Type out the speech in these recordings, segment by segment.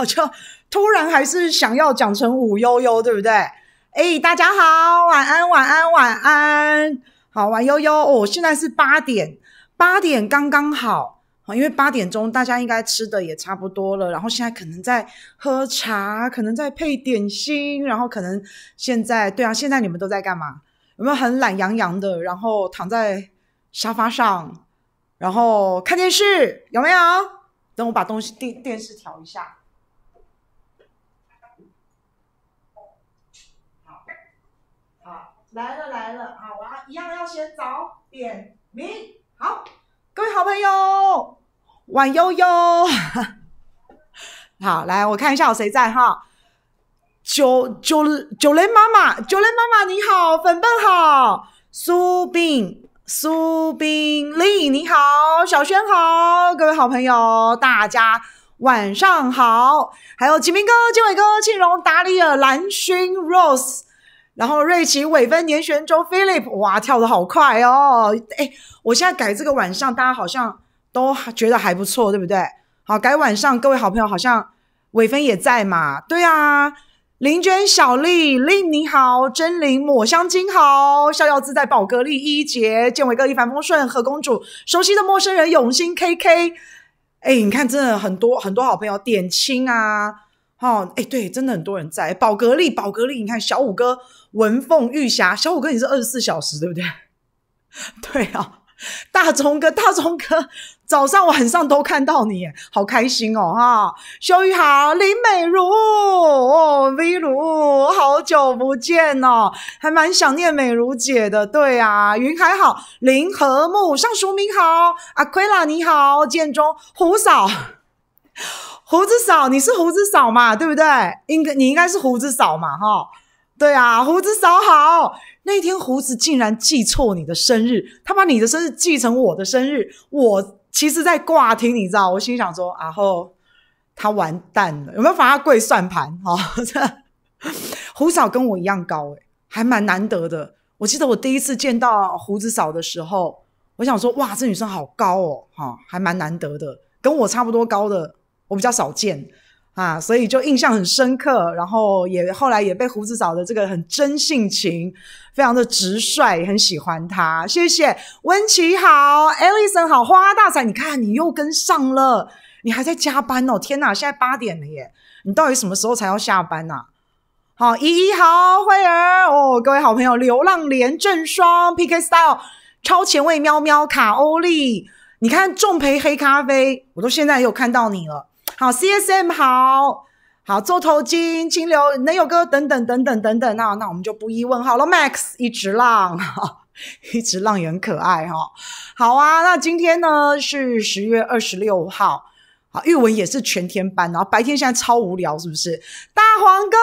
我就突然还是想要讲成五悠悠，对不对？哎，大家好，晚安，晚安，晚安。好，晚悠悠哦，现在是八点，八点刚刚好。好，因为八点钟大家应该吃的也差不多了，然后现在可能在喝茶，可能在配点心，然后可能现在对啊，现在你们都在干嘛？有没有很懒洋洋的，然后躺在沙发上，然后看电视，有没有？等我把东西电电视调一下。来了来了啊！我一样要先早点名。好，各位好朋友，晚悠悠。好，来我看一下有谁在哈？九九九雷妈妈，九雷妈妈你好，粉粉好，苏冰苏冰丽你好，小轩好，各位好朋友，大家晚上好。还有启明哥、金伟哥、庆荣、达里尔、蓝勋、Rose。然后瑞奇尾分年旋周 Philip 哇跳的好快哦！哎，我现在改这个晚上，大家好像都觉得还不错，对不对？好改晚上，各位好朋友好像尾分也在嘛？对啊，林娟、小丽、令你好，真灵、抹香鲸好，逍遥自在、宝格丽一杰、健伟哥一帆风顺、和公主、熟悉的陌生人、永兴 KK，哎，你看真的很多很多好朋友，点青啊。哦，哎，对，真的很多人在宝格丽，宝格丽，你看小五哥、文凤玉霞，小五哥也是二十四小时，对不对？对啊，大钟哥，大钟哥，早上、晚上都看到你，好开心哦！哈，小雨好，林美如，美如，好久不见哦，还蛮想念美如姐的。对啊，云海好，林和睦，尚书明好，阿奎拉你好，建中，胡嫂。胡子嫂，你是胡子嫂嘛？对不对？应该你应该是胡子嫂嘛？哈，对啊，胡子嫂好。那天胡子竟然记错你的生日，他把你的生日记成我的生日。我其实，在挂听，你知道，我心想说，然后他完蛋了，有没有罚他跪算盘？哈，胡 嫂跟我一样高，诶还蛮难得的。我记得我第一次见到胡子嫂的时候，我想说，哇，这女生好高哦，哈，还蛮难得的，跟我差不多高的。我比较少见啊，所以就印象很深刻，然后也后来也被胡子嫂的这个很真性情，非常的直率，很喜欢他。谢谢温琪好 a l i s o n 好，花大伞，你看你又跟上了，你还在加班哦！天哪，现在八点了耶，你到底什么时候才要下班啊？好，依依好，惠儿哦，各位好朋友，流浪连正双 PK Style 超前卫喵喵卡欧丽，你看重培黑咖啡，我都现在有看到你了。好，C S M 好，好，做头巾、清流，能有哥等等等等等等，那那我们就不一问好了。Max 一直浪，一直浪也很可爱哈。好啊，那今天呢是十月二十六号啊。玉文也是全天班，然后白天现在超无聊，是不是？大黄哥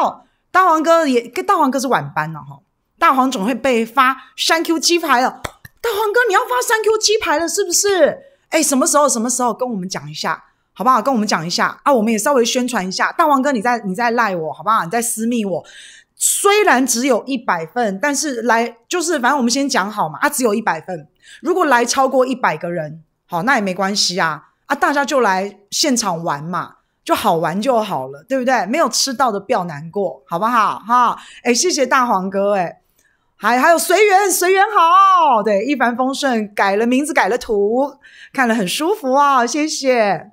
好，大黄哥也跟大黄哥是晚班了哈。大黄总会被发三 Q 鸡排了，大黄哥你要发三 Q 鸡排了，是不是？哎，什么时候？什么时候跟我们讲一下？好不好？跟我们讲一下啊！我们也稍微宣传一下。大黄哥，你再你再赖我好不好？你再私密我。虽然只有一百份，但是来就是反正我们先讲好嘛。啊，只有一百份，如果来超过一百个人，好那也没关系啊。啊，大家就来现场玩嘛，就好玩就好了，对不对？没有吃到的不要难过，好不好？哈，哎，谢谢大黄哥，哎，还还有随缘随缘好，对，一帆风顺。改了名字，改了图，看了很舒服啊，谢谢。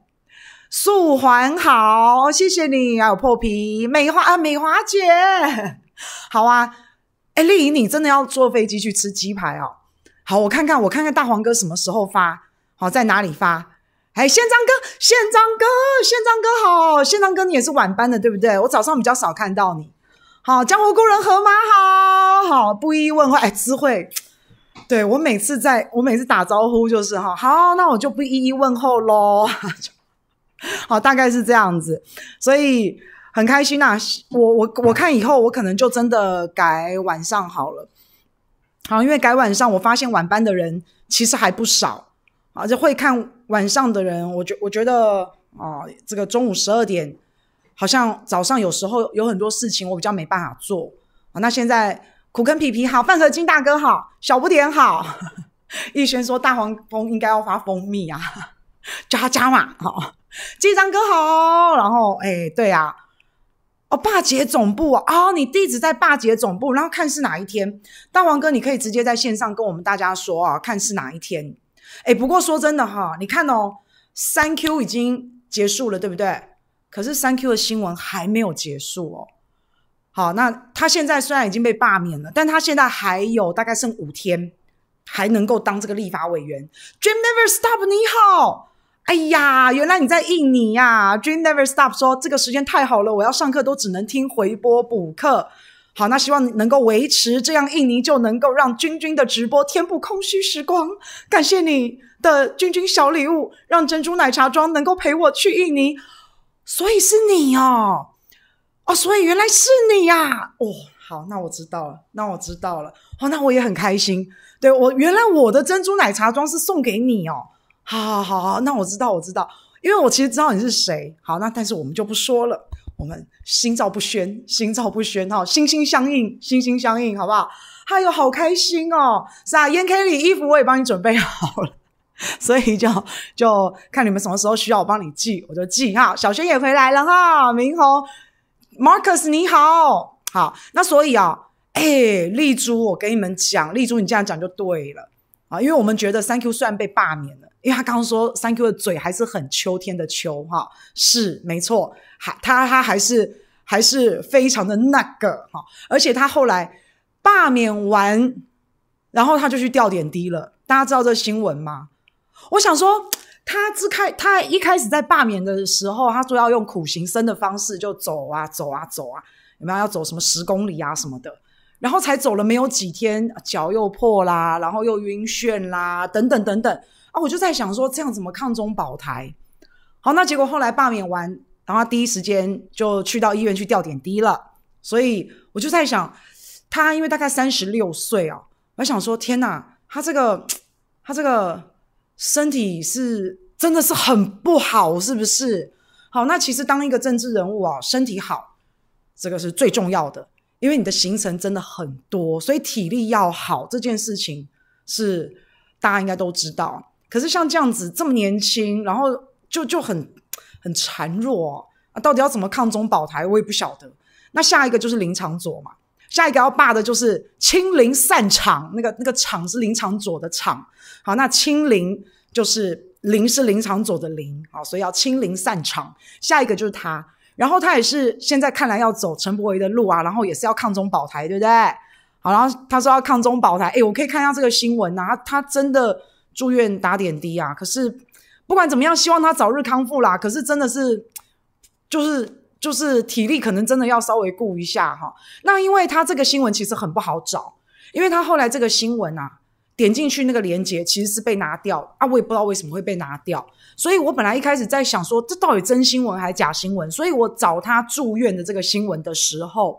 素环好，谢谢你。还有破皮美华啊，美华姐，好啊。哎，丽颖，你真的要坐飞机去吃鸡排哦？好，我看看，我看看大黄哥什么时候发？好，在哪里发？哎，宪章哥，宪章哥，宪章哥好，宪章哥你也是晚班的对不对？我早上比较少看到你。好，江湖故人河马好？好，不一一问候。哎，知会。对我每次在，我每次打招呼就是哈。好，那我就不一一问候喽。好，大概是这样子，所以很开心呐。我我我看以后我可能就真的改晚上好了。好，因为改晚上，我发现晚班的人其实还不少啊，就会看晚上的人。我觉我觉得哦，这个中午十二点，好像早上有时候有很多事情，我比较没办法做啊。那现在苦根皮皮好，饭盒金大哥好，小不点好，逸轩说大黄蜂应该要发蜂蜜啊，加加嘛好。机长哥好，然后哎，对啊，哦霸姐总部啊，你地址在霸姐总部，然后看是哪一天，大王哥你可以直接在线上跟我们大家说啊，看是哪一天。哎，不过说真的哈，你看哦，三 Q 已经结束了，对不对？可是三 Q 的新闻还没有结束哦。好，那他现在虽然已经被罢免了，但他现在还有大概剩五天，还能够当这个立法委员。Dream Never Stop 你好。哎呀，原来你在印尼呀！Dream Never Stop 说这个时间太好了，我要上课都只能听回播补课。好，那希望能够维持这样，印尼就能够让君君的直播填补空虚时光。感谢你的君君小礼物，让珍珠奶茶装能够陪我去印尼。所以是你哦，哦，所以原来是你呀！哦，好，那我知道了，那我知道了。哦，那我也很开心。对我，原来我的珍珠奶茶装是送给你哦。好好好好，那我知道我知道，因为我其实知道你是谁。好，那但是我们就不说了，我们心照不宣，心照不宣哈，心心相印，心心相印，好不好？哎呦，好开心哦！是啊，烟 K 里衣服我也帮你准备好了，所以就就看你们什么时候需要我帮你寄，我就寄哈。小轩也回来了哈，明红，Marcus 你好，好，那所以啊，哎，丽珠，我给你们讲，丽珠你这样讲就对了啊，因为我们觉得 Thank you 虽然被罢免了。因为他刚刚说 “thank you” 的嘴还是很秋天的秋哈，是没错，还他他还是还是非常的那个哈，而且他后来罢免完，然后他就去吊点滴了。大家知道这新闻吗？我想说，他之开他一开始在罢免的时候，他说要用苦行僧的方式就走啊走啊走啊，有没有要走什么十公里啊什么的？然后才走了没有几天，脚又破啦，然后又晕眩啦，等等等等。我就在想说，这样怎么抗中保台？好，那结果后来罢免完，然后第一时间就去到医院去吊点滴了。所以我就在想，他因为大概三十六岁哦，我想说，天哪，他这个他这个身体是真的是很不好，是不是？好，那其实当一个政治人物啊，身体好这个是最重要的，因为你的行程真的很多，所以体力要好，这件事情是大家应该都知道。可是像这样子这么年轻，然后就就很很孱弱啊！到底要怎么抗中保台，我也不晓得。那下一个就是林长佐嘛，下一个要霸的就是清零散场，那个那个场是林长佐的场。好，那清零就是零是林长佐的零，好，所以要清零散场。下一个就是他，然后他也是现在看来要走陈伯维的路啊，然后也是要抗中保台，对不对？好，然后他说要抗中保台，哎，我可以看一下这个新闻呐，他真的。住院打点滴啊！可是不管怎么样，希望他早日康复啦。可是真的是，就是就是体力可能真的要稍微顾一下哈。那因为他这个新闻其实很不好找，因为他后来这个新闻啊，点进去那个链接其实是被拿掉啊，我也不知道为什么会被拿掉。所以我本来一开始在想说，这到底真新闻还是假新闻？所以我找他住院的这个新闻的时候，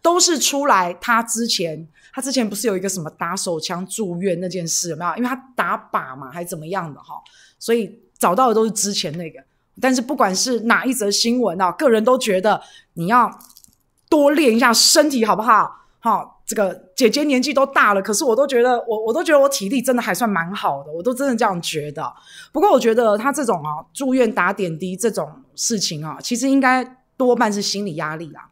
都是出来他之前。他之前不是有一个什么打手枪住院那件事有没有？因为他打靶嘛，还是怎么样的哈？所以找到的都是之前那个。但是不管是哪一则新闻啊，个人都觉得你要多练一下身体好不好？哈，这个姐姐年纪都大了，可是我都觉得我我都觉得我体力真的还算蛮好的，我都真的这样觉得。不过我觉得他这种啊住院打点滴这种事情啊，其实应该多半是心理压力啦。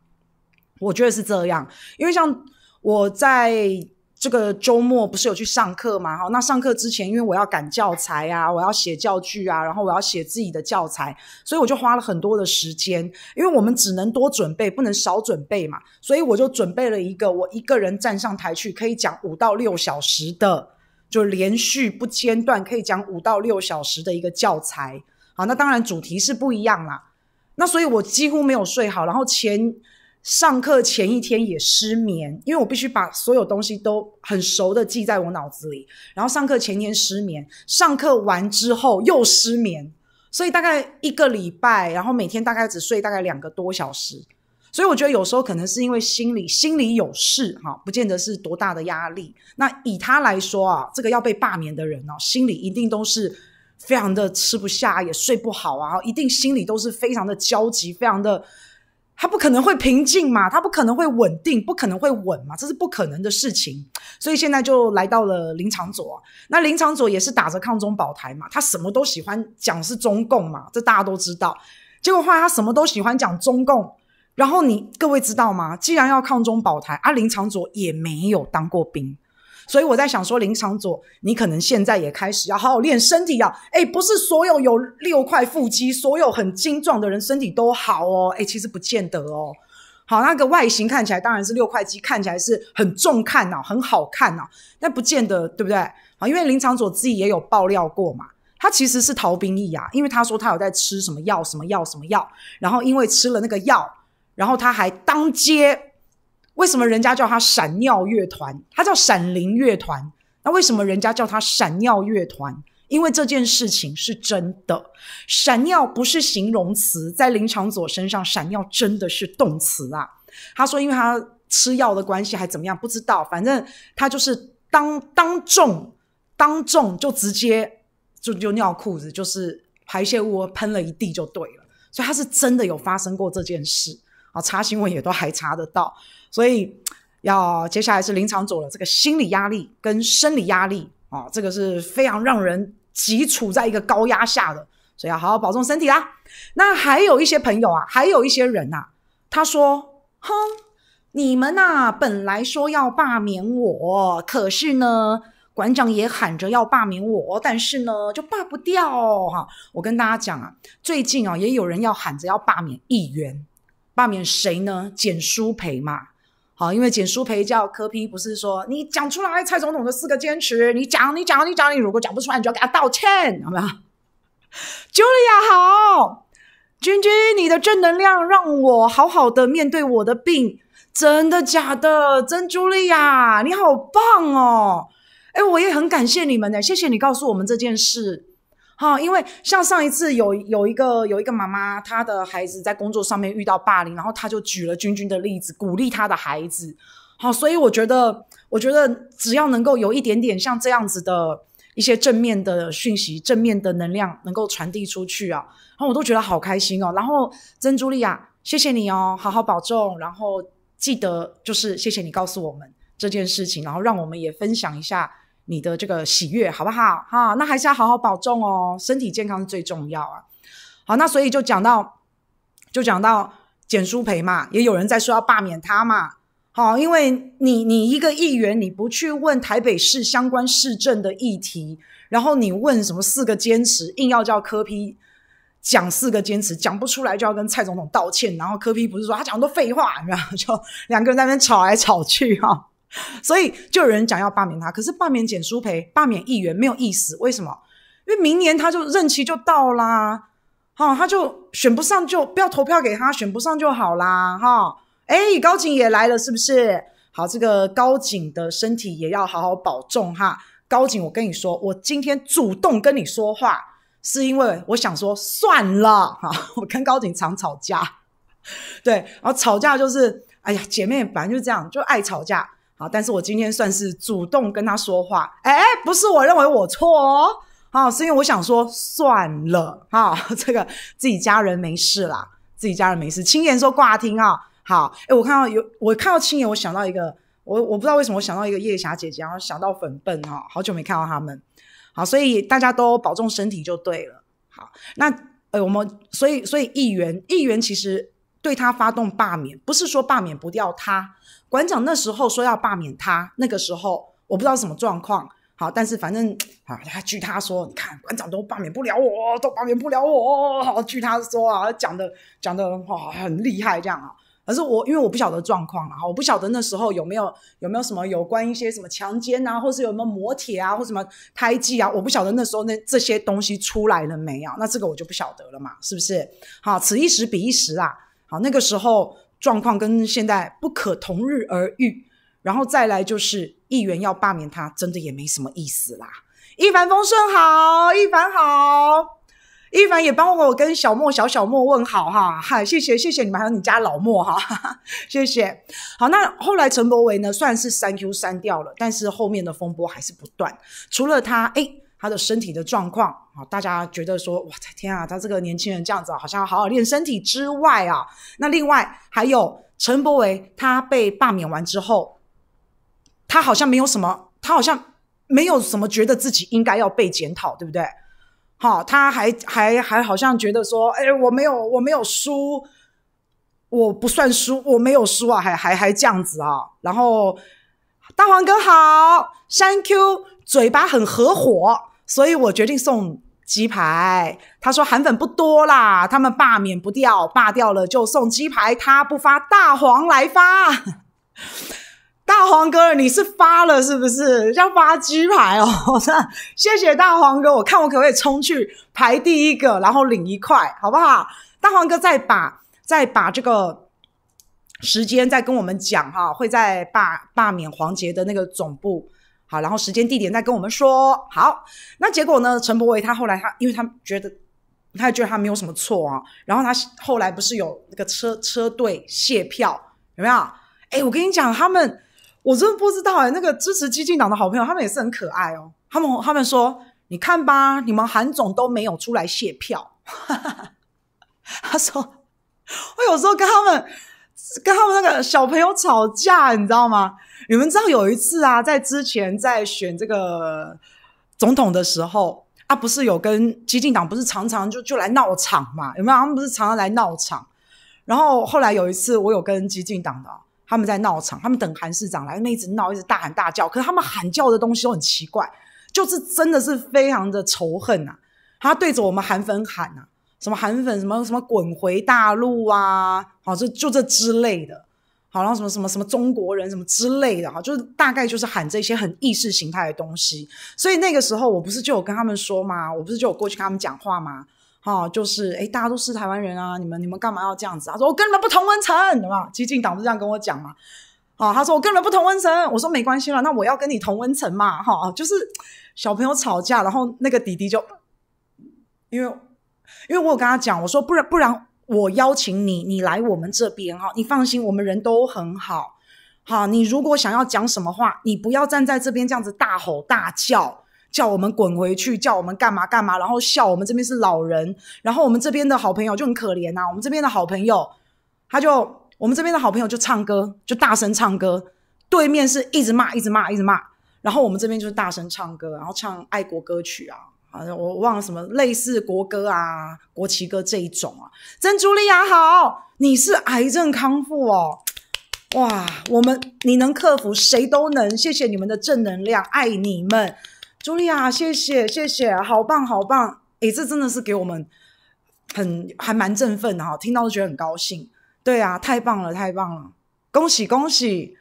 我觉得是这样，因为像。我在这个周末不是有去上课嘛？哈，那上课之前，因为我要赶教材啊，我要写教具啊，然后我要写自己的教材，所以我就花了很多的时间。因为我们只能多准备，不能少准备嘛，所以我就准备了一个我一个人站上台去可以讲五到六小时的，就连续不间断可以讲五到六小时的一个教材。好，那当然主题是不一样啦。那所以我几乎没有睡好，然后前。上课前一天也失眠，因为我必须把所有东西都很熟的记在我脑子里。然后上课前一天失眠，上课完之后又失眠，所以大概一个礼拜，然后每天大概只睡大概两个多小时。所以我觉得有时候可能是因为心里心里有事哈，不见得是多大的压力。那以他来说啊，这个要被罢免的人哦，心里一定都是非常的吃不下，也睡不好啊，一定心里都是非常的焦急，非常的。他不可能会平静嘛，他不可能会稳定，不可能会稳嘛，这是不可能的事情。所以现在就来到了林长佐。那林长佐也是打着抗中保台嘛，他什么都喜欢讲是中共嘛，这大家都知道。结果后来他什么都喜欢讲中共，然后你各位知道吗？既然要抗中保台，阿林长佐也没有当过兵。所以我在想说，林长佐，你可能现在也开始要好好练身体呀。哎，不是所有有六块腹肌、所有很精壮的人身体都好哦。哎，其实不见得哦。好，那个外形看起来当然是六块肌，看起来是很重看哦，很好看哦，但不见得，对不对？啊，因为林长佐自己也有爆料过嘛，他其实是逃兵役啊，因为他说他有在吃什么药、什么药、什么药，然后因为吃了那个药，然后他还当街。为什么人家叫他“闪尿乐团”，他叫“闪灵乐团”？那为什么人家叫他“闪尿乐团”？因为这件事情是真的，“闪尿”不是形容词，在林长佐身上，“闪尿”真的是动词啊！他说，因为他吃药的关系，还怎么样？不知道，反正他就是当当众、当众就直接就就尿裤子，就是排泄物喷了一地，就对了。所以他是真的有发生过这件事。啊，查新闻也都还查得到，所以要接下来是临场走了，这个心理压力跟生理压力啊，这个是非常让人急处在一个高压下的，所以要好好保重身体啦。那还有一些朋友啊，还有一些人呐，他说：“哼，你们呐，本来说要罢免我，可是呢，馆长也喊着要罢免我，但是呢，就罢不掉哈。”我跟大家讲啊，最近啊，也有人要喊着要罢免议员。罢免谁呢？简书培嘛。好，因为简书培叫柯批，不是说你讲出来蔡总统的四个坚持，你讲，你讲，你讲，你如果讲不出来，你就要给他道歉，好不好？茱莉亚好，君君，你的正能量让我好好的面对我的病，真的假的？真茱莉亚，你好棒哦！哎，我也很感谢你们呢，谢谢你告诉我们这件事。哈，因为像上一次有有一个有一个妈妈，她的孩子在工作上面遇到霸凌，然后她就举了君君的例子，鼓励她的孩子。好，所以我觉得，我觉得只要能够有一点点像这样子的一些正面的讯息、正面的能量能够传递出去啊，然后我都觉得好开心哦。然后珍珠莉亚，谢谢你哦，好好保重，然后记得就是谢谢你告诉我们这件事情，然后让我们也分享一下。你的这个喜悦好不好？哈，那还是要好好保重哦，身体健康是最重要啊。好，那所以就讲到，就讲到简书培嘛，也有人在说要罢免他嘛。好，因为你你一个议员，你不去问台北市相关市政的议题，然后你问什么四个坚持，硬要叫柯批讲四个坚持，讲不出来就要跟蔡总统道歉。然后柯批不是说他讲的都废话，然后就两个人在那边吵来吵去哈。所以就有人讲要罢免他，可是罢免简书培、罢免议员没有意思，为什么？因为明年他就任期就到啦，哈，他就选不上就不要投票给他，选不上就好啦，哈。哎，高景也来了，是不是？好，这个高景的身体也要好好保重哈。高景，我跟你说，我今天主动跟你说话，是因为我想说算了，哈，我跟高景常吵架，对，然后吵架就是，哎呀，姐妹，反正就是这样，就爱吵架。好，但是我今天算是主动跟他说话。哎，不是我认为我错，好，是因为我想说算了，哈，这个自己家人没事啦，自己家人没事。青岩说挂听啊，好，哎，我看到有，我看到青岩，我想到一个，我我不知道为什么我想到一个叶霞姐姐，然后想到粉笨哈，好久没看到他们，好，所以大家都保重身体就对了。好，那呃，我们所以所以议员议员其实。对他发动罢免，不是说罢免不掉他馆长。那时候说要罢免他，那个时候我不知道什么状况。好，但是反正啊，据他说，你看馆长都罢免不了我，都罢免不了我。好，据他说啊，讲的讲的话很厉害这样啊。可是我因为我不晓得状况了哈，我不晓得那时候有没有有没有什么有关一些什么强奸啊，或是有没有磨铁啊，或什么胎记啊，我不晓得那时候那这些东西出来了没有？那这个我就不晓得了嘛，是不是？好，此一时彼一时啊。好，那个时候状况跟现在不可同日而语。然后再来就是议员要罢免他，真的也没什么意思啦。一帆风顺好，一帆好，一凡也帮我跟小莫、小小莫问好哈。嗨，谢谢谢谢你们，还有你家老莫哈，哈，谢谢。好，那后来陈柏维呢，算是三 Q 删掉了，但是后面的风波还是不断。除了他，哎，他的身体的状况。好，大家觉得说哇天啊，他这个年轻人这样子，好像要好好练身体之外啊。那另外还有陈柏维，他被罢免完之后，他好像没有什么，他好像没有什么觉得自己应该要被检讨，对不对？好，他还还还好像觉得说，哎，我没有，我没有输，我不算输，我没有输啊，还还还这样子啊。然后大黄哥好，Thank you，嘴巴很合伙，所以我决定送。鸡排，他说韩粉不多啦，他们罢免不掉，罢掉了就送鸡排。他不发大黄来发，大黄哥，你是发了是不是？要发鸡排哦，谢谢大黄哥，我看我可不可以冲去排第一个，然后领一块，好不好？大黄哥再把再把这个时间再跟我们讲哈，会在罢罢免黄杰的那个总部。好，然后时间地点再跟我们说。好，那结果呢？陈柏伟他后来他，因为他觉得，他觉得他没有什么错啊。然后他后来不是有那个车车队卸票，有没有？哎，我跟你讲，他们我真的不知道哎，那个支持激进党的好朋友，他们也是很可爱哦。他们他们说，你看吧，你们韩总都没有出来卸票。他说，我有时候跟他们跟他们那个小朋友吵架，你知道吗？你们知道有一次啊，在之前在选这个总统的时候啊，不是有跟激进党不是常常就就来闹场嘛？有没有？他们不是常常来闹场？然后后来有一次，我有跟激进党的他们在闹场，他们等韩市长来，他们一直闹，一直大喊大叫。可是他们喊叫的东西都很奇怪，就是真的是非常的仇恨啊！他对着我们韩粉喊啊，什么韩粉什么什么滚回大陆啊，好，这就这之类的。好，然后什么什么什么中国人什么之类的，哈，就是大概就是喊这些很意识形态的东西。所以那个时候，我不是就有跟他们说吗？我不是就有过去跟他们讲话吗？哈，就是诶大家都是台湾人啊，你们你们干嘛要这样子啊？说我跟你们不同文层，对吧？激进党不是这样跟我讲嘛。好，他说我跟你们不同文层，我说没关系了，那我要跟你同文层嘛。哈，就是小朋友吵架，然后那个弟弟就因为因为我有跟他讲，我说不然不然。我邀请你，你来我们这边哈，你放心，我们人都很好。好，你如果想要讲什么话，你不要站在这边这样子大吼大叫，叫我们滚回去，叫我们干嘛干嘛，然后笑我们这边是老人，然后我们这边的好朋友就很可怜呐。我们这边的好朋友，他就我们这边的好朋友就唱歌，就大声唱歌，对面是一直骂，一直骂，一直骂，然后我们这边就是大声唱歌，然后唱爱国歌曲啊。啊，我忘了什么，类似国歌啊、国旗歌这一种啊。珍珠莉亚好，你是癌症康复哦，哇，我们你能克服，谁都能。谢谢你们的正能量，爱你们，茱莉亚，谢谢谢谢，好棒好棒。诶，这真的是给我们很还蛮振奋的哈，听到都觉得很高兴。对啊，太棒了太棒了，恭喜恭喜。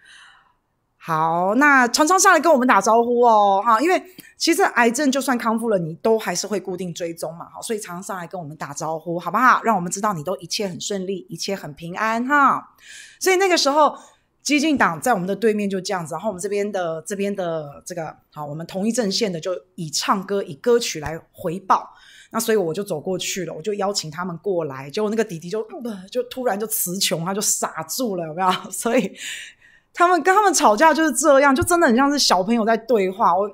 好，那常常上来跟我们打招呼哦，哈，因为其实癌症就算康复了，你都还是会固定追踪嘛，好，所以常常上来跟我们打招呼，好不好？让我们知道你都一切很顺利，一切很平安，哈。所以那个时候，激进党在我们的对面就这样子，然后我们这边的这边的这个，好，我们同一阵线的就以唱歌以歌曲来回报，那所以我就走过去了，我就邀请他们过来，结果那个弟弟就就突然就词穷，他就傻住了，有没有？所以。他们跟他们吵架就是这样，就真的很像是小朋友在对话。我，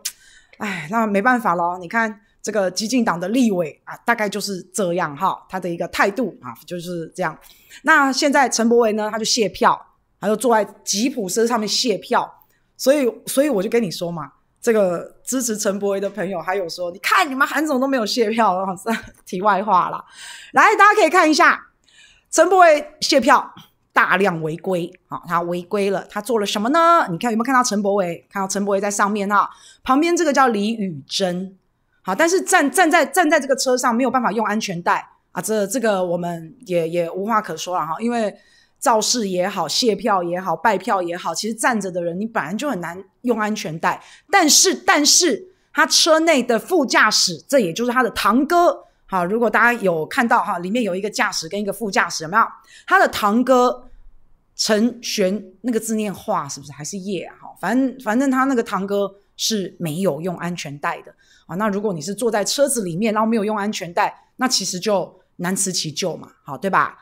哎，那没办法喽。你看这个激进党的立委啊，大概就是这样哈，他的一个态度啊就是这样。那现在陈柏惟呢，他就卸票，他就坐在吉普车上面卸票。所以，所以我就跟你说嘛，这个支持陈柏惟的朋友还有说，你看你们韩总都没有卸票，哈，题外话啦。来，大家可以看一下陈柏惟卸票。大量违规，好，他违规了，他做了什么呢？你看有没有看到陈柏伟？看到陈柏伟在上面啊，旁边这个叫李宇珍，好，但是站站在站在这个车上没有办法用安全带啊，这这个我们也也无话可说了哈，因为肇事也好、卸票也好、败票也好，其实站着的人你本来就很难用安全带，但是但是他车内的副驾驶，这也就是他的堂哥。好，如果大家有看到哈，里面有一个驾驶跟一个副驾驶有没有？他的堂哥陈玄，那个字念化是不是还是啊？哈，反正反正他那个堂哥是没有用安全带的啊。那如果你是坐在车子里面然后没有用安全带，那其实就难辞其咎嘛，好对吧？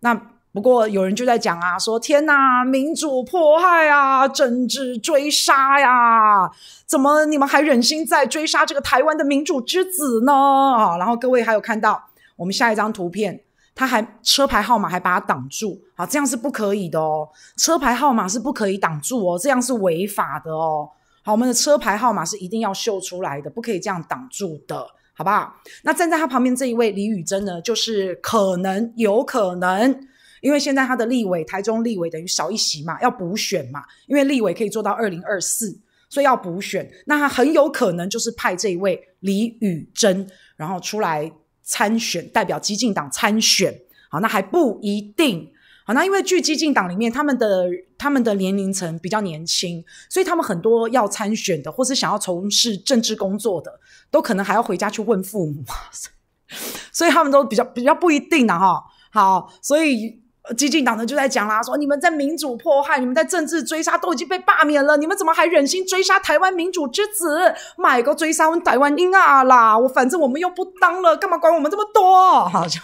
那。不过有人就在讲啊，说天哪，民主迫害啊，政治追杀呀，怎么你们还忍心再追杀这个台湾的民主之子呢？啊，然后各位还有看到我们下一张图片，他还车牌号码还把它挡住好，这样是不可以的哦，车牌号码是不可以挡住哦，这样是违法的哦。好，我们的车牌号码是一定要秀出来的，不可以这样挡住的，好不好？那站在他旁边这一位李宇珍呢，就是可能有可能。因为现在他的立委，台中立委等于少一席嘛，要补选嘛。因为立委可以做到二零二四，所以要补选。那他很有可能就是派这一位李宇珍，然后出来参选，代表激进党参选。好，那还不一定。好，那因为据激进党里面他们的他们的年龄层比较年轻，所以他们很多要参选的或是想要从事政治工作的，都可能还要回家去问父母。所以他们都比较比较不一定的哈。好，所以。激进党人就在讲啦，说你们在民主迫害，你们在政治追杀，都已经被罢免了，你们怎么还忍心追杀台湾民主之子？买个追杀我们台湾婴儿啦！我反正我们又不当了，干嘛管我们这么多？好就，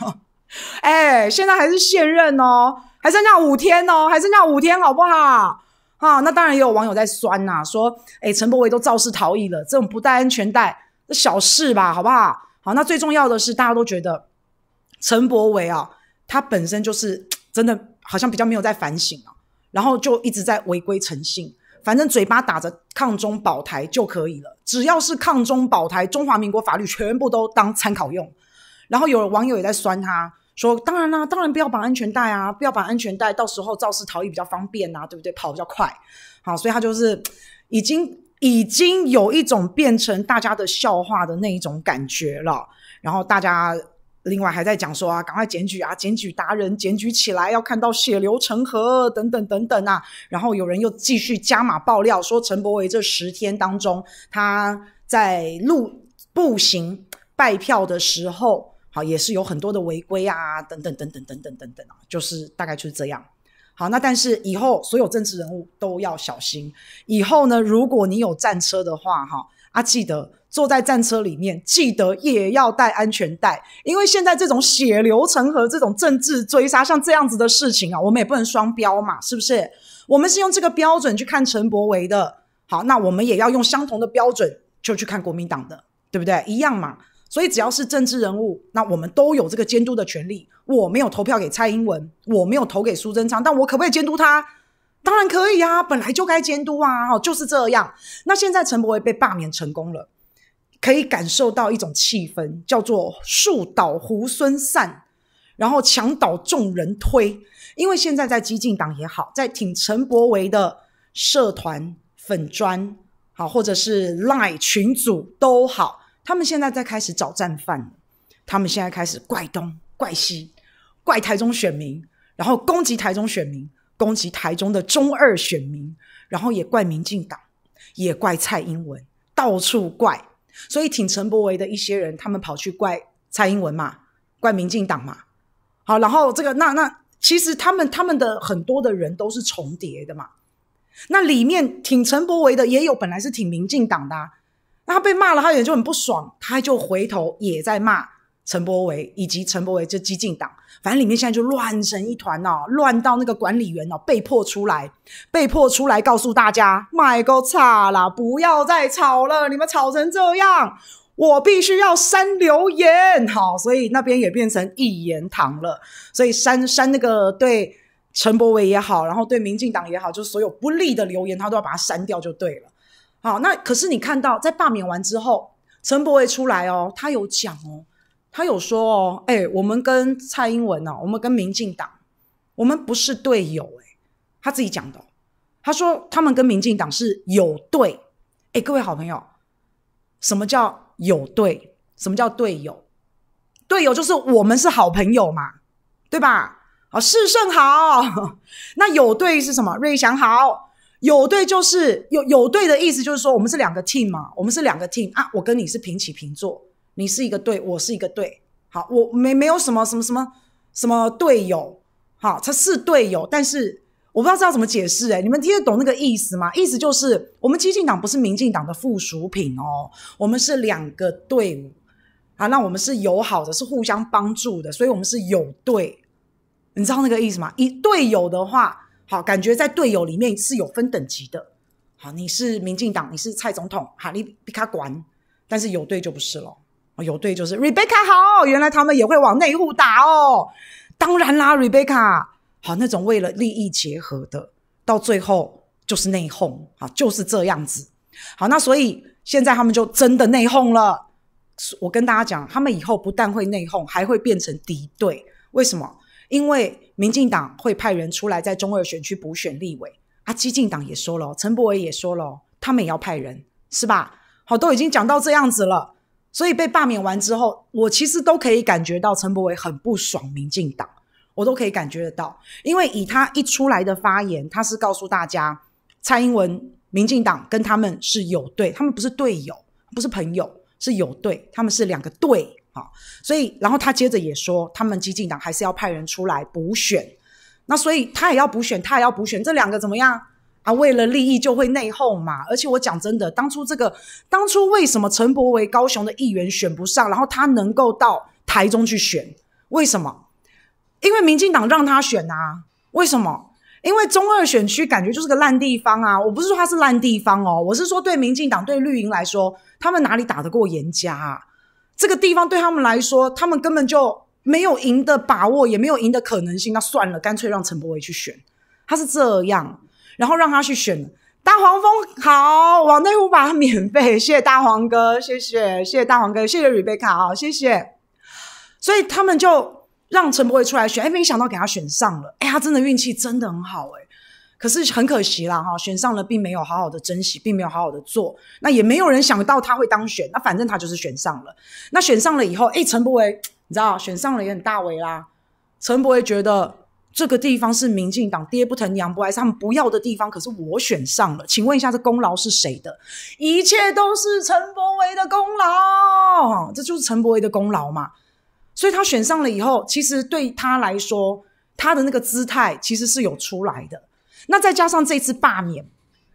哎，现在还是现任哦，还剩下五天哦，还剩下五天好不好？啊，那当然也有网友在酸呐，说，哎，陈柏维都肇事逃逸了，这种不戴安全带的小事吧，好不好？好，那最重要的是，大家都觉得陈柏维啊，他本身就是。真的好像比较没有在反省啊，然后就一直在违规诚信，反正嘴巴打着抗中保台就可以了，只要是抗中保台，中华民国法律全部都当参考用。然后有网友也在酸他，说当然啦，当然不要绑安全带啊，不要绑安全带，到时候肇事逃逸比较方便啊，对不对？跑比较快。好，所以他就是已经已经有一种变成大家的笑话的那一种感觉了，然后大家。另外还在讲说啊，赶快检举啊，检举达人，检举起来，要看到血流成河等等等等啊。然后有人又继续加码爆料，说陈柏维这十天当中，他在路步行拜票的时候，好也是有很多的违规啊，等等等等等等等等啊，就是大概就是这样。好，那但是以后所有政治人物都要小心，以后呢，如果你有战车的话，哈。他记得坐在战车里面，记得也要带安全带，因为现在这种血流成河、这种政治追杀，像这样子的事情啊，我们也不能双标嘛，是不是？我们是用这个标准去看陈伯维的，好，那我们也要用相同的标准就去看国民党的，对不对？一样嘛。所以只要是政治人物，那我们都有这个监督的权利。我没有投票给蔡英文，我没有投给苏贞昌，但我可不可以监督他？当然可以啊，本来就该监督啊！哦，就是这样。那现在陈伯维被罢免成功了，可以感受到一种气氛，叫做树倒猢狲散，然后墙倒众人推。因为现在在激进党也好，在挺陈伯维的社团粉砖好，或者是 Line 群组都好，他们现在在开始找战犯，他们现在开始怪东怪西，怪台中选民，然后攻击台中选民。攻击台中的中二选民，然后也怪民进党，也怪蔡英文，到处怪。所以挺陈伯维的一些人，他们跑去怪蔡英文嘛，怪民进党嘛。好，然后这个那那其实他们他们的很多的人都是重叠的嘛。那里面挺陈伯维的也有本来是挺民进党的，那他被骂了，他也就很不爽，他就回头也在骂。陈柏维以及陈柏维就激进党，反正里面现在就乱成一团哦，乱到那个管理员哦被迫出来，被迫出来告诉大家，卖够差啦，不要再吵了，你们吵成这样，我必须要删留言。好，所以那边也变成一言堂了。所以删删那个对陈柏伟也好，然后对民进党也好，就是所有不利的留言，他都要把它删掉就对了。好，那可是你看到在罢免完之后，陈柏伟出来哦，他有讲哦。他有说哦，哎，我们跟蔡英文呢，我们跟民进党，我们不是队友哎，他自己讲的。他说他们跟民进党是有队，哎，各位好朋友，什么叫有队？什么叫队友？队友就是我们是好朋友嘛，对吧？啊，是甚好。那有队是什么？瑞祥好，有队就是有有队的意思就是说我们是两个 team 嘛，我们是两个 team 啊，我跟你是平起平坐。你是一个队，我是一个队。好，我没没有什么什么什么什么队友。好，他是队友，但是我不知道要怎么解释。哎，你们听得懂那个意思吗？意思就是我们激进党不是民进党的附属品哦，我们是两个队伍。好，那我们是友好的，是互相帮助的，所以我们是有队。你知道那个意思吗？一队友的话，好，感觉在队友里面是有分等级的。好，你是民进党，你是蔡总统，哈利比卡管，但是有队就不是了。有对就是 Rebecca 好，原来他们也会往内户打哦。当然啦，Rebecca 好那种为了利益结合的，到最后就是内讧啊，就是这样子。好，那所以现在他们就真的内讧了。我跟大家讲，他们以后不但会内讧，还会变成敌对。为什么？因为民进党会派人出来在中二选区补选立委啊，激进党也说了，陈柏伟也说了，他们也要派人，是吧？好，都已经讲到这样子了。所以被罢免完之后，我其实都可以感觉到陈柏伟很不爽民进党，我都可以感觉得到。因为以他一出来的发言，他是告诉大家，蔡英文、民进党跟他们是有对，他们不是队友，不是朋友，是有对，他们是两个队啊。所以，然后他接着也说，他们激进党还是要派人出来补选。那所以他也要补选，他也要补选，这两个怎么样？啊，为了利益就会内讧嘛！而且我讲真的，当初这个当初为什么陈柏为高雄的议员选不上，然后他能够到台中去选？为什么？因为民进党让他选啊！为什么？因为中二选区感觉就是个烂地方啊！我不是说他是烂地方哦，我是说对民进党对绿营来说，他们哪里打得过严家？啊？这个地方对他们来说，他们根本就没有赢的把握，也没有赢的可能性。那算了，干脆让陈柏为去选，他是这样。然后让他去选大黄蜂，好，我内呼把它免费，谢谢大黄哥，谢谢谢谢大黄哥，谢谢瑞贝卡啊，谢谢。所以他们就让陈柏伟出来选，哎，没想到给他选上了，哎，他真的运气真的很好哎，可是很可惜了哈，选上了并没有好好的珍惜，并没有好好的做，那也没有人想到他会当选，那反正他就是选上了。那选上了以后，哎，陈柏伟，你知道，选上了也很大为啦，陈柏伟觉得。这个地方是民进党爹不疼娘不爱，他们不要的地方，可是我选上了。请问一下，这功劳是谁的？一切都是陈伯维的功劳，这就是陈伯维的功劳嘛？所以他选上了以后，其实对他来说，他的那个姿态其实是有出来的。那再加上这次罢免，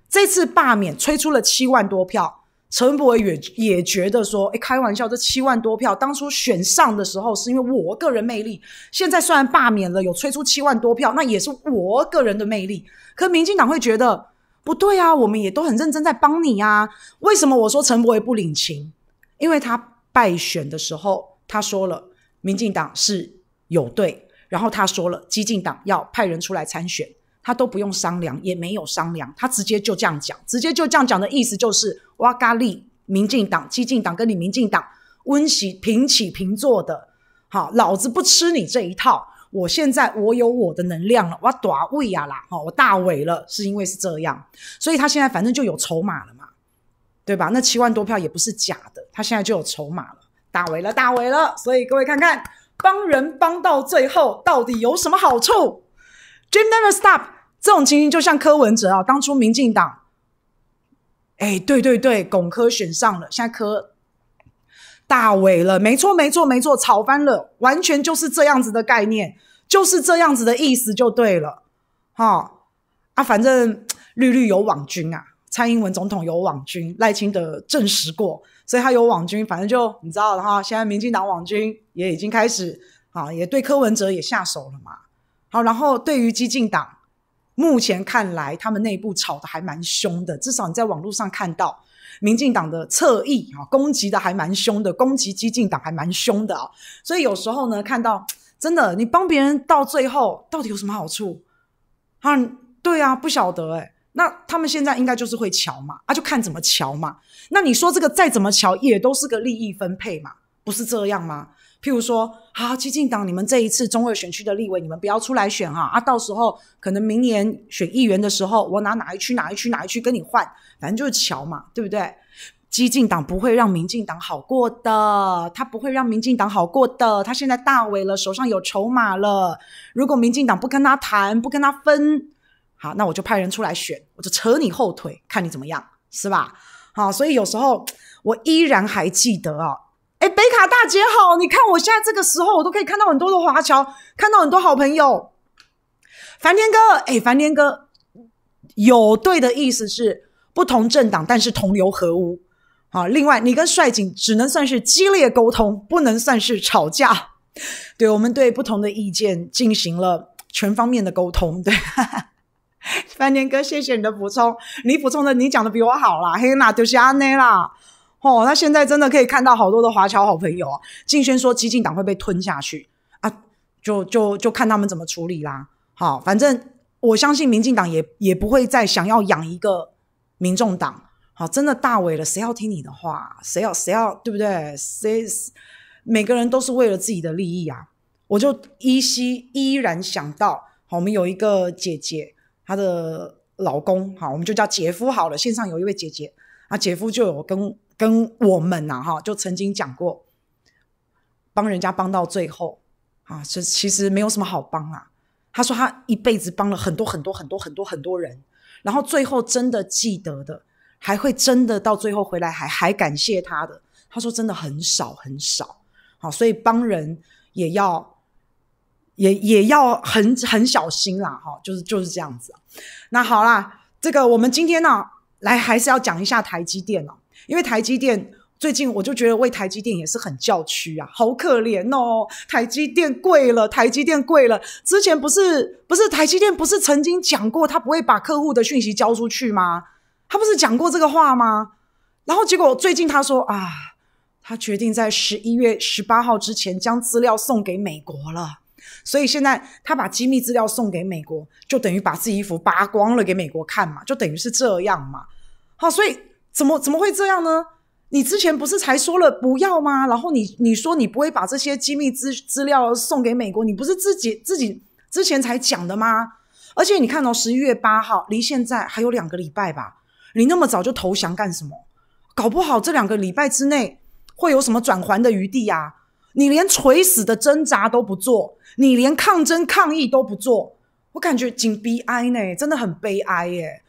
这次罢免吹出了七万多票。陈伯伟也也觉得说，哎，开玩笑，这七万多票，当初选上的时候是因为我个人魅力，现在虽然罢免了，有吹出七万多票，那也是我个人的魅力。可民进党会觉得不对啊，我们也都很认真在帮你啊，为什么我说陈博伟不领情？因为他败选的时候，他说了，民进党是有对，然后他说了，激进党要派人出来参选。他都不用商量，也没有商量，他直接就这样讲，直接就这样讲的意思就是，哇咖喱，民进党、激进党跟你民进党温习平起平坐的，好，老子不吃你这一套，我现在我有我的能量了，哇大位呀啦，哈，我大伟了，是因为是这样，所以他现在反正就有筹码了嘛，对吧？那七万多票也不是假的，他现在就有筹码了，大伟了，大伟了，所以各位看看，帮人帮到最后到底有什么好处？Dream never stop。这种情形就像柯文哲啊，当初民进党，哎，对对对，龚柯选上了，现在柯大伟了，没错没错没错，炒翻了，完全就是这样子的概念，就是这样子的意思，就对了，哈啊，反正绿绿有网军啊，蔡英文总统有网军，赖清德证实过，所以他有网军，反正就你知道的哈，现在民进党网军也已经开始啊，也对柯文哲也下手了嘛，好，然后对于激进党。目前看来，他们内部吵的还蛮凶的。至少你在网络上看到，民进党的侧翼啊，攻击的还蛮凶的，攻击激进党还蛮凶的啊。所以有时候呢，看到真的，你帮别人到最后到底有什么好处？啊，对啊，不晓得哎。那他们现在应该就是会瞧嘛，啊，就看怎么瞧嘛。那你说这个再怎么瞧，也都是个利益分配嘛，不是这样吗？譬如说，啊，激进党，你们这一次中二选区的立委，你们不要出来选哈，啊，到时候可能明年选议员的时候，我拿哪一区哪一区哪一区跟你换，反正就是桥嘛，对不对？激进党不会让民进党好过的，他不会让民进党好过的，他现在大伟了，手上有筹码了。如果民进党不跟他谈，不跟他分，好，那我就派人出来选，我就扯你后腿，看你怎么样，是吧？好，所以有时候我依然还记得哦。哎，北卡大姐好！你看我现在这个时候，我都可以看到很多的华侨，看到很多好朋友。梵天哥，哎，梵天哥，有对的意思是不同政党，但是同流合污啊。另外，你跟帅景只能算是激烈沟通，不能算是吵架。对，我们对不同的意见进行了全方面的沟通。对，梵 天哥，谢谢你的补充。你补充的，你讲的比我好啦，嘿娜是安内啦。哦，那现在真的可以看到好多的华侨好朋友。静轩说，激进党会被吞下去啊，就就就看他们怎么处理啦。好，反正我相信民进党也也不会再想要养一个民众党。好，真的大伟了，谁要听你的话？谁要谁要？对不对？谁每个人都是为了自己的利益啊。我就依稀依然想到，好，我们有一个姐姐，她的老公，好，我们就叫姐夫好了。线上有一位姐姐啊，姐夫就有跟。跟我们呐哈，就曾经讲过，帮人家帮到最后，啊，这其实没有什么好帮啊。他说他一辈子帮了很多很多很多很多很多人，然后最后真的记得的，还会真的到最后回来还还感谢他的。他说真的很少很少，好，所以帮人也要，也也要很很小心啦哈，就是就是这样子。那好啦，这个我们今天呢，来还是要讲一下台积电哦。因为台积电最近，我就觉得为台积电也是很叫屈啊，好可怜哦！台积电贵了，台积电贵了。之前不是不是台积电不是曾经讲过他不会把客户的讯息交出去吗？他不是讲过这个话吗？然后结果最近他说啊，他决定在十一月十八号之前将资料送给美国了。所以现在他把机密资料送给美国，就等于把自己衣服扒光了给美国看嘛，就等于是这样嘛。好，所以。怎么怎么会这样呢？你之前不是才说了不要吗？然后你你说你不会把这些机密资资料送给美国，你不是自己自己之前才讲的吗？而且你看到十一月八号，离现在还有两个礼拜吧？你那么早就投降干什么？搞不好这两个礼拜之内会有什么转圜的余地呀？你连垂死的挣扎都不做，你连抗争抗议都不做，我感觉紧逼哀呢，真的很悲哀耶。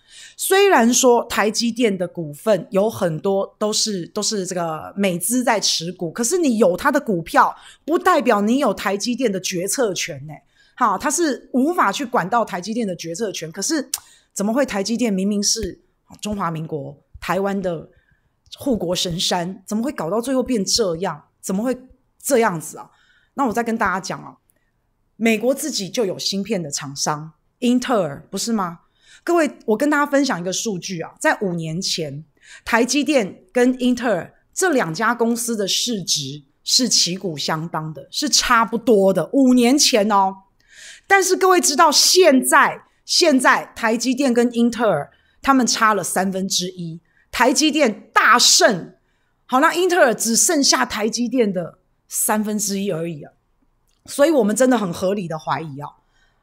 虽然说台积电的股份有很多都是都是这个美资在持股，可是你有它的股票，不代表你有台积电的决策权呢。好，他是无法去管到台积电的决策权。可是，怎么会台积电明明是中华民国台湾的护国神山，怎么会搞到最后变这样？怎么会这样子啊？那我再跟大家讲啊，美国自己就有芯片的厂商，英特尔不是吗？各位，我跟大家分享一个数据啊，在五年前，台积电跟英特尔这两家公司的市值是旗鼓相当的，是差不多的。五年前哦，但是各位知道现在，现在台积电跟英特尔他们差了三分之一，台积电大胜，好，那英特尔只剩下台积电的三分之一而已啊。所以我们真的很合理的怀疑哦，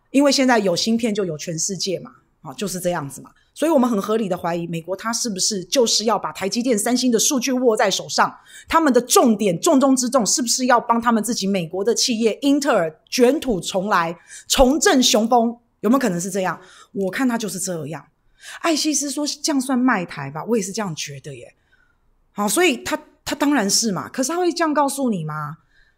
因为现在有芯片就有全世界嘛。啊，就是这样子嘛，所以我们很合理的怀疑，美国他是不是就是要把台积电、三星的数据握在手上？他们的重点、重中之重，是不是要帮他们自己美国的企业英特尔卷土重来、重振雄风？有没有可能是这样？我看他就是这样。艾希斯说这样算卖台吧，我也是这样觉得耶。好，所以他他当然是嘛，可是他会这样告诉你吗？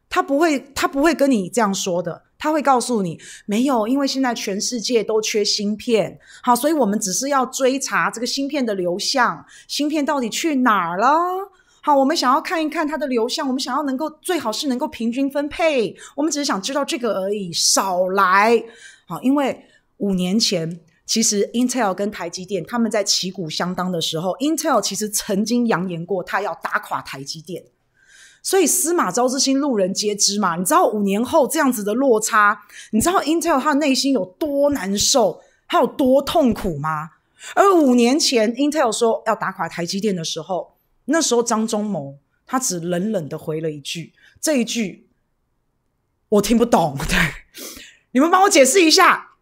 他不会，他不会跟你这样说的。他会告诉你，没有，因为现在全世界都缺芯片，好，所以我们只是要追查这个芯片的流向，芯片到底去哪儿了？好，我们想要看一看它的流向，我们想要能够最好是能够平均分配，我们只是想知道这个而已，少来，好，因为五年前其实 Intel 跟台积电他们在旗鼓相当的时候，Intel 其实曾经扬言过，他要打垮台积电。所以司马昭之心，路人皆知嘛。你知道五年后这样子的落差，你知道 Intel 他的内心有多难受，他有多痛苦吗？而五年前 Intel 说要打垮台积电的时候，那时候张忠谋他只冷冷的回了一句：“这一句我听不懂。”对，你们帮我解释一下。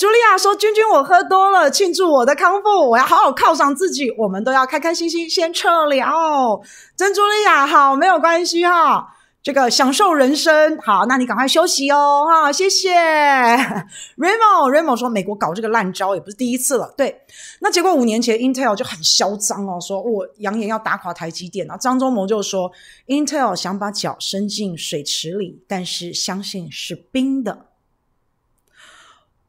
茱莉亚说：“君君，我喝多了，庆祝我的康复，我要好好犒赏自己。我们都要开开心心，先撤了。”珍茱莉亚，好，没有关系哈。这个享受人生，好，那你赶快休息哦，哈，谢谢。r a m o r a m o 说：“美国搞这个烂招也不是第一次了。”对，那结果五年前，Intel 就很嚣张哦，说我扬言要打垮台积电。然后张忠谋就说：“Intel 想把脚伸进水池里，但是相信是冰的。”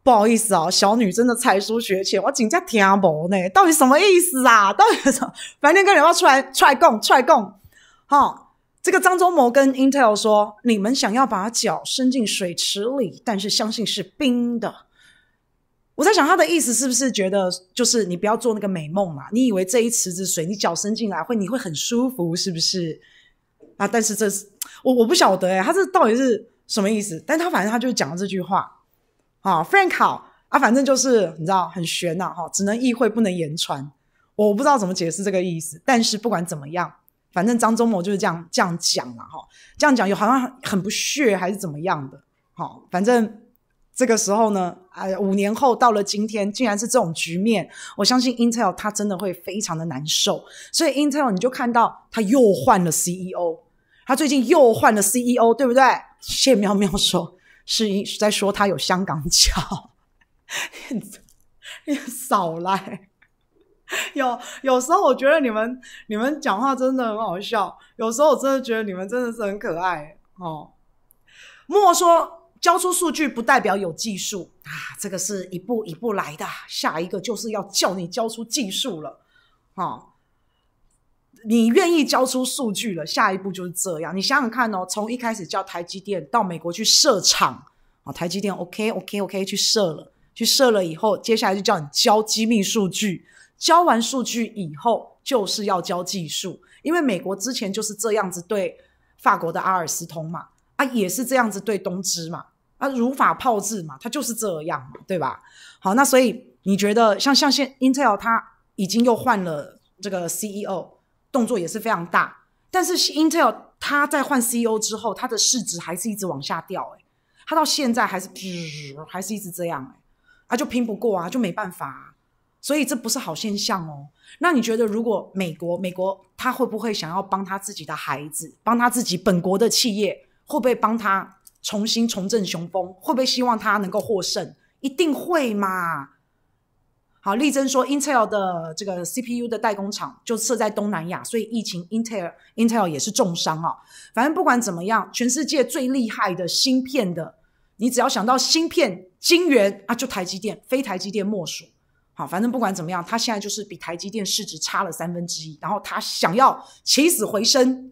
不好意思啊，小女真的才疏学浅，我紧张听不呢。到底什么意思啊？到底什么？反正跟人要出来踹出踹共。好，这个张忠谋跟 Intel 说：“你们想要把脚伸进水池里，但是相信是冰的。”我在想他的意思是不是觉得就是你不要做那个美梦嘛？你以为这一池子水你脚伸进来会你会很舒服是不是？啊，但是这我我不晓得哎，他这到底是什么意思？但他反正他就讲了这句话。啊 f r a n k 好啊，反正就是你知道很玄呐哈，只能意会不能言传，我不知道怎么解释这个意思。但是不管怎么样，反正张忠谋就是这样这样讲了哈，这样讲有好像很不屑还是怎么样的。好，反正这个时候呢，哎，五年后到了今天，竟然是这种局面，我相信 Intel 它真的会非常的难受。所以 Intel 你就看到他又换了 CEO，他最近又换了 CEO，对不对？谢苗苗说。是一在说他有香港脚，你 你少来。有有时候我觉得你们你们讲话真的很好笑，有时候我真的觉得你们真的是很可爱哦。莫说交出数据不代表有技术啊，这个是一步一步来的，下一个就是要叫你交出技术了，哦。你愿意交出数据了，下一步就是这样。你想想看哦，从一开始叫台积电到美国去设厂啊，台积电 OK OK OK 去设了，去设了以后，接下来就叫你交机密数据。交完数据以后，就是要交技术，因为美国之前就是这样子对法国的阿尔斯通嘛，啊，也是这样子对东芝嘛，啊，如法炮制嘛，它就是这样嘛，对吧？好，那所以你觉得像像现 Intel 它已经又换了这个 CEO。动作也是非常大，但是 Intel 它在换 CEO 之后，它的市值还是一直往下掉，诶，它到现在还是噗，还是一直这样，诶，啊就拼不过啊，就没办法，所以这不是好现象哦。那你觉得如果美国，美国他会不会想要帮他自己的孩子，帮他自己本国的企业，会不会帮他重新重振雄风？会不会希望他能够获胜？一定会嘛？好，力争说，Intel 的这个 CPU 的代工厂就设在东南亚，所以疫情，Intel，Intel 也是重伤啊。反正不管怎么样，全世界最厉害的芯片的，你只要想到芯片，晶圆啊，就台积电，非台积电莫属。好，反正不管怎么样，它现在就是比台积电市值差了三分之一，然后它想要起死回生，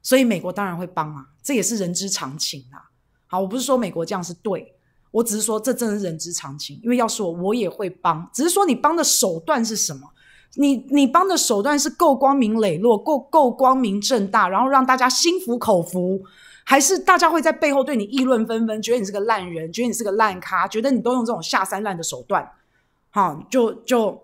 所以美国当然会帮啊，这也是人之常情啊。好，我不是说美国这样是对。我只是说，这真的是人之常情。因为要是我，我也会帮。只是说，你帮的手段是什么？你你帮的手段是够光明磊落，够够光明正大，然后让大家心服口服，还是大家会在背后对你议论纷纷，觉得你是个烂人，觉得你是个烂咖，觉得你都用这种下三滥的手段？好，就就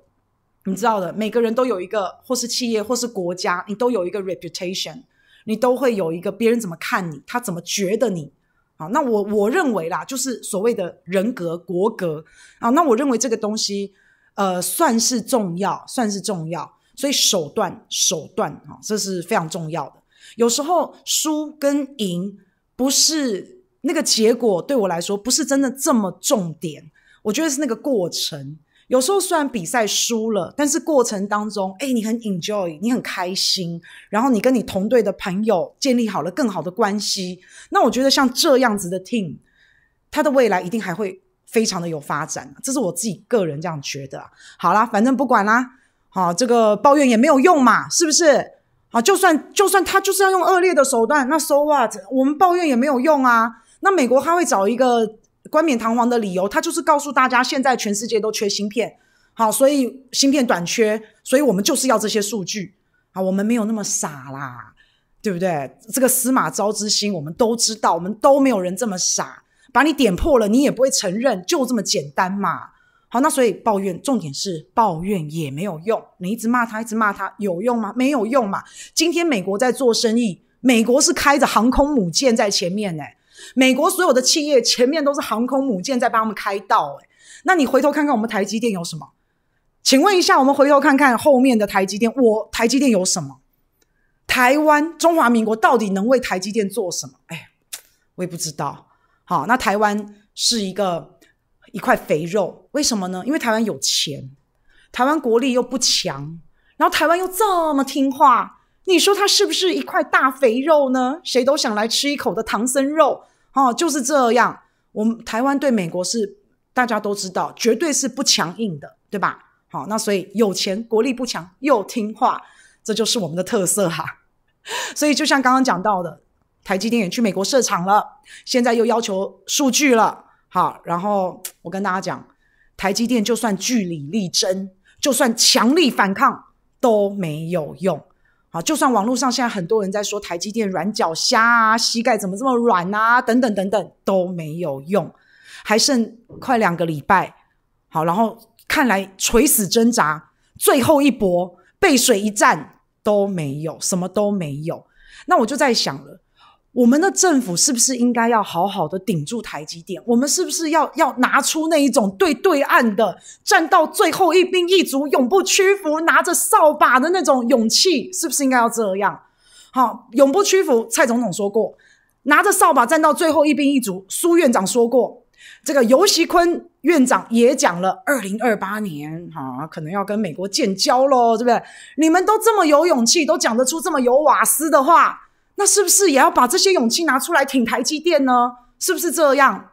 你知道的，每个人都有一个，或是企业，或是国家，你都有一个 reputation，你都会有一个别人怎么看你，他怎么觉得你。好，那我我认为啦，就是所谓的人格、国格啊。那我认为这个东西，呃，算是重要，算是重要。所以手段、手段啊，这是非常重要的。有时候输跟赢，不是那个结果对我来说，不是真的这么重点。我觉得是那个过程。有时候虽然比赛输了，但是过程当中，哎，你很 enjoy，你很开心，然后你跟你同队的朋友建立好了更好的关系，那我觉得像这样子的 team，他的未来一定还会非常的有发展，这是我自己个人这样觉得。好啦，反正不管啦，好，这个抱怨也没有用嘛，是不是？啊，就算就算他就是要用恶劣的手段，那 so what，我们抱怨也没有用啊。那美国他会找一个。冠冕堂皇的理由，他就是告诉大家，现在全世界都缺芯片，好，所以芯片短缺，所以我们就是要这些数据，好，我们没有那么傻啦，对不对？这个司马昭之心，我们都知道，我们都没有人这么傻，把你点破了，你也不会承认，就这么简单嘛。好，那所以抱怨，重点是抱怨也没有用，你一直骂他，一直骂他有用吗？没有用嘛。今天美国在做生意，美国是开着航空母舰在前面呢。美国所有的企业前面都是航空母舰在帮他们开道，诶那你回头看看我们台积电有什么？请问一下，我们回头看看后面的台积电，我台积电有什么？台湾中华民国到底能为台积电做什么？哎，我也不知道。好，那台湾是一个一块肥肉，为什么呢？因为台湾有钱，台湾国力又不强，然后台湾又这么听话，你说它是不是一块大肥肉呢？谁都想来吃一口的唐僧肉。哦，就是这样。我们台湾对美国是大家都知道，绝对是不强硬的，对吧？好，那所以有钱国力不强又听话，这就是我们的特色哈。所以就像刚刚讲到的，台积电也去美国设厂了，现在又要求数据了。好，然后我跟大家讲，台积电就算据理力争，就算强力反抗都没有用。啊，就算网络上现在很多人在说台积电软脚虾啊，膝盖怎么这么软啊，等等等等都没有用，还剩快两个礼拜，好，然后看来垂死挣扎、最后一搏、背水一战都没有，什么都没有，那我就在想了。我们的政府是不是应该要好好的顶住台积电？我们是不是要要拿出那一种对对岸的站到最后一兵一卒，永不屈服，拿着扫把的那种勇气？是不是应该要这样？好，永不屈服。蔡总统说过，拿着扫把站到最后一兵一卒。苏院长说过，这个尤习坤院长也讲了，二零二八年，啊，可能要跟美国建交喽，对不对？你们都这么有勇气，都讲得出这么有瓦斯的话。那是不是也要把这些勇气拿出来挺台积电呢？是不是这样？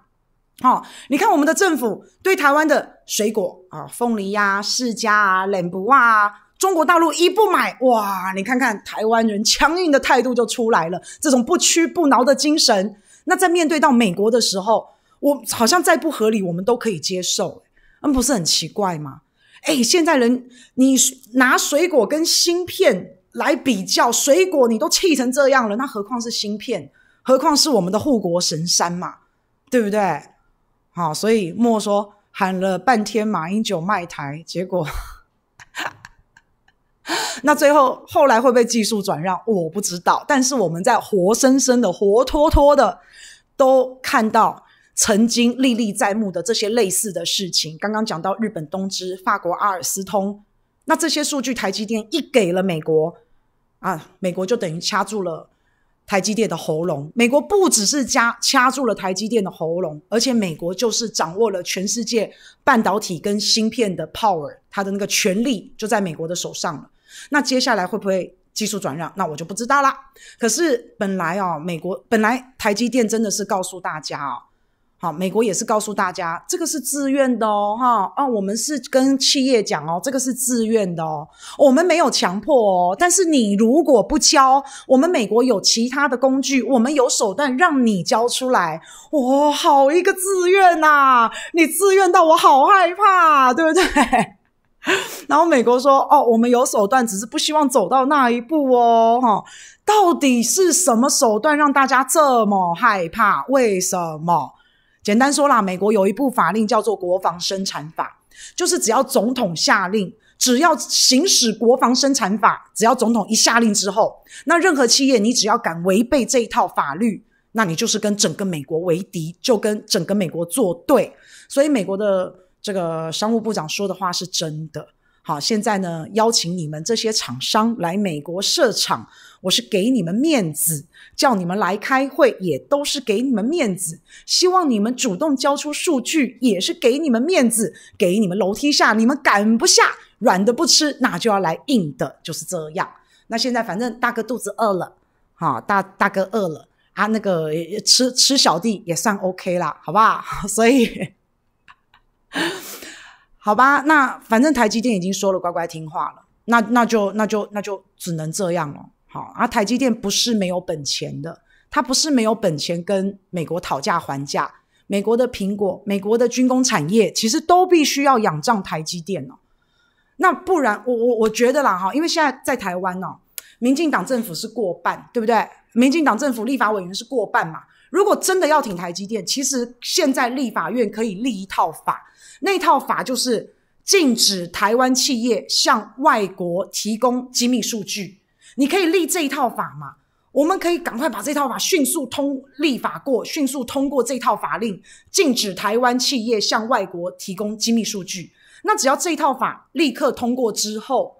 哦，你看我们的政府对台湾的水果啊，凤梨呀、释迦啊、冷不啊，中国大陆一不买，哇！你看看台湾人强硬的态度就出来了，这种不屈不挠的精神。那在面对到美国的时候，我好像再不合理，我们都可以接受，嗯，不是很奇怪吗？哎，现在人你拿水果跟芯片。来比较水果，你都气成这样了，那何况是芯片？何况是我们的护国神山嘛，对不对？好，所以莫说喊了半天马英九卖台，结果，那最后后来会被技术转让，我不知道。但是我们在活生生的、活脱脱的都看到曾经历历在目的这些类似的事情。刚刚讲到日本东芝、法国阿尔斯通，那这些数据，台积电一给了美国。啊，美国就等于掐住了台积电的喉咙。美国不只是加掐住了台积电的喉咙，而且美国就是掌握了全世界半导体跟芯片的 power，它的那个权力就在美国的手上了。那接下来会不会技术转让？那我就不知道啦。可是本来啊，美国本来台积电真的是告诉大家啊。好，美国也是告诉大家，这个是自愿的哦，哈啊，我们是跟企业讲哦，这个是自愿的哦，我们没有强迫哦，但是你如果不交，我们美国有其他的工具，我们有手段让你交出来。哇，好一个自愿呐，你自愿到我好害怕，对不对？然后美国说，哦，我们有手段，只是不希望走到那一步哦，哈。到底是什么手段让大家这么害怕？为什么？简单说啦，美国有一部法令叫做《国防生产法》，就是只要总统下令，只要行使国防生产法，只要总统一下令之后，那任何企业你只要敢违背这一套法律，那你就是跟整个美国为敌，就跟整个美国作对。所以美国的这个商务部长说的话是真的。好，现在呢，邀请你们这些厂商来美国设厂。我是给你们面子，叫你们来开会也都是给你们面子。希望你们主动交出数据，也是给你们面子。给你们楼梯下，你们敢不下，软的不吃，那就要来硬的，就是这样。那现在反正大哥肚子饿了，好大大哥饿了啊，那个吃吃小弟也算 OK 啦，好不好？所以，好吧，那反正台积电已经说了乖乖听话了，那那就那就那就只能这样了。好，而台积电不是没有本钱的，它不是没有本钱跟美国讨价还价。美国的苹果、美国的军工产业其实都必须要仰仗台积电哦。那不然，我我我觉得啦，哈，因为现在在台湾哦，民进党政府是过半，对不对？民进党政府立法委员是过半嘛？如果真的要挺台积电，其实现在立法院可以立一套法，那套法就是禁止台湾企业向外国提供机密数据。你可以立这一套法吗？我们可以赶快把这套法迅速通立法过，迅速通过这套法令，禁止台湾企业向外国提供机密数据。那只要这一套法立刻通过之后，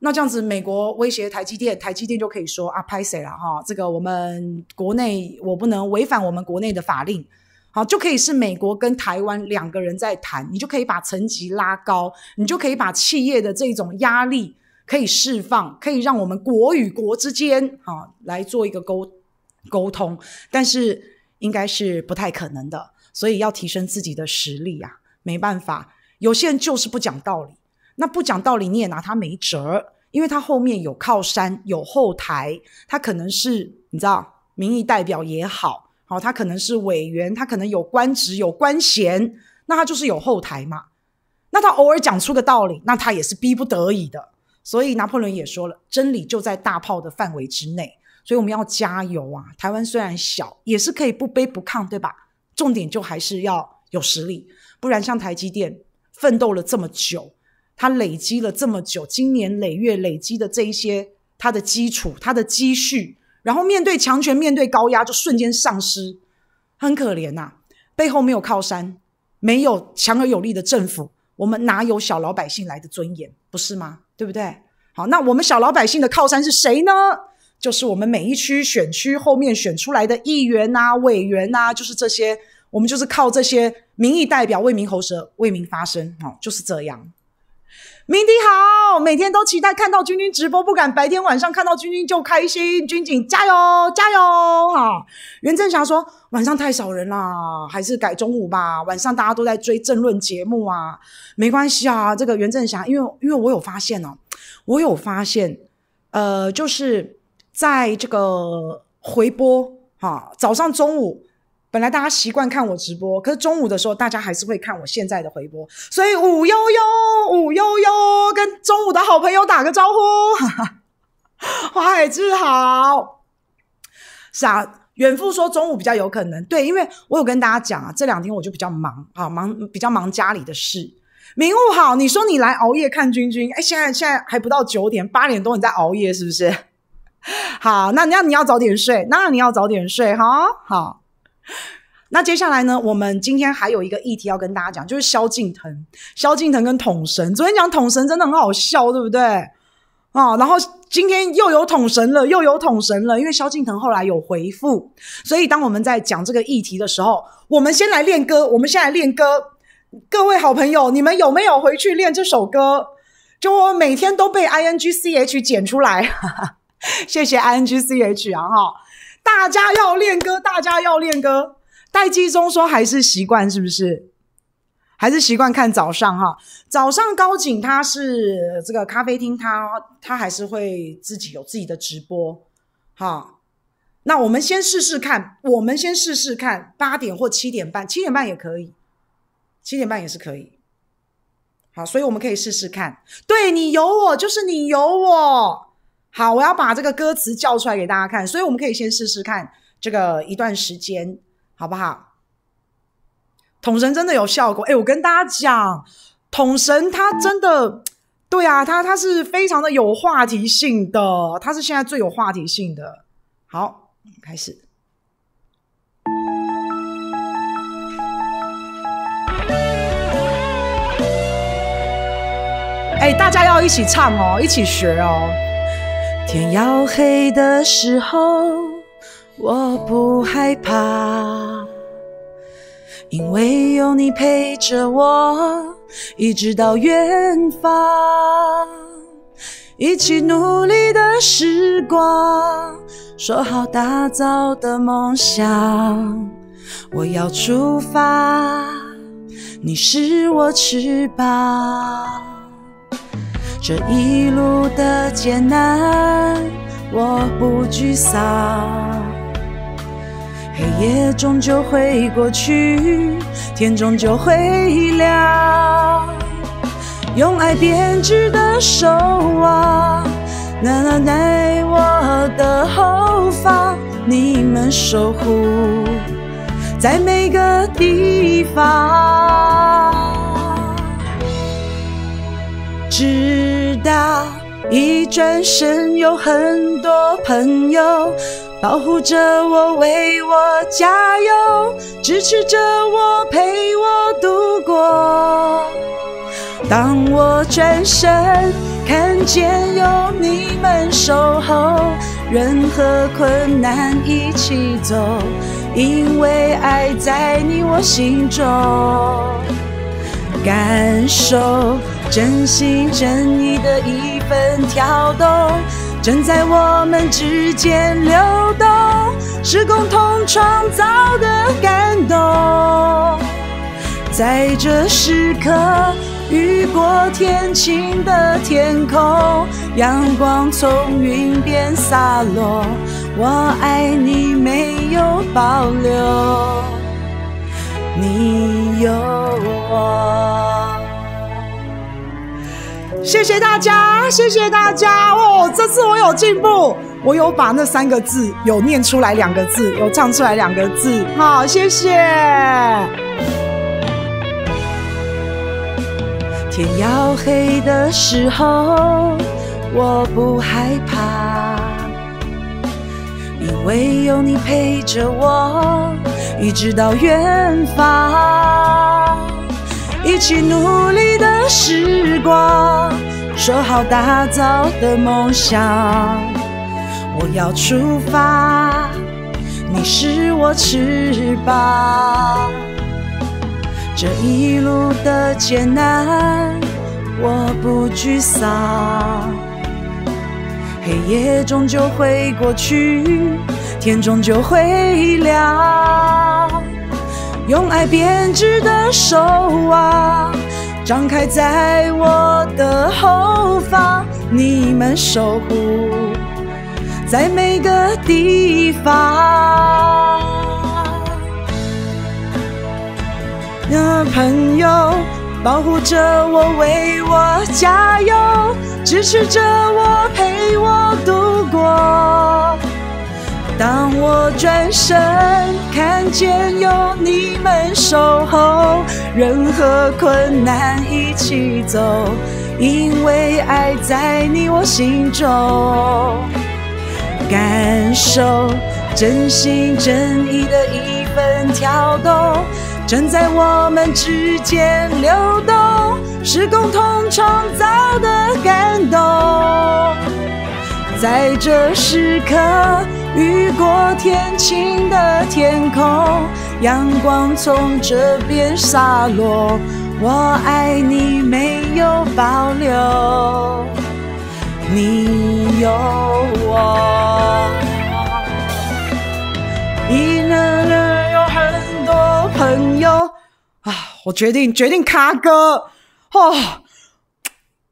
那这样子，美国威胁台积电，台积电就可以说啊，拍谁了哈？这个我们国内我不能违反我们国内的法令，好就可以是美国跟台湾两个人在谈，你就可以把层级拉高，你就可以把企业的这种压力。可以释放，可以让我们国与国之间啊来做一个沟沟通，但是应该是不太可能的。所以要提升自己的实力呀，没办法。有些人就是不讲道理，那不讲道理你也拿他没辙，因为他后面有靠山，有后台。他可能是你知道，民意代表也好，好他可能是委员，他可能有官职，有官衔，那他就是有后台嘛。那他偶尔讲出个道理，那他也是逼不得已的。所以拿破仑也说了，真理就在大炮的范围之内。所以我们要加油啊！台湾虽然小，也是可以不卑不亢，对吧？重点就还是要有实力，不然像台积电奋斗了这么久，它累积了这么久，今年累月累积的这一些，它的基础、它的积蓄，然后面对强权、面对高压，就瞬间丧失，很可怜呐！背后没有靠山，没有强而有力的政府，我们哪有小老百姓来的尊严，不是吗？对不对？好，那我们小老百姓的靠山是谁呢？就是我们每一区选区后面选出来的议员啊、委员啊，就是这些，我们就是靠这些民意代表为民喉舌、为民发声，好，就是这样。明迪好，每天都期待看到君君直播，不敢白天晚上看到君君就开心。君君加油加油！啊！袁振霞说晚上太少人了，还是改中午吧。晚上大家都在追政论节目啊，没关系啊。这个袁振霞，因为因为我有发现哦，我有发现，呃，就是在这个回播哈，早上中午。本来大家习惯看我直播，可是中午的时候大家还是会看我现在的回播。所以五悠悠、五悠悠跟中午的好朋友打个招呼。花 海志好，是啊，远富说中午比较有可能对，因为我有跟大家讲啊，这两天我就比较忙啊，忙比较忙家里的事。明悟好，你说你来熬夜看君君，哎，现在现在还不到九点，八点多你在熬夜是不是？好，那那你要早点睡，那你要早点睡，好好。那接下来呢？我们今天还有一个议题要跟大家讲，就是萧敬腾。萧敬腾跟统神，昨天讲统神真的很好笑，对不对？哦，然后今天又有统神了，又有统神了。因为萧敬腾后来有回复，所以当我们在讲这个议题的时候，我们先来练歌。我们先来练歌，各位好朋友，你们有没有回去练这首歌？就我每天都被 I N G C H 剪出来，谢谢 I N G C H 啊哈。大家要练歌，大家要练歌。戴机中说还是习惯，是不是？还是习惯看早上哈。早上高景他是这个咖啡厅，他他还是会自己有自己的直播哈。那我们先试试看，我们先试试看八点或七点半，七点半也可以，七点半也是可以。好，所以我们可以试试看。对你有我，就是你有我。好，我要把这个歌词叫出来给大家看，所以我们可以先试试看这个一段时间，好不好？桶神真的有效果，哎，我跟大家讲，桶神它真的，对啊，它它是非常的有话题性的，它是现在最有话题性的。好，开始。哎，大家要一起唱哦，一起学哦。天要黑的时候，我不害怕，因为有你陪着我，一直到远方。一起努力的时光，说好打造的梦想，我要出发，你是我翅膀。这一路的艰难，我不沮丧。黑夜终究会过去，天终究会亮。用爱编织的手网，暖暖在我的后方。你们守护在每个地方。直到一转身，有很多朋友保护着我，为我加油，支持着我，陪我度过。当我转身，看见有你们守候，任何困难一起走，因为爱在你我心中，感受。真心真意的一份跳动，正在我们之间流动，是共同创造的感动。在这时刻，雨过天晴的天空，阳光从云边洒落，我爱你没有保留，你有我。谢谢大家，谢谢大家哦！这次我有进步，我有把那三个字有念出来，两个字有唱出来，两个字。好，谢谢。天要黑的时候，我不害怕，因为有你陪着我，一直到远方。一起努力的时光，说好打造的梦想，我要出发，你是我翅膀。这一路的艰难，我不沮丧。黑夜终究会过去，天终究会亮。用爱编织的手啊，张开在我的后方，你们守护在每个地方。朋友，保护着我，为我加油，支持着我，陪我度过。当我转身看见有你们守候，任何困难一起走，因为爱在你我心中。感受真心真意的一份跳动，正在我们之间流动，是共同创造的感动，在这时刻。雨过天晴的天空，阳光从这边洒落。我爱你，没有保留，你有我。你那里有很多朋友啊！我决定决定，咖哥，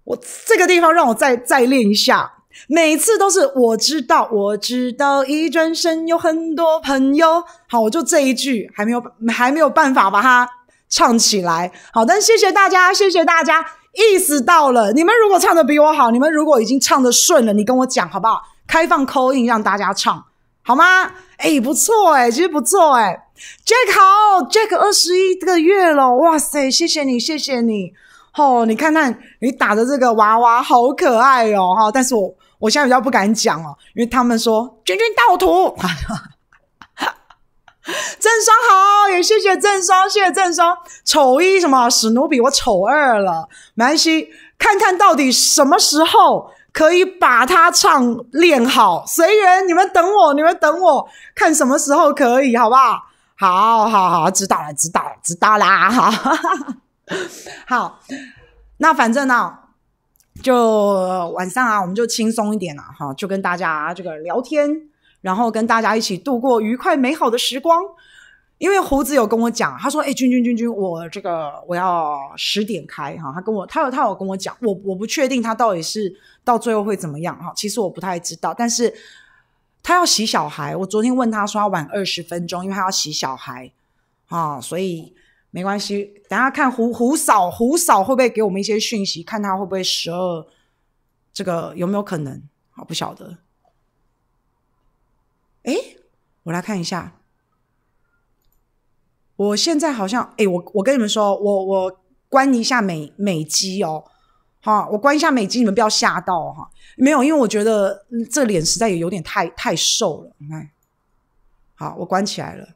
我这个地方让我再再练一下。每次都是我知道，我知道一转身有很多朋友。好，我就这一句还没有还没有办法把它唱起来。好，但谢谢大家，谢谢大家意识到了。你们如果唱的比我好，你们如果已经唱的顺了，你跟我讲好不好？开放口音让大家唱好吗？哎，不错哎，其实不错哎。Jack 好，Jack 二十一个月了，哇塞，谢谢你谢谢你。吼，你看看你打的这个娃娃好可爱哦哈，但是我。我现在比较不敢讲哦，因为他们说君君盗图，郑双好，也谢谢郑双，谢谢郑双。丑一什么史努比，我丑二了，没关系，看看到底什么时候可以把它唱练好，随缘。你们等我，你们等我看什么时候可以，好不好？好好好，知道了，知道了，知道了，好，好。那反正呢。就晚上啊，我们就轻松一点了哈，就跟大家这个聊天，然后跟大家一起度过愉快美好的时光。因为胡子有跟我讲，他说：“哎，君君君君，我这个我要十点开哈。”他跟我，他有他有跟我讲，我我不确定他到底是到最后会怎么样哈。其实我不太知道，但是他要洗小孩。我昨天问他要晚二十分钟，因为他要洗小孩啊，所以。没关系，等下看胡胡嫂胡嫂会不会给我们一些讯息，看他会不会十二这个有没有可能？好，不晓得。哎，我来看一下。我现在好像哎，我我跟你们说，我我关一下美美机哦，哈，我关一下美肌，你们不要吓到哈。没有，因为我觉得这脸实在也有点太太瘦了。你看，好，我关起来了，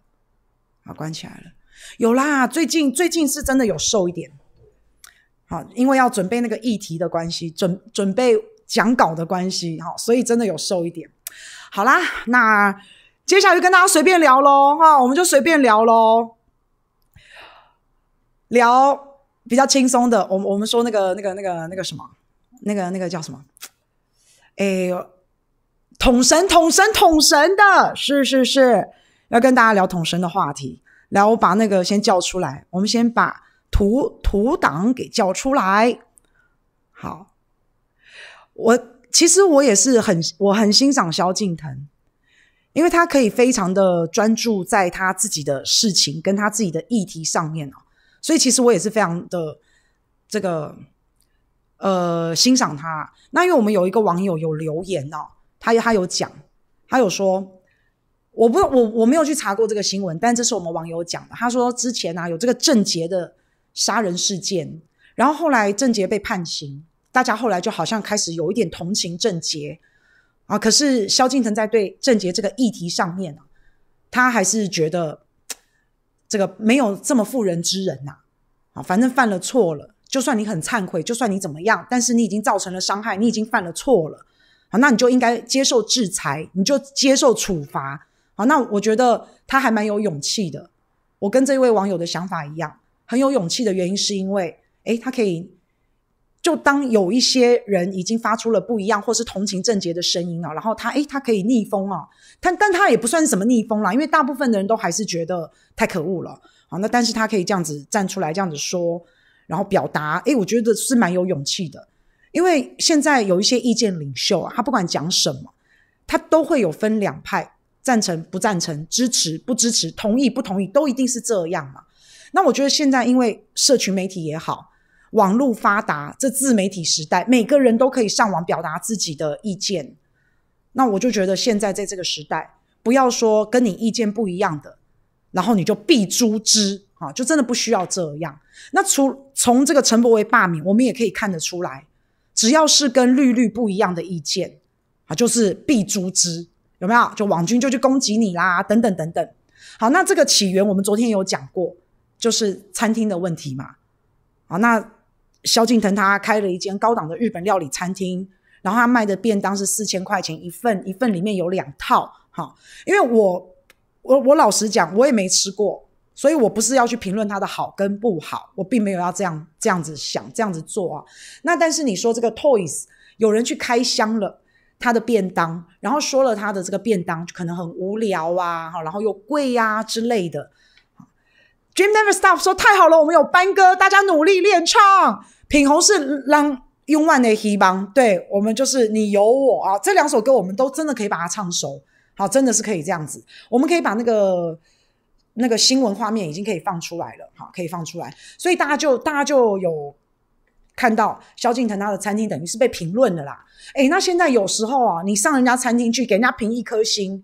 好，关起来了。有啦，最近最近是真的有瘦一点。好，因为要准备那个议题的关系，准准备讲稿的关系，哈，所以真的有瘦一点。好啦，那接下来就跟大家随便聊喽，哈，我们就随便聊喽，聊比较轻松的。我我们说那个那个那个那个什么，那个那个叫什么？哎，统神统神统神的，是是是要跟大家聊统神的话题。来，我把那个先叫出来。我们先把图图档给叫出来。好，我其实我也是很我很欣赏萧敬腾，因为他可以非常的专注在他自己的事情跟他自己的议题上面哦，所以其实我也是非常的这个呃欣赏他。那因为我们有一个网友有留言哦，他他有讲，他有说。我不我我没有去查过这个新闻，但这是我们网友讲的。他说之前啊有这个郑杰的杀人事件，然后后来郑杰被判刑，大家后来就好像开始有一点同情郑杰啊。可是萧敬腾在对郑杰这个议题上面啊，他还是觉得这个没有这么妇人之仁呐。啊，反正犯了错了，就算你很忏悔，就算你怎么样，但是你已经造成了伤害，你已经犯了错了啊，那你就应该接受制裁，你就接受处罚。好，那我觉得他还蛮有勇气的。我跟这位网友的想法一样，很有勇气的原因是因为，哎，他可以就当有一些人已经发出了不一样或是同情症结的声音啊，然后他哎，他可以逆风啊，但但他也不算什么逆风了，因为大部分的人都还是觉得太可恶了。好，那但是他可以这样子站出来，这样子说，然后表达，哎，我觉得是蛮有勇气的。因为现在有一些意见领袖啊，他不管讲什么，他都会有分两派。赞成不赞成，支持不支持，同意不同意，都一定是这样嘛？那我觉得现在因为社群媒体也好，网络发达，这自媒体时代，每个人都可以上网表达自己的意见。那我就觉得现在在这个时代，不要说跟你意见不一样的，然后你就必诛之啊，就真的不需要这样。那除从这个陈伯维罢免，我们也可以看得出来，只要是跟绿绿不一样的意见，啊，就是必诛之。有没有？就网军就去攻击你啦，等等等等。好，那这个起源我们昨天有讲过，就是餐厅的问题嘛。好，那萧敬腾他开了一间高档的日本料理餐厅，然后他卖的便当是四千块钱一份，一份里面有两套。好，因为我我我老实讲，我也没吃过，所以我不是要去评论它的好跟不好，我并没有要这样这样子想，这样子做啊。那但是你说这个 Toys 有人去开箱了。他的便当，然后说了他的这个便当可能很无聊啊，哈，然后又贵呀之类的。Dream never stop 说太好了，我们有班歌，大家努力练唱。品红是让用万的黑帮，对我们就是你有我啊，这两首歌我们都真的可以把它唱熟，好，真的是可以这样子，我们可以把那个那个新闻画面已经可以放出来了，好，可以放出来，所以大家就大家就有。看到萧敬腾他的餐厅等于是被评论的啦，哎，那现在有时候啊，你上人家餐厅去给人家评一颗星，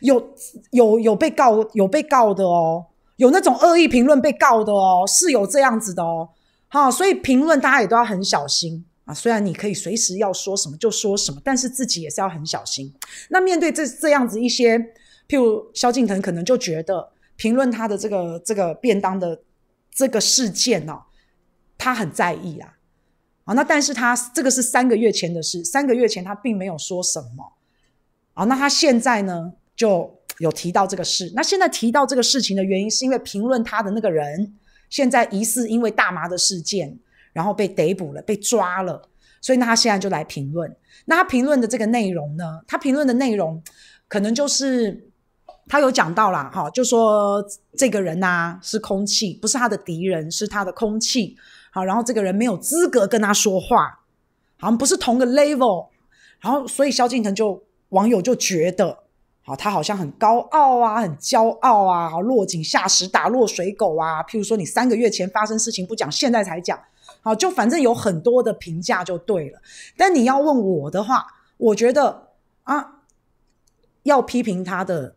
有有有被告有被告的哦，有那种恶意评论被告的哦，是有这样子的哦，好，所以评论大家也都要很小心啊。虽然你可以随时要说什么就说什么，但是自己也是要很小心。那面对这这样子一些，譬如萧敬腾可能就觉得评论他的这个这个便当的这个事件呢，他很在意啊。啊，那但是他这个是三个月前的事，三个月前他并没有说什么。啊，那他现在呢就有提到这个事。那现在提到这个事情的原因，是因为评论他的那个人，现在疑似因为大麻的事件，然后被逮捕了，被抓了。所以那他现在就来评论。那他评论的这个内容呢？他评论的内容可能就是他有讲到了，哈，就说这个人呐是空气，不是他的敌人，是他的空气。好，然后这个人没有资格跟他说话，好，像不是同个 level，然后所以萧敬腾就网友就觉得，好，他好像很高傲啊，很骄傲啊，落井下石，打落水狗啊，譬如说你三个月前发生事情不讲，现在才讲，好，就反正有很多的评价就对了，但你要问我的话，我觉得啊，要批评他的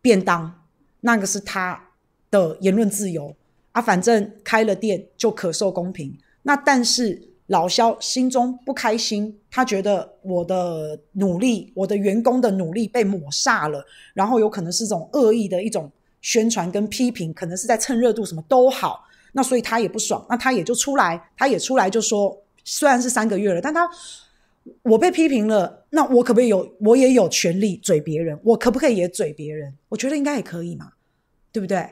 便当，那个是他的言论自由。反正开了店就可受公平，那但是老肖心中不开心，他觉得我的努力，我的员工的努力被抹煞了，然后有可能是这种恶意的一种宣传跟批评，可能是在蹭热度，什么都好，那所以他也不爽，那他也就出来，他也出来就说，虽然是三个月了，但他我被批评了，那我可不可以有，我也有权利嘴别人，我可不可以也嘴别人？我觉得应该也可以嘛，对不对？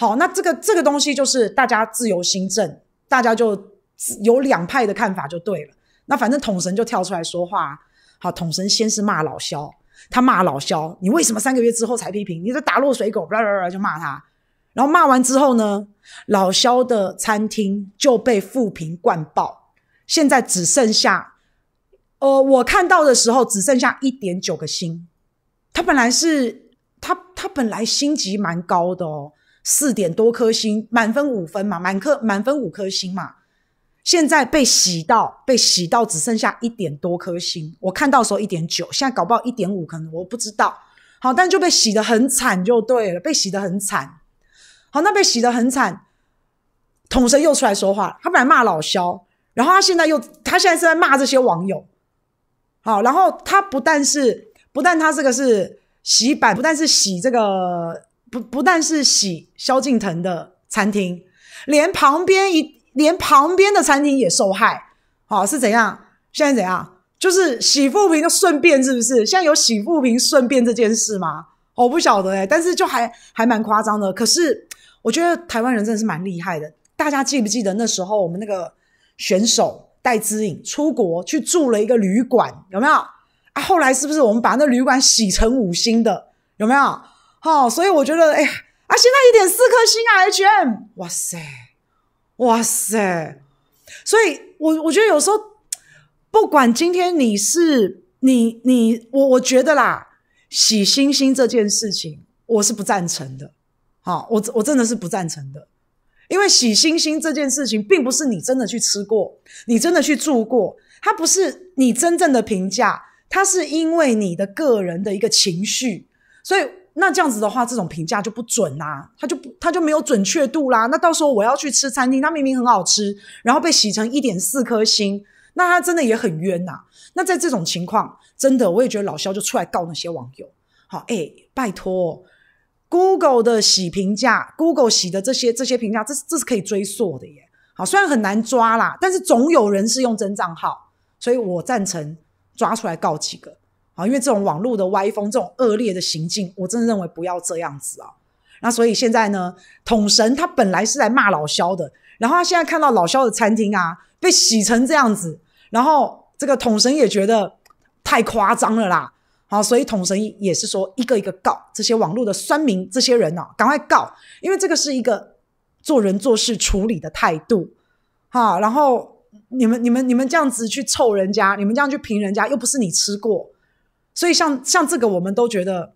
好，那这个这个东西就是大家自由新政，大家就有两派的看法就对了。那反正统神就跳出来说话。好，统神先是骂老肖，他骂老肖，你为什么三个月之后才批评？你这打落水狗，叭叭叭就骂他。然后骂完之后呢，老肖的餐厅就被富评灌爆，现在只剩下，呃，我看到的时候只剩下一点九个星。他本来是，他他本来星级蛮高的哦。四点多颗星，满分五分嘛，满颗满分五颗星嘛。现在被洗到，被洗到只剩下一点多颗星。我看到时候一点九，现在搞不好一点五，可能我不知道。好，但就被洗得很惨，就对了，被洗得很惨。好，那被洗得很惨，统神又出来说话，他本来骂老肖，然后他现在又，他现在是在骂这些网友。好，然后他不但是，不但他这个是洗版，不但是洗这个。不不但是洗萧敬腾的餐厅，连旁边一连旁边的餐厅也受害，哦，是怎样？现在怎样？就是洗富平就顺便是不是？现在有洗富平顺便这件事吗？我不晓得哎，但是就还还蛮夸张的。可是我觉得台湾人真的是蛮厉害的。大家记不记得那时候我们那个选手戴姿颖出国去住了一个旅馆，有没有？啊，后来是不是我们把那旅馆洗成五星的？有没有？好，所以我觉得，哎呀，啊，现在一点四颗星啊，H M，哇塞，哇塞，所以我我觉得有时候，不管今天你是你你我，我觉得啦，洗星星这件事情，我是不赞成的。好，我我真的是不赞成的，因为洗星星这件事情，并不是你真的去吃过，你真的去住过，它不是你真正的评价，它是因为你的个人的一个情绪，所以。那这样子的话，这种评价就不准啦，他就不，他就没有准确度啦。那到时候我要去吃餐厅，他明明很好吃，然后被洗成一点四颗星，那他真的也很冤呐。那在这种情况，真的我也觉得老肖就出来告那些网友。好，哎，拜托，Google 的洗评价，Google 洗的这些这些评价，这这是可以追溯的耶。好，虽然很难抓啦，但是总有人是用真账号，所以我赞成抓出来告几个。啊，因为这种网络的歪风，这种恶劣的行径，我真的认为不要这样子啊。那所以现在呢，统神他本来是在骂老萧的，然后他现在看到老萧的餐厅啊被洗成这样子，然后这个统神也觉得太夸张了啦。好，所以统神也是说一个一个告这些网络的酸民，这些人呐，赶快告，因为这个是一个做人做事处理的态度。好，然后你们你们你们这样子去臭人家，你们这样去评人家，又不是你吃过。所以像像这个，我们都觉得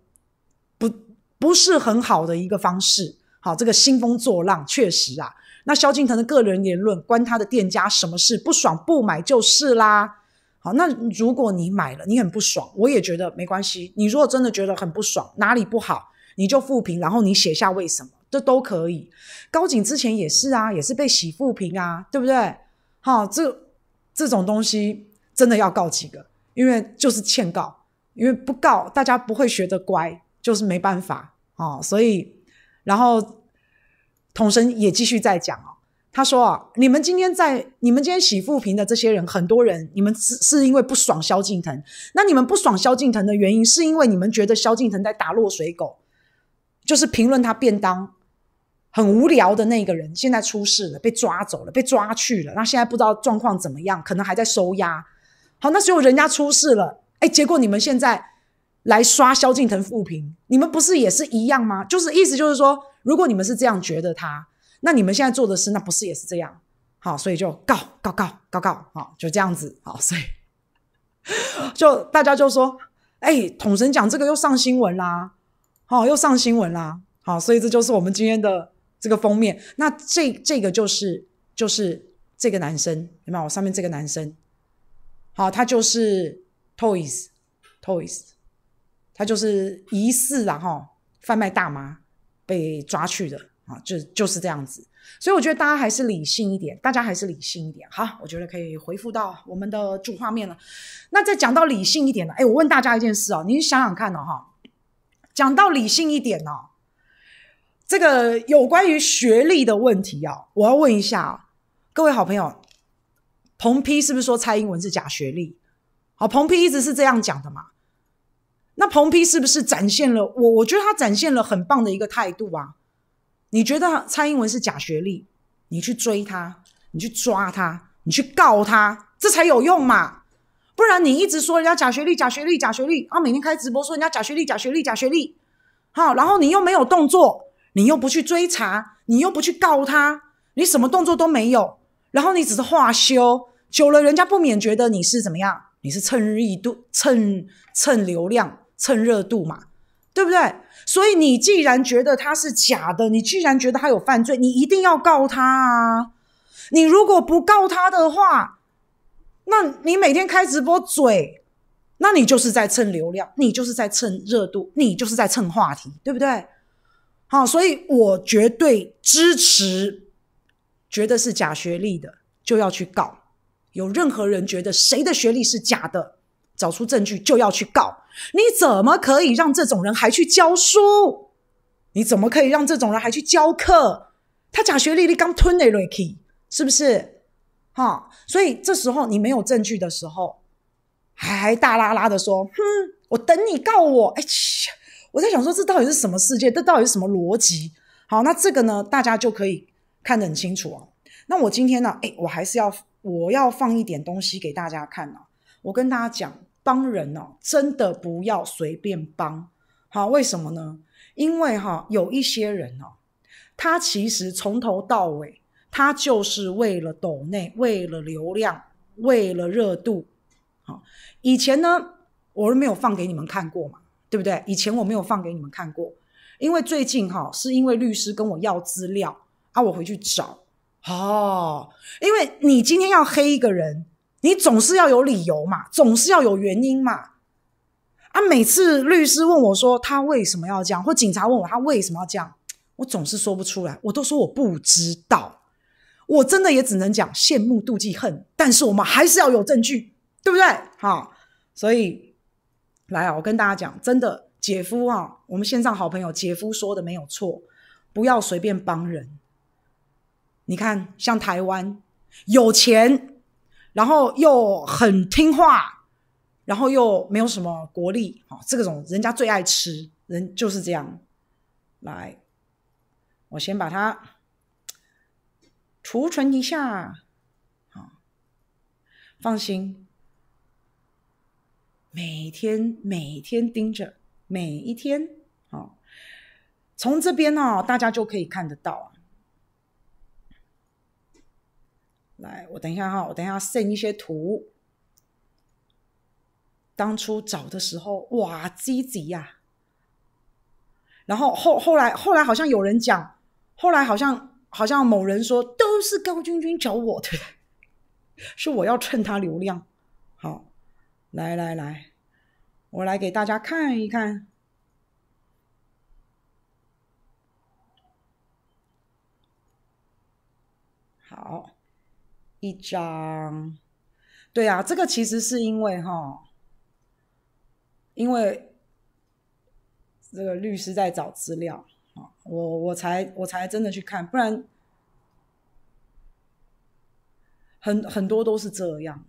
不不是很好的一个方式。好，这个兴风作浪，确实啊。那萧敬腾的个人言论关他的店家什么事？不爽不买就是啦。好，那如果你买了，你很不爽，我也觉得没关系。你如果真的觉得很不爽，哪里不好，你就复评，然后你写下为什么，这都可以。高景之前也是啊，也是被洗复评啊，对不对？好，这这种东西真的要告几个，因为就是欠告。因为不告，大家不会学得乖，就是没办法哦。所以，然后童生也继续在讲哦。他说啊：“你们今天在你们今天洗富平的这些人，很多人，你们是是因为不爽萧敬腾。那你们不爽萧敬腾的原因，是因为你们觉得萧敬腾在打落水狗，就是评论他便当很无聊的那个人，现在出事了，被抓走了，被抓去了。那现在不知道状况怎么样，可能还在收押。好，那所以人家出事了。”哎，结果你们现在来刷萧敬腾复评，你们不是也是一样吗？就是意思就是说，如果你们是这样觉得他，那你们现在做的事，那不是也是这样？好，所以就告告告告告，好，就这样子，好，所以就大家就说，哎，统神讲这个又上新闻啦，好，又上新闻啦，好，所以这就是我们今天的这个封面。那这这个就是就是这个男生，明白我上面这个男生，好，他就是。Toys, toys，他就是疑似啊后贩卖大麻被抓去的啊，就就是这样子。所以我觉得大家还是理性一点，大家还是理性一点。好，我觉得可以回复到我们的主画面了。那再讲到理性一点呢？哎，我问大家一件事哦，您想想看哦哈。讲到理性一点哦，这个有关于学历的问题哦，我要问一下各位好朋友，彭批是不是说蔡英文是假学历？好，彭批一直是这样讲的嘛？那彭批是不是展现了我？我觉得他展现了很棒的一个态度啊！你觉得蔡英文是假学历，你去追他，你去抓他，你去告他，这才有用嘛？不然你一直说人家假学历、假学历、假学历啊，每天开直播说人家假学历、假学历、假学历，好，然后你又没有动作，你又不去追查，你又不去告他，你什么动作都没有，然后你只是话修久了，人家不免觉得你是怎么样？你是蹭热度、蹭蹭流量、蹭热度嘛，对不对？所以你既然觉得他是假的，你既然觉得他有犯罪，你一定要告他啊！你如果不告他的话，那你每天开直播嘴，那你就是在蹭流量，你就是在蹭热度，你就是在蹭话题，对不对？好，所以我绝对支持，觉得是假学历的就要去告。有任何人觉得谁的学历是假的，找出证据就要去告。你怎么可以让这种人还去教书？你怎么可以让这种人还去教课？他假学历你刚吞了瑞 k y 是不是？哈，所以这时候你没有证据的时候，还大拉拉的说：“哼，我等你告我。”哎，我在想说这到底是什么世界？这到底是什么逻辑？好，那这个呢，大家就可以看得很清楚哦。那我今天呢，哎，我还是要。我要放一点东西给大家看哦。我跟大家讲，帮人哦，真的不要随便帮。好，为什么呢？因为哈，有一些人哦，他其实从头到尾，他就是为了抖内，为了流量，为了热度。好，以前呢，我是没有放给你们看过嘛，对不对？以前我没有放给你们看过，因为最近哈，是因为律师跟我要资料啊，我回去找。哦，因为你今天要黑一个人，你总是要有理由嘛，总是要有原因嘛。啊，每次律师问我说他为什么要这样，或警察问我他为什么要这样，我总是说不出来，我都说我不知道，我真的也只能讲羡慕、妒忌、恨。但是我们还是要有证据，对不对？哈，所以来啊，我跟大家讲，真的，姐夫啊，我们线上好朋友姐夫说的没有错，不要随便帮人。你看，像台湾有钱，然后又很听话，然后又没有什么国力，哈，这种人家最爱吃，人就是这样。来，我先把它储存一下，好，放心，每天每天盯着，每一天，好，从这边哦，大家就可以看得到啊。来，我等一下哈，我等一下 send 一些图。当初找的时候，哇，积极呀。然后后后来后来好像有人讲，后来好像好像某人说都是高君君找我的，是我要蹭他流量。好，来来来，我来给大家看一看。好。一张，对啊，这个其实是因为哈，因为这个律师在找资料啊，我我才我才真的去看，不然很很多都是这样。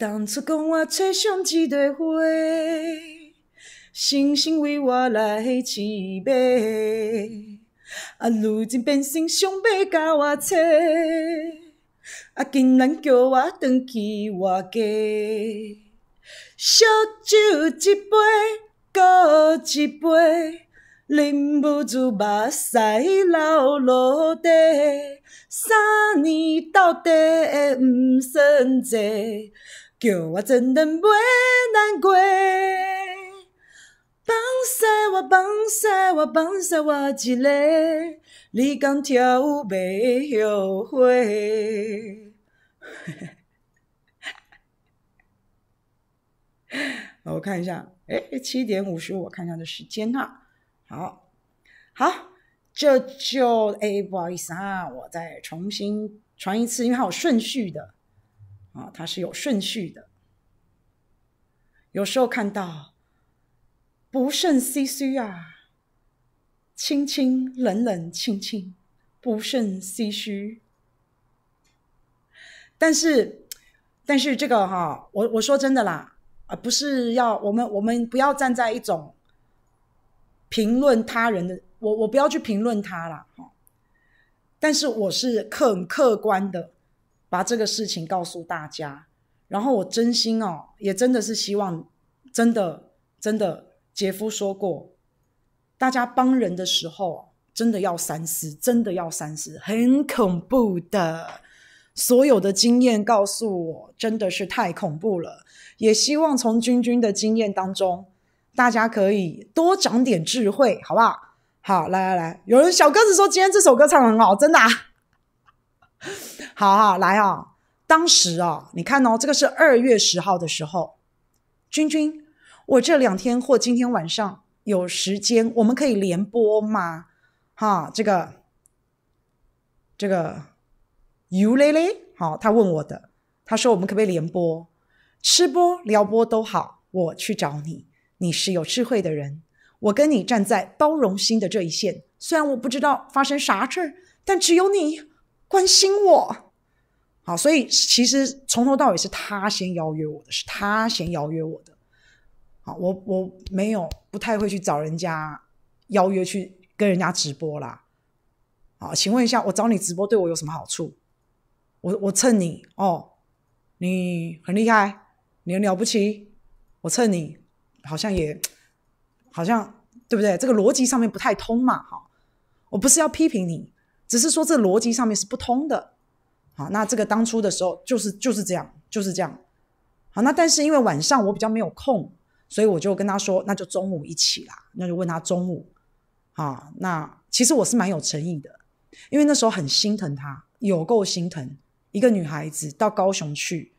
当初讲我吹上一朵花，生生为我来饲马。啊，如今变成伤马甲我饲，啊，竟然叫我回去我家。烧酒一杯搁一杯，忍不住目屎流落地。三年到底不算多。叫我怎能不难过？放下我，放下我，放下我，一个，你敢跳舞未后悔？我看一下，哎，七点五十五，我看一下的时间啊。好，好，这就，哎，不好意思啊，我再重新传一次，因为它有顺序的。啊，它是有顺序的。有时候看到不胜唏嘘啊，清清冷冷，清清不胜唏嘘。但是，但是这个哈，我我说真的啦，啊，不是要我们我们不要站在一种评论他人的，我我不要去评论他啦。哈。但是我是很客观的。把这个事情告诉大家，然后我真心哦，也真的是希望，真的真的，杰夫说过，大家帮人的时候，真的要三思，真的要三思，很恐怖的。所有的经验告诉我，真的是太恐怖了。也希望从君君的经验当中，大家可以多长点智慧，好不好？好，来来来，有人小鸽子说今天这首歌唱得很好，真的。好好来啊！当时啊，你看哦，这个是二月十号的时候，君君，我这两天或今天晚上有时间，我们可以连播吗？哈，这个，这个，U 蕾蕾，好，他问我的，他说我们可不可以连播？吃播、聊播都好，我去找你。你是有智慧的人，我跟你站在包容心的这一线。虽然我不知道发生啥事儿，但只有你关心我。好，所以其实从头到尾是他先邀约我的，是他先邀约我的。好，我我没有不太会去找人家邀约去跟人家直播啦。好，请问一下，我找你直播对我有什么好处？我我蹭你哦，你很厉害，你了不起，我蹭你，好像也好像对不对？这个逻辑上面不太通嘛，哈。我不是要批评你，只是说这逻辑上面是不通的。好，那这个当初的时候就是就是这样，就是这样。好，那但是因为晚上我比较没有空，所以我就跟他说，那就中午一起啦。那就问他中午。好，那其实我是蛮有诚意的，因为那时候很心疼他，有够心疼。一个女孩子到高雄去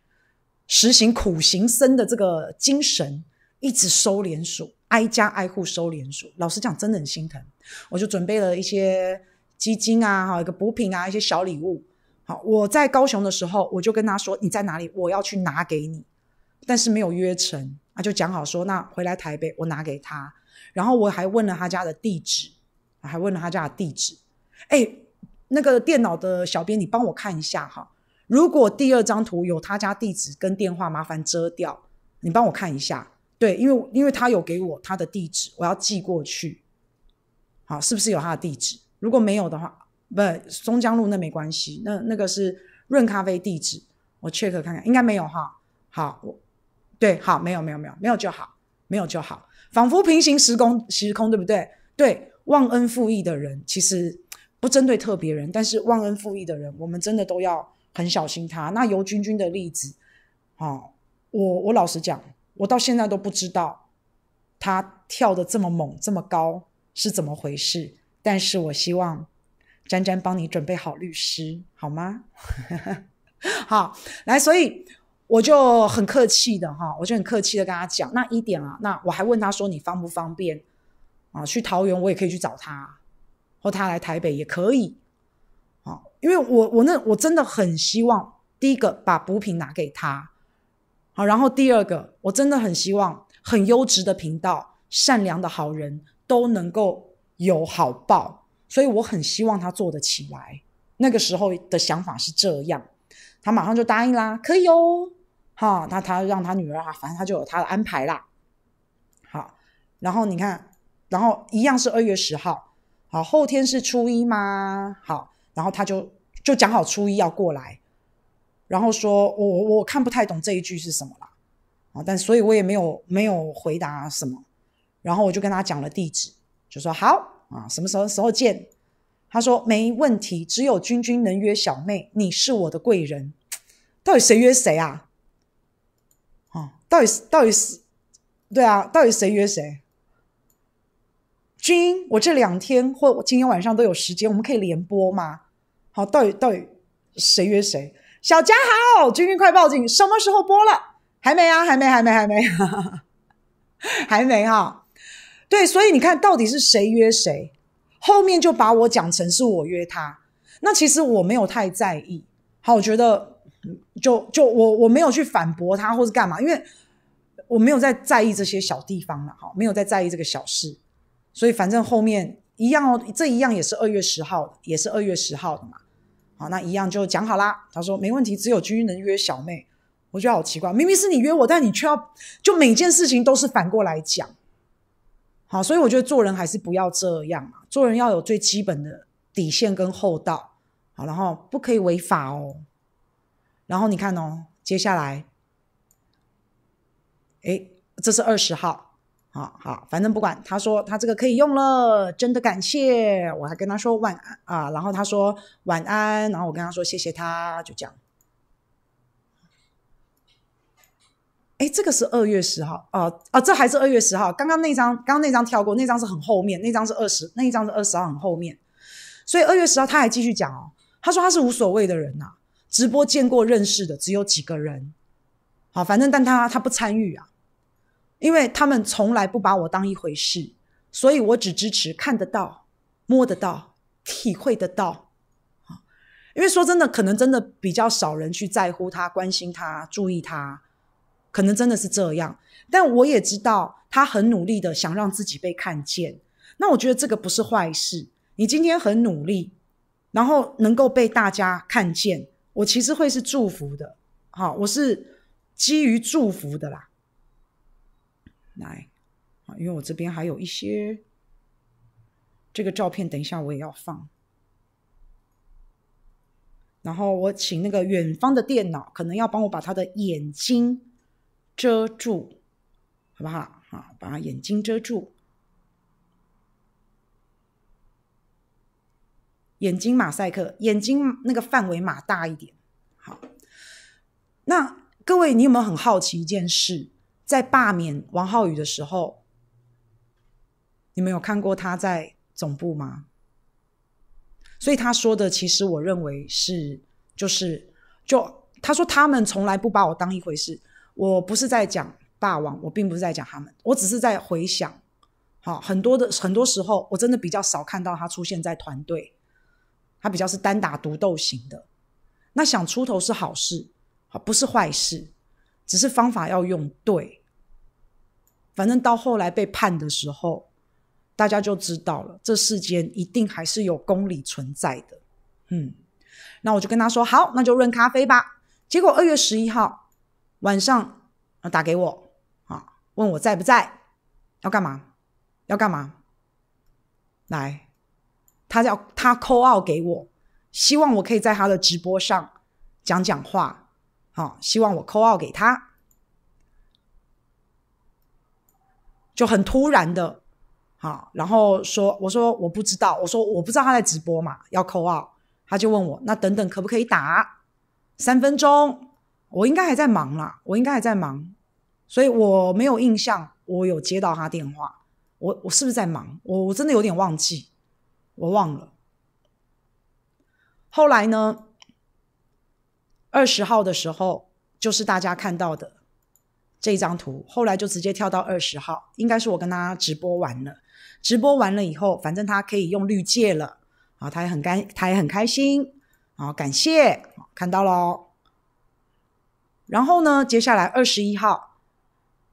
实行苦行僧的这个精神，一直收连署，挨家挨户收连署。老实讲，真的很心疼。我就准备了一些基金啊，哈，一个补品啊，一些小礼物。好，我在高雄的时候，我就跟他说你在哪里，我要去拿给你，但是没有约成，啊，就讲好说那回来台北我拿给他，然后我还问了他家的地址，还问了他家的地址。哎，那个电脑的小编，你帮我看一下哈，如果第二张图有他家地址跟电话，麻烦遮掉，你帮我看一下。对，因为因为他有给我他的地址，我要寄过去。好，是不是有他的地址？如果没有的话。不，松江路那没关系，那那个是润咖啡地址，我 check 看看，应该没有哈。好，我对，好，没有没有没有没有就好，没有就好，仿佛平行时空，时空对不对？对，忘恩负义的人其实不针对特别人，但是忘恩负义的人，我们真的都要很小心他。那尤君君的例子，好，我我老实讲，我到现在都不知道他跳的这么猛这么高是怎么回事，但是我希望。詹詹帮你准备好律师，好吗？好，来，所以我就很客气的哈，我就很客气的跟他讲那一点啊。那我还问他说你方不方便啊？去桃园我也可以去找他，或他来台北也可以。好，因为我我那我真的很希望第一个把补品拿给他，好，然后第二个我真的很希望很优质的频道、善良的好人都能够有好报。所以我很希望他做得起来。那个时候的想法是这样，他马上就答应啦，可以哦，哈，他他让他女儿哈，反正他就有他的安排啦，好，然后你看，然后一样是二月十号，好，后天是初一嘛，好，然后他就就讲好初一要过来，然后说我我看不太懂这一句是什么啦，啊，但所以我也没有没有回答什么，然后我就跟他讲了地址，就说好。啊，什么时候时候见？他说没问题，只有君君能约小妹，你是我的贵人。到底谁约谁啊？啊，到底是到底是对啊？到底谁约谁？君，我这两天或今天晚上都有时间，我们可以连播吗？好，到底到底谁约谁？小佳好，君君快报警，什么时候播了？还没啊，还没，还没，还没，还没哈，还没哈。对，所以你看到底是谁约谁，后面就把我讲成是我约他，那其实我没有太在意。好，我觉得就就我我没有去反驳他或是干嘛，因为我没有在在意这些小地方了，好，没有在在意这个小事，所以反正后面一样，这一样也是二月十号的，也是二月十号的嘛。好，那一样就讲好啦。他说没问题，只有君能约小妹，我觉得好奇怪，明明是你约我，但你却要就每件事情都是反过来讲。好，所以我觉得做人还是不要这样嘛，做人要有最基本的底线跟厚道，好，然后不可以违法哦。然后你看哦，接下来，哎，这是二十号，好好，反正不管，他说他这个可以用了，真的感谢，我还跟他说晚安啊，然后他说晚安，然后我跟他说谢谢，他就这样。哎，这个是二月十号啊啊，这还是二月十号。刚刚那张，刚刚那张跳过，那张是很后面，那张是二十，那一张是二十二，很后面。所以二月十号他还继续讲哦，他说他是无所谓的人呐，直播见过认识的只有几个人。好，反正但他他不参与啊，因为他们从来不把我当一回事，所以我只支持看得到、摸得到、体会得到。因为说真的，可能真的比较少人去在乎他、关心他、注意他。可能真的是这样，但我也知道他很努力的想让自己被看见。那我觉得这个不是坏事。你今天很努力，然后能够被大家看见，我其实会是祝福的。好，我是基于祝福的啦。来，啊，因为我这边还有一些这个照片，等一下我也要放。然后我请那个远方的电脑，可能要帮我把他的眼睛。遮住，好不好？好，把眼睛遮住。眼睛马赛克，眼睛那个范围码大一点。好，那各位，你有没有很好奇一件事？在罢免王浩宇的时候，你们有看过他在总部吗？所以他说的，其实我认为是，就是，就他说他们从来不把我当一回事。我不是在讲霸王，我并不是在讲他们，我只是在回想，好，很多的很多时候，我真的比较少看到他出现在团队，他比较是单打独斗型的。那想出头是好事，好，不是坏事，只是方法要用对。反正到后来被判的时候，大家就知道了，这世间一定还是有公理存在的。嗯，那我就跟他说，好，那就润咖啡吧。结果二月十一号。晚上打给我啊？问我在不在？要干嘛？要干嘛？来，他叫他 call 给我，希望我可以在他的直播上讲讲话，好，希望我 call 给他，就很突然的，好，然后说我说我不知道，我说我不知道他在直播嘛，要扣二，他就问我那等等可不可以打三分钟？我应该还在忙啦，我应该还在忙，所以我没有印象，我有接到他电话，我我是不是在忙？我我真的有点忘记，我忘了。后来呢，二十号的时候，就是大家看到的这一张图，后来就直接跳到二十号，应该是我跟他直播完了，直播完了以后，反正他可以用滤镜了，啊，他也很开，他也很开心，啊，感谢，看到喽。然后呢？接下来二十一号，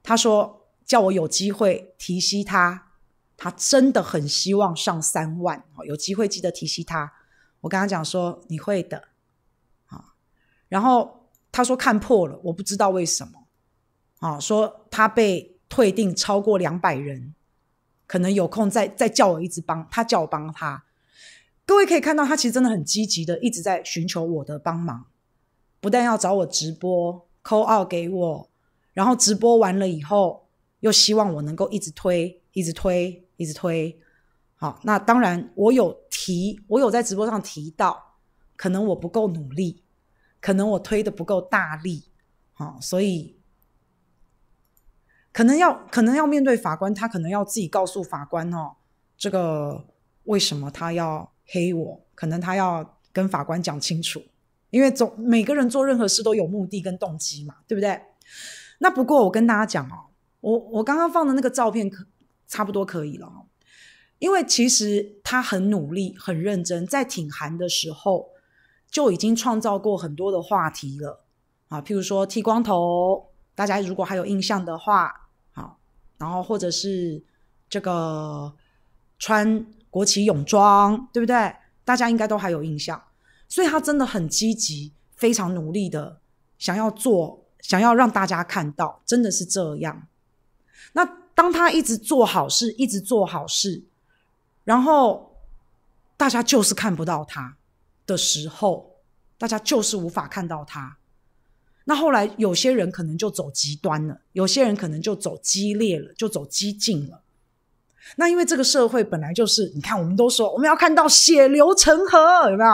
他说叫我有机会提息他，他真的很希望上三万，有机会记得提息他。我跟他讲说你会的，啊。然后他说看破了，我不知道为什么，啊，说他被退定超过两百人，可能有空再再叫我一直帮他叫我帮他。各位可以看到，他其实真的很积极的，一直在寻求我的帮忙，不但要找我直播。扣二给我，然后直播完了以后，又希望我能够一直推，一直推，一直推。好，那当然我有提，我有在直播上提到，可能我不够努力，可能我推的不够大力，好，所以可能要可能要面对法官，他可能要自己告诉法官哦，这个为什么他要黑我？可能他要跟法官讲清楚。因为总每个人做任何事都有目的跟动机嘛，对不对？那不过我跟大家讲哦，我我刚刚放的那个照片可差不多可以了，因为其实他很努力、很认真，在挺寒的时候就已经创造过很多的话题了啊，譬如说剃光头，大家如果还有印象的话，好，然后或者是这个穿国旗泳装，对不对？大家应该都还有印象。所以他真的很积极，非常努力的想要做，想要让大家看到，真的是这样。那当他一直做好事，一直做好事，然后大家就是看不到他的时候，大家就是无法看到他。那后来有些人可能就走极端了，有些人可能就走激烈了，就走激进了。那因为这个社会本来就是，你看我们都说我们要看到血流成河，有没有？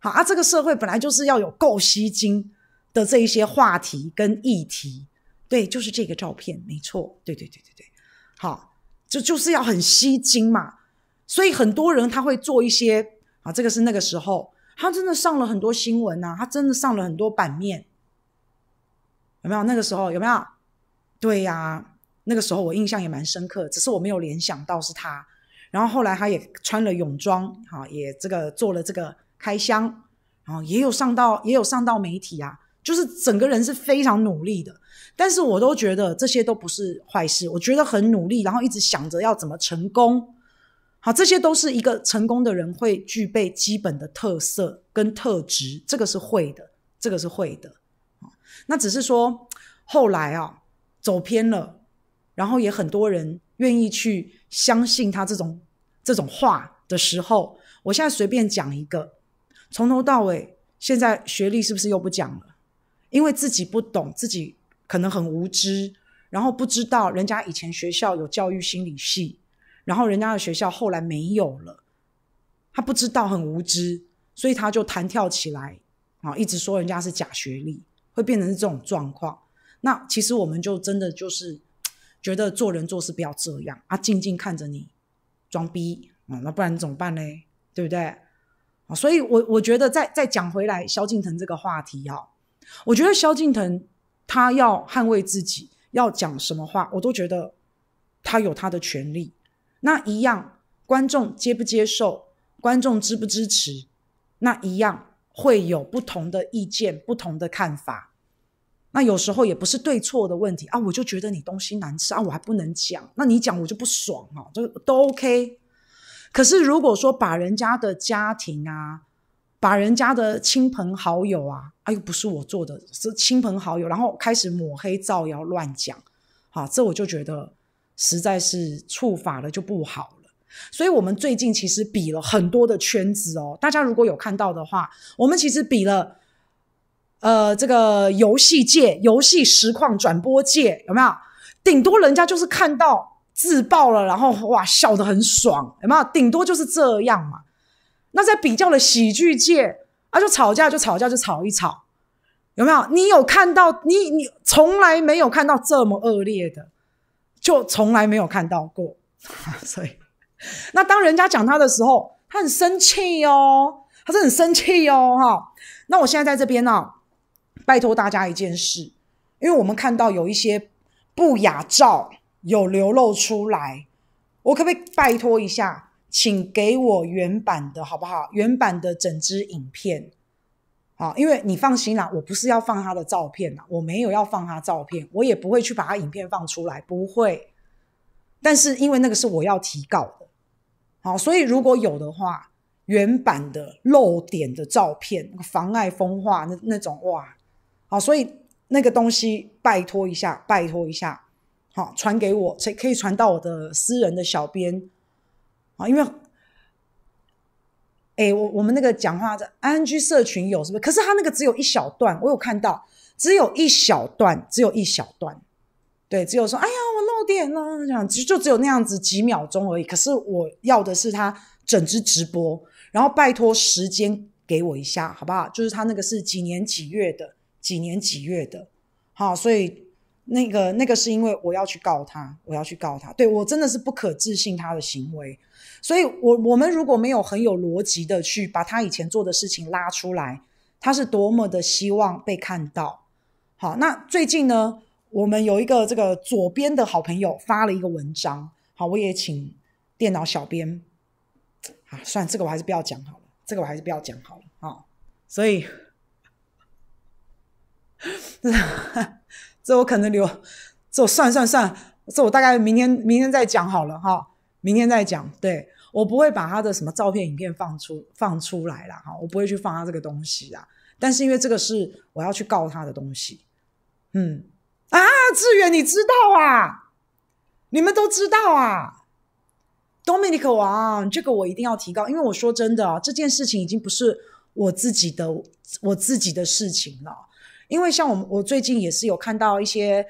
好啊，这个社会本来就是要有够吸睛的这一些话题跟议题，对，就是这个照片，没错，对对对对对，好，就就是要很吸睛嘛，所以很多人他会做一些啊，这个是那个时候，他真的上了很多新闻呐，他真的上了很多版面，有没有？那个时候有没有？对呀，那个时候我印象也蛮深刻，只是我没有联想到是他，然后后来他也穿了泳装，哈，也这个做了这个。开箱，啊，也有上到也有上到媒体啊，就是整个人是非常努力的。但是我都觉得这些都不是坏事，我觉得很努力，然后一直想着要怎么成功。好，这些都是一个成功的人会具备基本的特色跟特质，这个是会的，这个是会的。啊，那只是说后来啊走偏了，然后也很多人愿意去相信他这种这种话的时候，我现在随便讲一个。从头到尾，现在学历是不是又不讲了？因为自己不懂，自己可能很无知，然后不知道人家以前学校有教育心理系，然后人家的学校后来没有了，他不知道很无知，所以他就弹跳起来啊，一直说人家是假学历，会变成这种状况。那其实我们就真的就是觉得做人做事不要这样啊，静静看着你装逼啊，那不然怎么办呢？对不对？所以，我我觉得再再讲回来萧敬腾这个话题哈，我觉得萧敬腾他要捍卫自己，要讲什么话，我都觉得他有他的权利。那一样，观众接不接受，观众支不支持，那一样会有不同的意见、不同的看法。那有时候也不是对错的问题啊，我就觉得你东西难吃啊，我还不能讲，那你讲我就不爽啊，这都 OK。可是，如果说把人家的家庭啊，把人家的亲朋好友啊，哎呦，不是我做的，是亲朋好友，然后开始抹黑、造谣、乱讲，啊，这我就觉得实在是触法了，就不好了。所以，我们最近其实比了很多的圈子哦，大家如果有看到的话，我们其实比了，呃，这个游戏界、游戏实况转播界有没有？顶多人家就是看到。自爆了，然后哇笑得很爽，有没有？顶多就是这样嘛。那在比较的喜剧界啊，就吵架就吵架就吵一吵，有没有？你有看到你你从来没有看到这么恶劣的，就从来没有看到过。所以，那当人家讲他的时候，他很生气哦，他是很生气哦，哈。那我现在在这边呢，拜托大家一件事，因为我们看到有一些不雅照。有流露出来，我可不可以拜托一下，请给我原版的好不好？原版的整支影片，好，因为你放心啦，我不是要放他的照片啦，我没有要放他照片，我也不会去把他影片放出来，不会。但是因为那个是我要提告的，好，所以如果有的话，原版的漏点的照片，妨碍风化那那种哇，好，所以那个东西拜托一下，拜托一下。好，传给我，才可以传到我的私人的小编，啊，因为，哎，我我们那个讲话的 NG 社群有，是不？可是他那个只有一小段，我有看到，只有一小段，只有一小段，对，只有说，哎呀，我漏电了这样，其实就只有那样子几秒钟而已。可是我要的是他整支直播，然后拜托时间给我一下，好不好？就是他那个是几年几月的，几年几月的，好，所以。那个那个是因为我要去告他，我要去告他，对我真的是不可置信他的行为，所以我我们如果没有很有逻辑的去把他以前做的事情拉出来，他是多么的希望被看到。好，那最近呢，我们有一个这个左边的好朋友发了一个文章，好，我也请电脑小编，啊，算这个我还是不要讲好了，这个我还是不要讲好了啊，所以。这我可能留，这我算算算，这我大概明天明天再讲好了哈，明天再讲。对，我不会把他的什么照片、影片放出放出来了哈，我不会去放他这个东西啊。但是因为这个是我要去告他的东西，嗯啊，志远你知道啊，你们都知道啊，Dominic 王，这个我一定要提高，因为我说真的，这件事情已经不是我自己的我自己的事情了。因为像我们，我最近也是有看到一些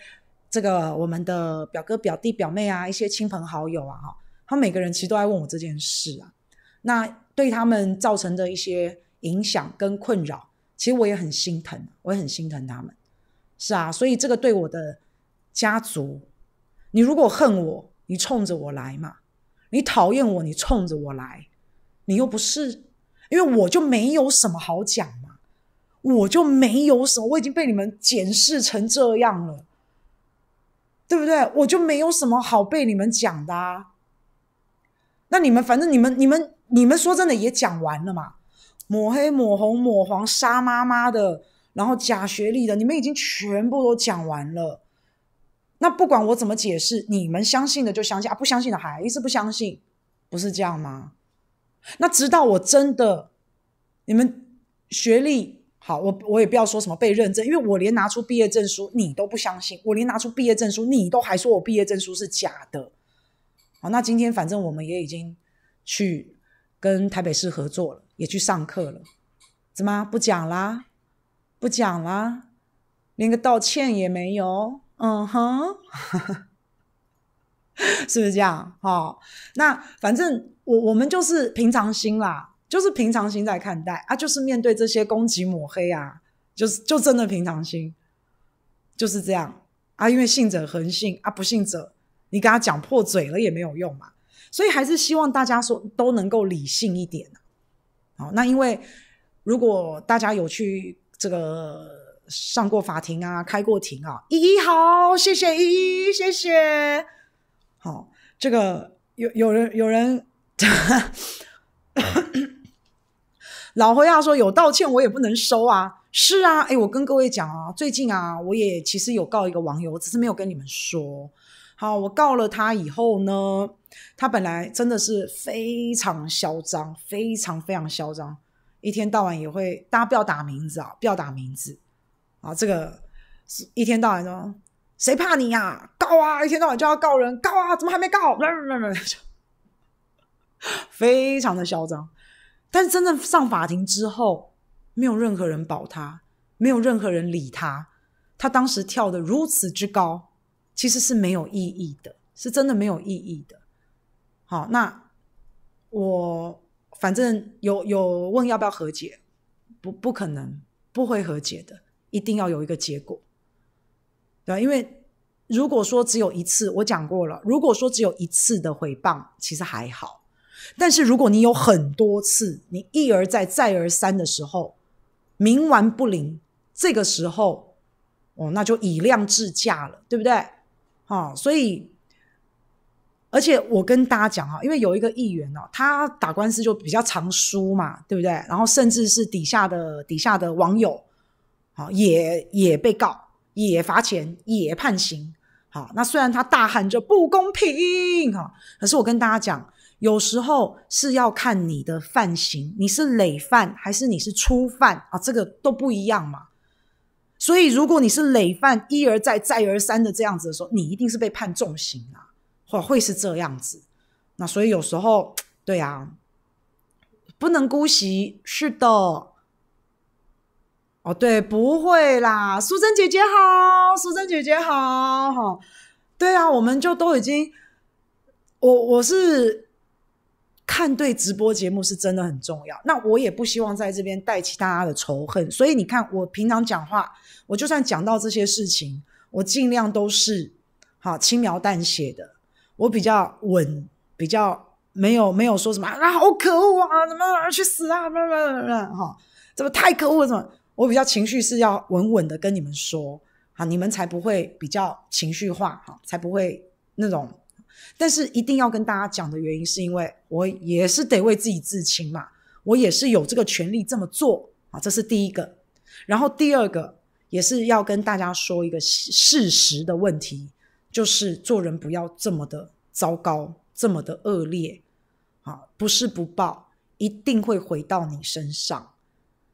这个我们的表哥、表弟、表妹啊，一些亲朋好友啊，哈，他们每个人其实都在问我这件事啊。那对他们造成的一些影响跟困扰，其实我也很心疼，我也很心疼他们。是啊，所以这个对我的家族，你如果恨我，你冲着我来嘛；你讨厌我，你冲着我来，你又不是，因为我就没有什么好讲嘛。我就没有什么，我已经被你们检视成这样了，对不对？我就没有什么好被你们讲的。那你们反正你们你们你们说真的也讲完了嘛，抹黑、抹红、抹黄、杀妈妈的，然后假学历的，你们已经全部都讲完了。那不管我怎么解释，你们相信的就相信，啊，不相信的还是不相信，不是这样吗？那直到我真的，你们学历。好，我我也不要说什么被认证，因为我连拿出毕业证书你都不相信，我连拿出毕业证书你都还说我毕业证书是假的。好，那今天反正我们也已经去跟台北市合作了，也去上课了，怎么不讲啦？不讲啦？连个道歉也没有？嗯哼，是不是这样？好，那反正我我们就是平常心啦。就是平常心在看待啊，就是面对这些攻击抹黑啊，就是就真的平常心，就是这样啊。因为信者恒信啊，不信者你跟他讲破嘴了也没有用嘛。所以还是希望大家说都能够理性一点好，那因为如果大家有去这个上过法庭啊、开过庭啊，依依好，谢谢依依，谢谢。好，这个有有人有人。老回要说有道歉我也不能收啊！是啊，哎，我跟各位讲啊，最近啊，我也其实有告一个网友，我只是没有跟你们说。好，我告了他以后呢，他本来真的是非常嚣张，非常非常嚣张，一天到晚也会，大家不要打名字啊，不要打名字啊，这个一天到晚说谁怕你呀？告啊！一天到晚就要告人，告啊！怎么还没告 非常的嚣张。但是真正上法庭之后，没有任何人保他，没有任何人理他。他当时跳的如此之高，其实是没有意义的，是真的没有意义的。好，那我反正有有问要不要和解，不不可能，不会和解的，一定要有一个结果，对吧？因为如果说只有一次，我讲过了，如果说只有一次的回谤，其实还好。但是如果你有很多次，你一而再、再而三的时候，冥顽不灵，这个时候，哦，那就以量制价了，对不对？哦，所以而且我跟大家讲哈，因为有一个议员哦，他打官司就比较常输嘛，对不对？然后甚至是底下的底下的网友，好，也也被告，也罚钱，也判刑。好，那虽然他大喊着不公平，哈，可是我跟大家讲。有时候是要看你的犯行，你是累犯还是你是初犯啊？这个都不一样嘛。所以如果你是累犯，一而再、再而三的这样子的时候，你一定是被判重刑啊，或会是这样子。那所以有时候，对啊，不能姑息，是的。哦，对，不会啦，淑珍姐姐好，淑珍姐姐好，哈。对啊，我们就都已经，我我是。看对直播节目是真的很重要。那我也不希望在这边带起大家的仇恨，所以你看，我平常讲话，我就算讲到这些事情，我尽量都是好轻描淡写的。我比较稳，比较没有没有说什么啊，好可恶啊，怎么去死啊，怎么怎么怎么哈，怎么太可恶，了，怎么我比较情绪是要稳稳的跟你们说哈，你们才不会比较情绪化哈，才不会那种。但是一定要跟大家讲的原因，是因为我也是得为自己自清嘛，我也是有这个权利这么做啊，这是第一个。然后第二个也是要跟大家说一个事实的问题，就是做人不要这么的糟糕，这么的恶劣啊！不是不报，一定会回到你身上。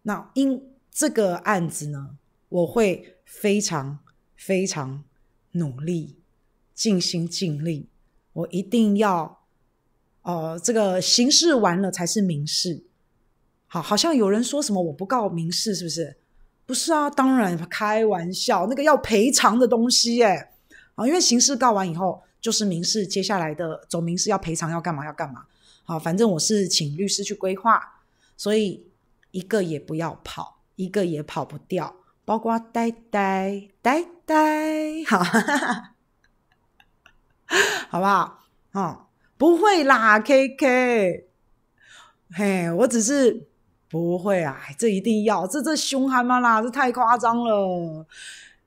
那因这个案子呢，我会非常非常努力，尽心尽力。我一定要，呃，这个刑事完了才是民事，好，好像有人说什么我不告民事是不是？不是啊，当然开玩笑，那个要赔偿的东西，耶。啊，因为刑事告完以后就是民事，接下来的走民事要赔偿要干嘛要干嘛，好，反正我是请律师去规划，所以一个也不要跑，一个也跑不掉，包括呆呆呆呆，好。好不好？啊，不会啦，K K，嘿，我只是不会啊，这一定要，这这凶悍子啦，这太夸张了，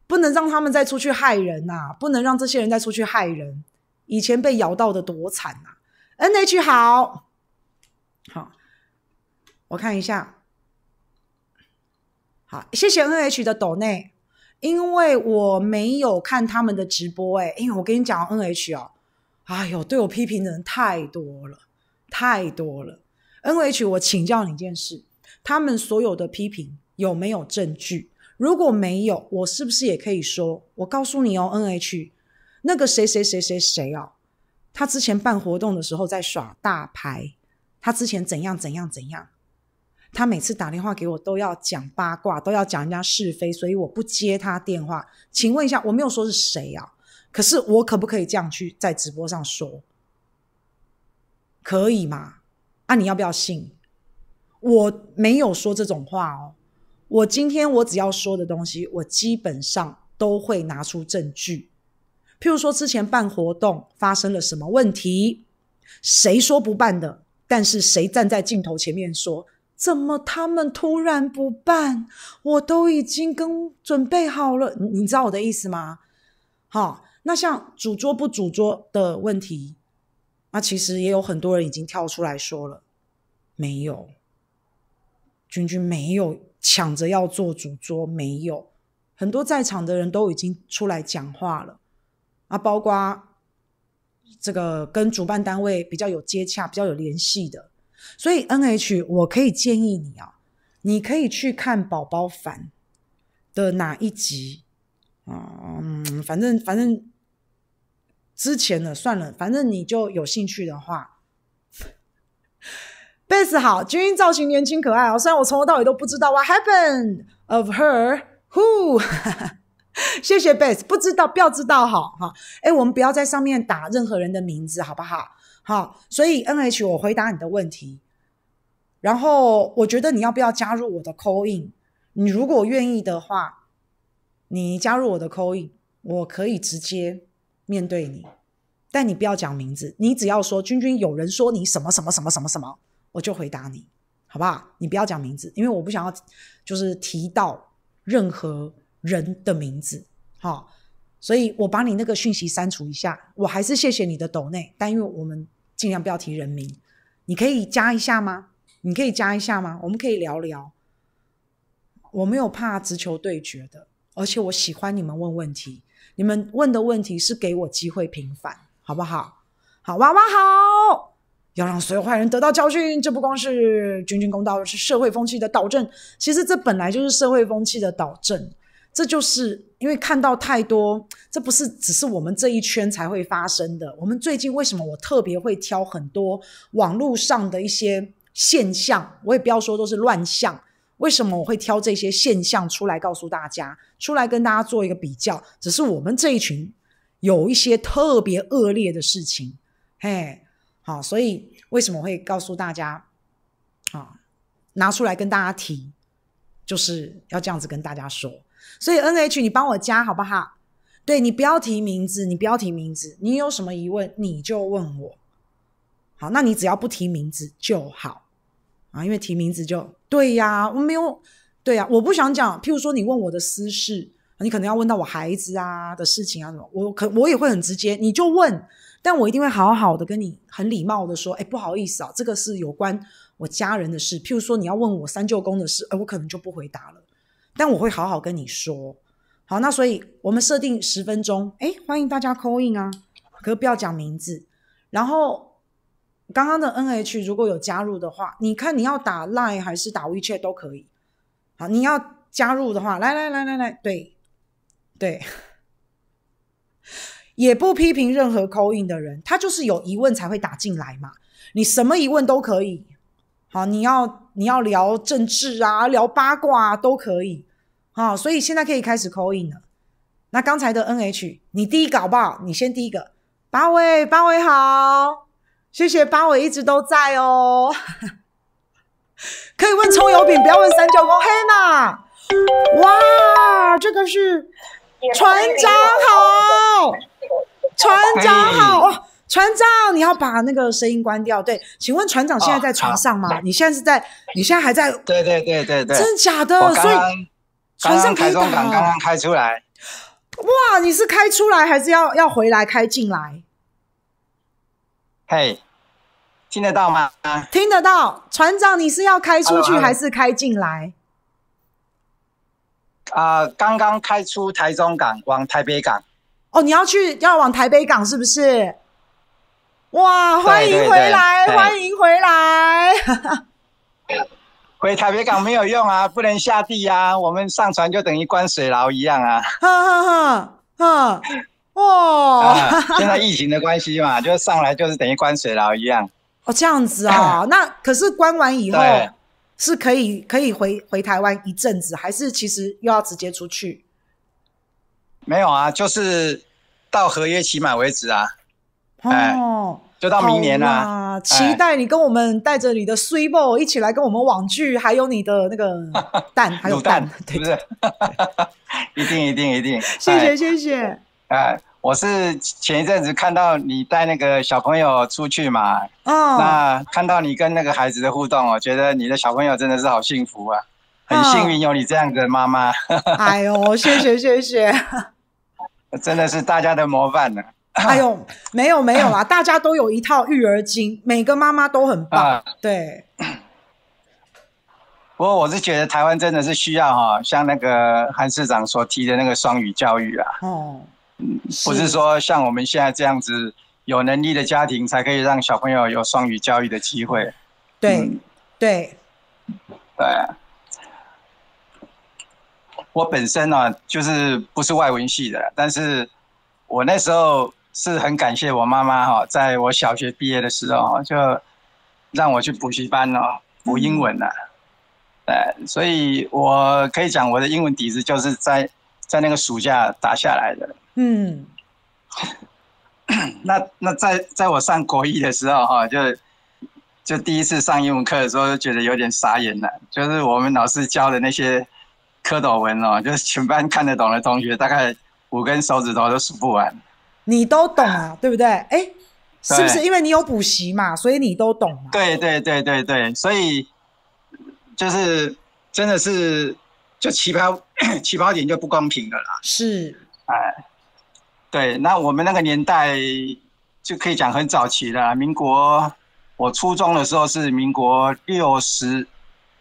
不能让他们再出去害人呐，不能让这些人再出去害人。以前被咬到的多惨啊！N H，好，好，我看一下，好，谢谢 N H 的抖内。因为我没有看他们的直播，哎，因为我跟你讲，N H 哦，哎呦，对我批评的人太多了，太多了。N H，我请教你一件事，他们所有的批评有没有证据？如果没有，我是不是也可以说？我告诉你哦，N H，那个谁谁谁谁谁哦，他之前办活动的时候在耍大牌，他之前怎样怎样怎样。他每次打电话给我都要讲八卦，都要讲人家是非，所以我不接他电话。请问一下，我没有说是谁啊？可是我可不可以这样去在直播上说？可以吗？啊，你要不要信？我没有说这种话哦。我今天我只要说的东西，我基本上都会拿出证据。譬如说之前办活动发生了什么问题，谁说不办的？但是谁站在镜头前面说？怎么他们突然不办？我都已经跟准备好了，你知道我的意思吗？好，那像主桌不主桌的问题，那其实也有很多人已经跳出来说了，没有，君君没有抢着要做主桌，没有，很多在场的人都已经出来讲话了，啊，包括这个跟主办单位比较有接洽、比较有联系的。所以 N H 我可以建议你啊，你可以去看宝宝反的哪一集，嗯，反正反正之前的算了，反正你就有兴趣的话 b a s 好，君英造型年轻可爱哦。虽然我从头到尾都不知道 What happened of her who，谢谢 b a s 不知道不要知道好哈，哎，我们不要在上面打任何人的名字，好不好？好，所以 N H 我回答你的问题，然后我觉得你要不要加入我的 call in？你如果愿意的话，你加入我的 call in，我可以直接面对你，但你不要讲名字，你只要说君君，有人说你什么什么什么什么什么，我就回答你，好不好？你不要讲名字，因为我不想要就是提到任何人的名字，好，所以我把你那个讯息删除一下，我还是谢谢你的抖内，但因为我们。尽量不要提人名，你可以加一下吗？你可以加一下吗？我们可以聊聊。我没有怕直球对决的，而且我喜欢你们问问题，你们问的问题是给我机会平反，好不好？好，娃娃好，要让所有坏人得到教训，这不光是军军公道，是社会风气的导正。其实这本来就是社会风气的导正。这就是因为看到太多，这不是只是我们这一圈才会发生的。我们最近为什么我特别会挑很多网络上的一些现象，我也不要说都是乱象。为什么我会挑这些现象出来告诉大家，出来跟大家做一个比较？只是我们这一群有一些特别恶劣的事情。嘿，好，所以为什么会告诉大家啊？拿出来跟大家提，就是要这样子跟大家说。所以 N H，你帮我加好不好？对你不要提名字，你不要提名字。你有什么疑问你就问我。好，那你只要不提名字就好啊，因为提名字就对呀。我没有对呀，我不想讲。譬如说你问我的私事，你可能要问到我孩子啊的事情啊什么，我可我也会很直接，你就问，但我一定会好好的跟你很礼貌的说，哎，不好意思啊，这个是有关我家人的事。譬如说你要问我三舅公的事，哎，我可能就不回答了。但我会好好跟你说，好，那所以我们设定十分钟，哎，欢迎大家 c a l l i n 啊，可不要讲名字。然后刚刚的 NH 如果有加入的话，你看你要打 line 还是打 wechat 都可以。好，你要加入的话，来来来来来，对，对，也不批评任何 calling 的人，他就是有疑问才会打进来嘛。你什么疑问都可以，好，你要你要聊政治啊，聊八卦啊都可以。好，所以现在可以开始扣印了。那刚才的 N H，你第一好不好，你先第一个。八尾八尾好，谢谢八尾一直都在哦。可以问葱油饼，不要问三角公黑娜，哇，这个是船长好，船长好哇，船长你要把那个声音关掉。对，请问船长现在在船上吗？你现在是在？你现在还在？对对对对对，真的假的？所以。刚刚开中港，刚刚开出来。哇，你是开出来还是要要回来开进来？嘿，听得到吗？听得到，船长，你是要开出去还是开进来？啊，刚刚开出台中港往台北港。哦，你要去要往台北港是不是？哇，欢迎回来，欢迎回来。回台北港没有用啊，不能下地啊。我们上船就等于关水牢一样啊！哈哈哈！哈哇！现在疫情的关系嘛，就上来就是等于关水牢一样。哦，这样子啊？那可是关完以后，是可以可以回回台湾一阵子，还是其实又要直接出去？没有啊，就是到合约期满为止啊。哦。就到明年啦，期待你跟我们带着你的 s u e 一起来跟我们网剧，还有你的那个蛋，还有蛋，对不对？一定一定一定！谢谢谢谢！哎，我是前一阵子看到你带那个小朋友出去嘛，那看到你跟那个孩子的互动，我觉得你的小朋友真的是好幸福啊，很幸运有你这样子的妈妈。哎呦，谢谢谢谢，真的是大家的模范呢。哎呦，没有没有啦，大家都有一套育儿经，每个妈妈都很棒。对。不过我是觉得台湾真的是需要哈，像那个韩市长所提的那个双语教育啊。嗯。不是说像我们现在这样子，有能力的家庭才可以让小朋友有双语教育的机会。对对。对。我本身呢，就是不是外文系的，但是我那时候。是很感谢我妈妈哈，在我小学毕业的时候就让我去补习班哦，补英文了。呃，所以我可以讲我的英文底子就是在在那个暑假打下来的。嗯，那那在在我上国一的时候哈，就就第一次上英文课的时候就觉得有点傻眼了，就是我们老师教的那些蝌蚪文哦，就是全班看得懂的同学大概五根手指头都数不完。你都懂啊，对不对？哎，是不是因为你有补习嘛，所以你都懂嘛？对对对对对，所以就是真的是就起跑 起跑点就不公平的啦。是，哎，对，那我们那个年代就可以讲很早期了，民国，我初中的时候是民国六十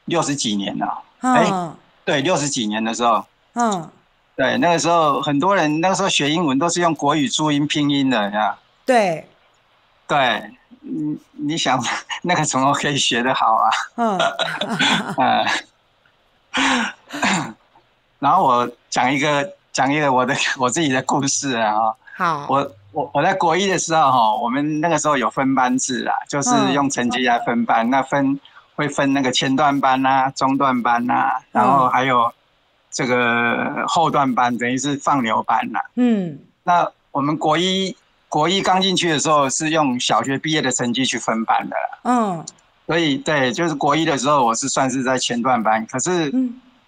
六十几年了。哎，对，六十几年的时候。嗯。对，那个时候很多人，那个时候学英文都是用国语注音拼音的呀。对，对，你你想 那个怎么可以学得好啊？嗯，然后我讲一个讲一个我的我自己的故事啊。好，我我我在国一的时候哈，我们那个时候有分班制啊，就是用成绩来分班，那分会分那个前段班啊，中段班啊，然后还有。这个后段班等于是放牛班了。嗯，那我们国一国一刚进去的时候是用小学毕业的成绩去分班的。嗯，所以对，就是国一的时候我是算是在前段班，可是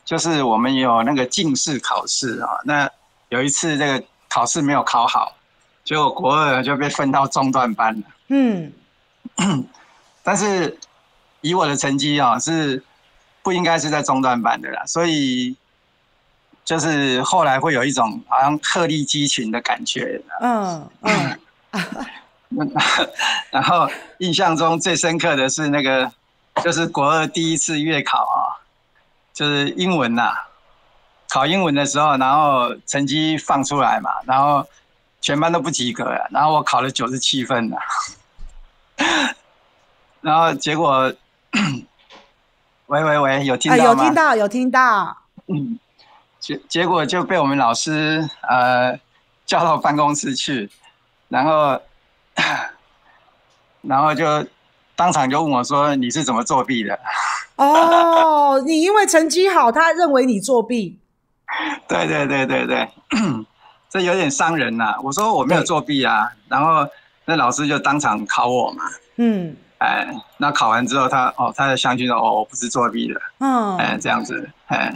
就是我们有那个进士考试啊。那有一次这个考试没有考好，结果国二就被分到中段班了。嗯，但是以我的成绩啊，是不应该是在中段班的啦，所以。就是后来会有一种好像鹤立鸡群的感觉。嗯嗯 然后印象中最深刻的是那个，就是国二第一次月考啊，就是英文呐，考英文的时候，然后成绩放出来嘛，然后全班都不及格，然后我考了九十七分呢，然后结果，喂喂喂，有听到吗？有听到，有听到。结结果就被我们老师呃叫到办公室去，然后 然后就当场就问我说：“你是怎么作弊的？”哦，你因为成绩好，他认为你作弊。对对对对对，这有点伤人呐。我说我没有作弊啊。然后那老师就当场考我嘛。嗯。哎，那考完之后，他哦，他相信说哦，我不是作弊的。嗯。哎，这样子，哎。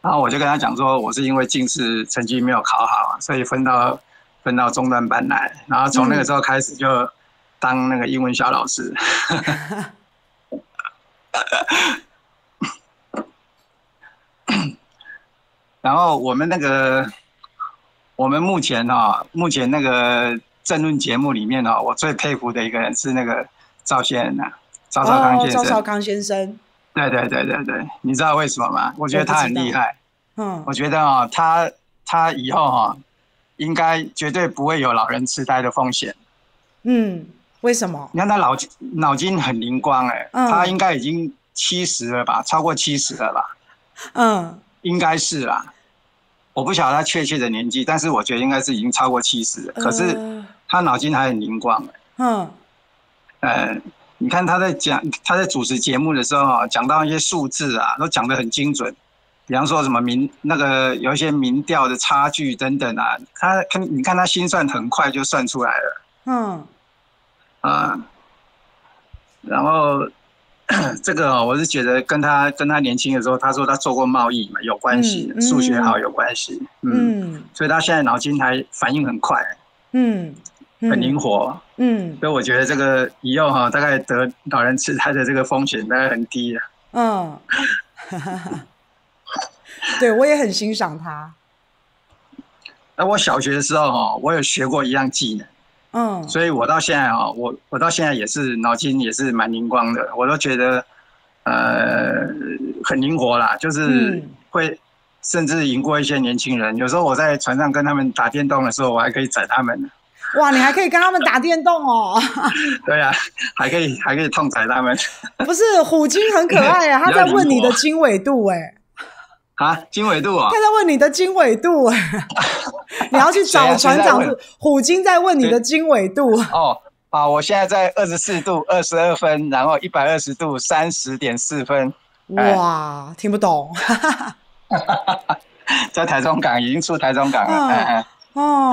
然后我就跟他讲说，我是因为进视成绩没有考好，所以分到分到中段班来。然后从那个时候开始就当那个英文小老师。然后我们那个我们目前哈，目前那个政论节目里面呢，我最佩服的一个人是那个赵先生，啊，赵少康先生。对对对对对，你知道为什么吗？我觉得他很厉害。嗯，我觉得啊，他他以后哈，应该绝对不会有老人痴呆的风险。嗯，为什么？你看他脑脑筋很灵光哎，他应该已经七十了吧？超过七十了吧？嗯，应该是啦。我不晓得他确切的年纪，但是我觉得应该是已经超过七十了。可是他脑筋还很灵光哎。嗯，嗯。你看他在讲，他在主持节目的时候，讲到一些数字啊，都讲的很精准。比方说什么民那个有一些民调的差距等等啊，他看你看他心算很快就算出来了。嗯，啊，然后 这个我是觉得跟他跟他年轻的时候，他说他做过贸易嘛，有关系，数学好有关系。嗯，所以他现在脑筋还反应很快。嗯。很灵活，嗯，所以我觉得这个以后哈，大概得老人痴呆的这个风险大概很低啊。嗯，对我也很欣赏他。那我小学的时候哈，我有学过一样技能，嗯，所以我到现在啊，我我到现在也是脑筋也是蛮灵光的，我都觉得呃很灵活啦，就是会甚至赢过一些年轻人。有时候我在船上跟他们打电动的时候，我还可以宰他们哇，你还可以跟他们打电动哦！对啊，还可以还可以痛踩他们。不是，虎鲸很可爱啊，他在问你的经纬度哎。啊，经纬度啊！他在问你的经纬度，你要去找船长。虎鲸在问你的经纬度哦。好，我现在在二十四度二十二分，然后一百二十度三十点四分。哇，听不懂。在台中港已经出台中港了。哦。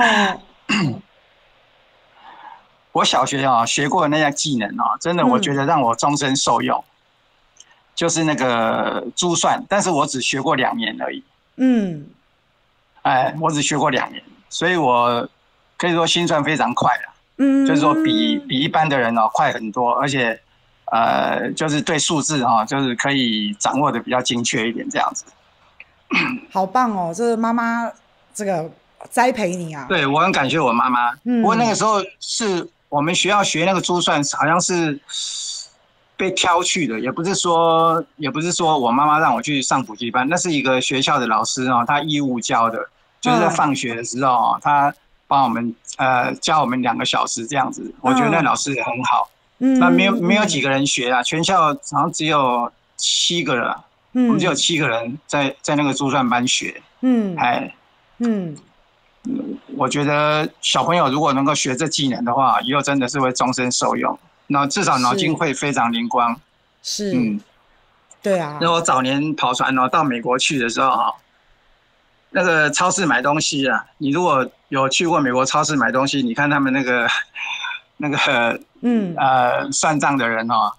我小学啊学过那项技能啊，真的我觉得让我终身受用，就是那个珠算，但是我只学过两年而已。嗯，哎，我只学过两年，所以我可以说心算非常快了。嗯，就是说比比一般的人哦快很多，而且呃，就是对数字哈，就是可以掌握的比较精确一点，这样子。好棒哦！这是妈妈这个栽培你啊。对我很感谢我妈妈，不过那个时候是。我们学校学那个珠算好像是被挑去的，也不是说也不是说我妈妈让我去上补习班，那是一个学校的老师哦，他义务教的，就是在放学的时候哦，他帮我们呃教我们两个小时这样子。我觉得那老师很好，嗯，那没有没有几个人学啊，全校好像只有七个人，嗯，我们只有七个人在在那个珠算班学，嗯，哎，嗯。我觉得小朋友如果能够学这技能的话，以后真的是会终身受用。那至少脑筋会非常灵光。是，嗯，对啊。那我早年跑船哦，到美国去的时候哈，那个超市买东西啊，你如果有去过美国超市买东西，你看他们那个 那个嗯呃算账的人哦。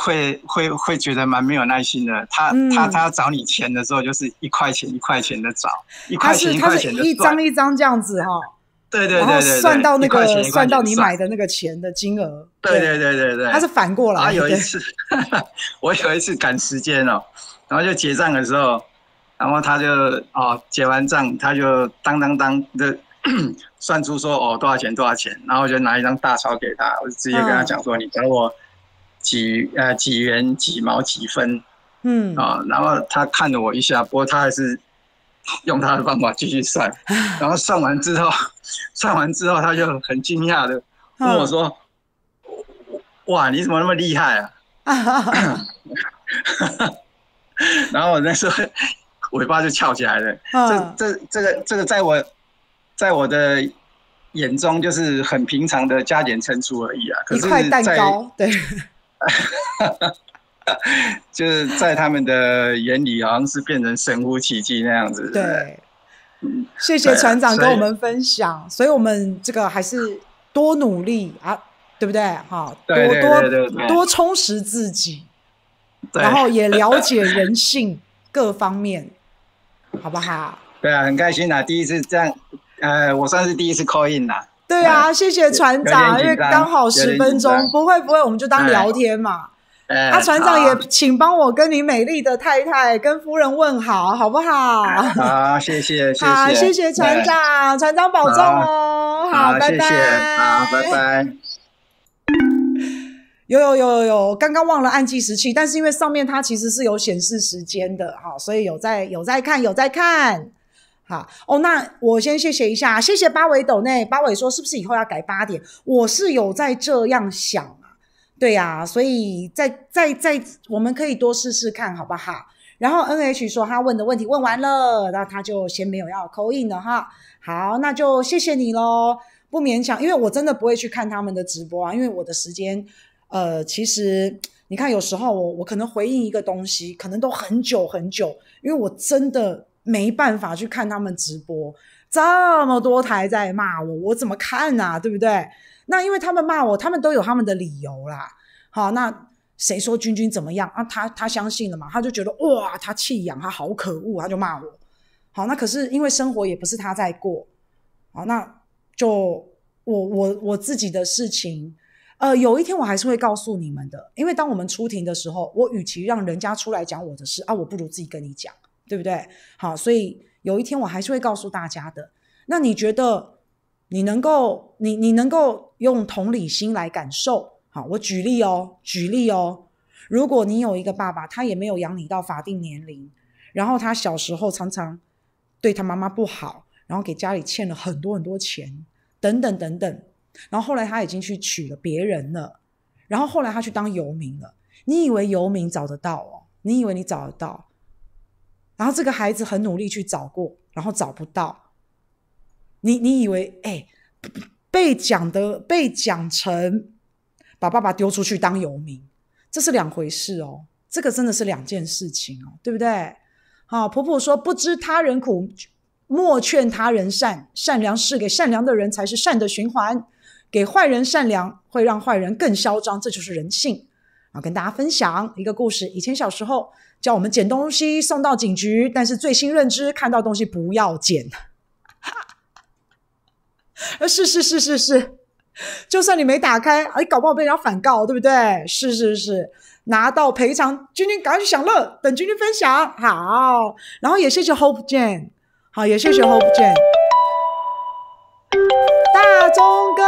会会会觉得蛮没有耐心的，他他他找你钱的时候就是一块钱一块钱的找，一块钱一块钱的一张一张这样子哈。对对对，然后算到那个算到你买的那个钱的金额。对对对对对，他是反过来。有一次，我有一次赶时间哦，然后就结账的时候，然后他就哦结完账他就当当当的 算出说哦多少钱多少钱，然后我就拿一张大钞给他，我就直接跟他讲说你等我。几呃几元几毛几分，嗯啊，然后他看了我一下，不过他还是用他的方法继续算，然后算完之后，算完之后他就很惊讶的问我说：“哇，你怎么那么厉害啊？” 然后那时候尾巴就翘起来了。这这这个这个，在我在我的眼中就是很平常的加减乘除而已啊。是块蛋糕，对。就是在他们的眼里，好像是变成神乎其技那样子。对，谢谢船长跟我们分享，所以我们这个还是多努力啊，对不对？好，多多多充实自己，然后也了解人性各方面，好不好？对啊，很开心啊，第一次这样，呃，我算是第一次 call in 啊。对啊，谢谢船长，因为刚好十分钟，不会不会，我们就当聊天嘛。啊，船长也请帮我跟你美丽的太太跟夫人问好好不好？好，谢谢，好，谢谢船长，船长保重哦。好，拜拜，好，拜拜。有有有有有，刚刚忘了按计时器，但是因为上面它其实是有显示时间的好，所以有在有在看有在看。好哦，那我先谢谢一下，谢谢八尾斗内八尾说是不是以后要改八点？我是有在这样想啊，对呀，所以在在在，我们可以多试试看，好不好？然后 NH 说他问的问题问完了，那他就先没有要口音了哈。好，那就谢谢你喽，不勉强，因为我真的不会去看他们的直播啊，因为我的时间，呃，其实你看有时候我我可能回应一个东西，可能都很久很久，因为我真的。没办法去看他们直播，这么多台在骂我，我怎么看啊？对不对？那因为他们骂我，他们都有他们的理由啦。好，那谁说君君怎么样啊？他他相信了嘛？他就觉得哇，他气痒，他好可恶，他就骂我。好，那可是因为生活也不是他在过。好，那就我我我自己的事情，呃，有一天我还是会告诉你们的。因为当我们出庭的时候，我与其让人家出来讲我的事啊，我不如自己跟你讲。对不对？好，所以有一天我还是会告诉大家的。那你觉得你能够，你你能够用同理心来感受？好，我举例哦，举例哦。如果你有一个爸爸，他也没有养你到法定年龄，然后他小时候常常对他妈妈不好，然后给家里欠了很多很多钱，等等等等。然后后来他已经去娶了别人了，然后后来他去当游民了。你以为游民找得到哦？你以为你找得到？然后这个孩子很努力去找过，然后找不到。你你以为哎，被讲的被讲成把爸爸丢出去当游民，这是两回事哦。这个真的是两件事情哦，对不对？好，婆婆说：不知他人苦，莫劝他人善。善良是给善良的人，才是善的循环。给坏人善良，会让坏人更嚣张。这就是人性。然后跟大家分享一个故事。以前小时候叫我们捡东西送到警局，但是最新认知看到东西不要捡。啊，是是是是是，就算你没打开，哎，搞不好被人家反告，对不对？是是是，拿到赔偿，君君赶快去享乐，等君君分享。好，然后也谢谢 Hope Jane，好，也谢谢 Hope Jane。大钟哥，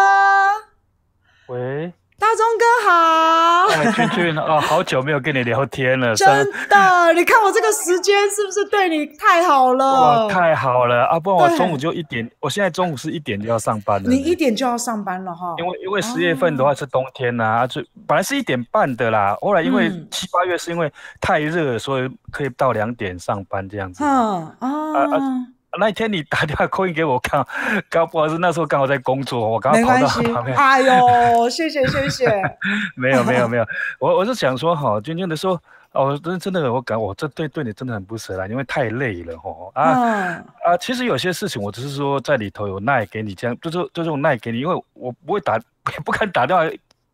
喂。大钟哥好，俊俊哦，好久没有跟你聊天了，真的。你看我这个时间是不是对你太好了？哇，太好了啊！不然我中午就一点，我现在中午是一点就要上班了。你一点就要上班了哈？因为因为十月份的话是冬天呐，就本来是一点半的啦，后来因为七八月是因为太热，所以可以到两点上班这样子。嗯啊。那一天你打电话录音给我，刚刚不好意思，那时候刚好在工作，我刚刚跑到旁边。哎呦，谢谢谢谢。没有没有没有，我我是想说哈，娟娟的说，哦，真真的我感我这对对你真的很不舍啦，因为太累了哈。嗯。啊，其实有些事情我只是说在里头有耐给你这样，就是就是有耐给你，因为我不会打 不敢打电话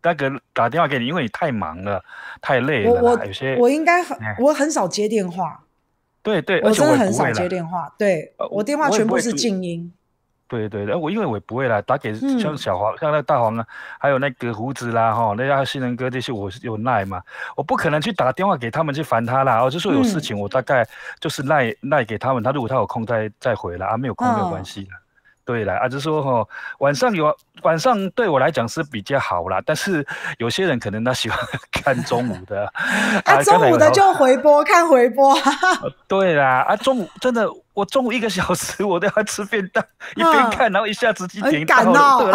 那个打电话给你，因为你太忙了，太累了。我我我应该很我很少接电话。对对，我真的很少接电话。对，我电话全部是静音。对对对，我因为我不会啦，打给像小黄、像那个大黄呢，还有那个胡子啦、哈，那家新人哥这些，我是有耐嘛，我不可能去打电话给他们去烦他啦。我就说有事情，我大概就是耐耐给他们，他如果他有空再再回来啊，没有空没有关系的。对啦，阿就说哈，晚上有晚上对我来讲是比较好啦，但是有些人可能他喜欢 看中午的，啊中午的就回播看回播。对啦，啊中午真的我中午一个小时我都要吃便当，一边看然后一下子几点，然后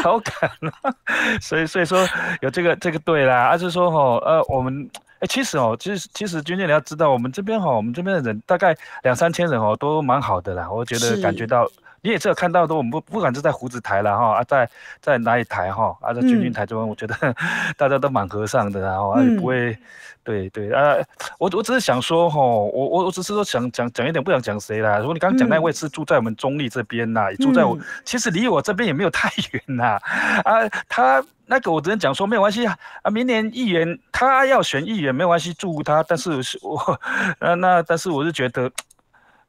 好赶啊，所以所以说有这个这个对啦，阿就说哈，呃我们哎其实哦其实其实君君你要知道我们这边哈我们这边的人大概两三千人哦都蛮好的啦，我觉得感觉到。你也知道，看到都我们不不管是在胡子台了哈，啊在在哪一台哈，啊在军军台这边，我觉得 大家都蛮和善的，然后也不会，对对啊，我我只是想说哈，我我我只是说想讲讲一点，不想讲谁啦。如果你刚刚讲那位是住在我们中立这边呐，也住在我其实离我这边也没有太远呐，啊他那个我只能讲说没有关系啊，明年议员他要选议员没有关系住他，但是是我 那那但是我是觉得。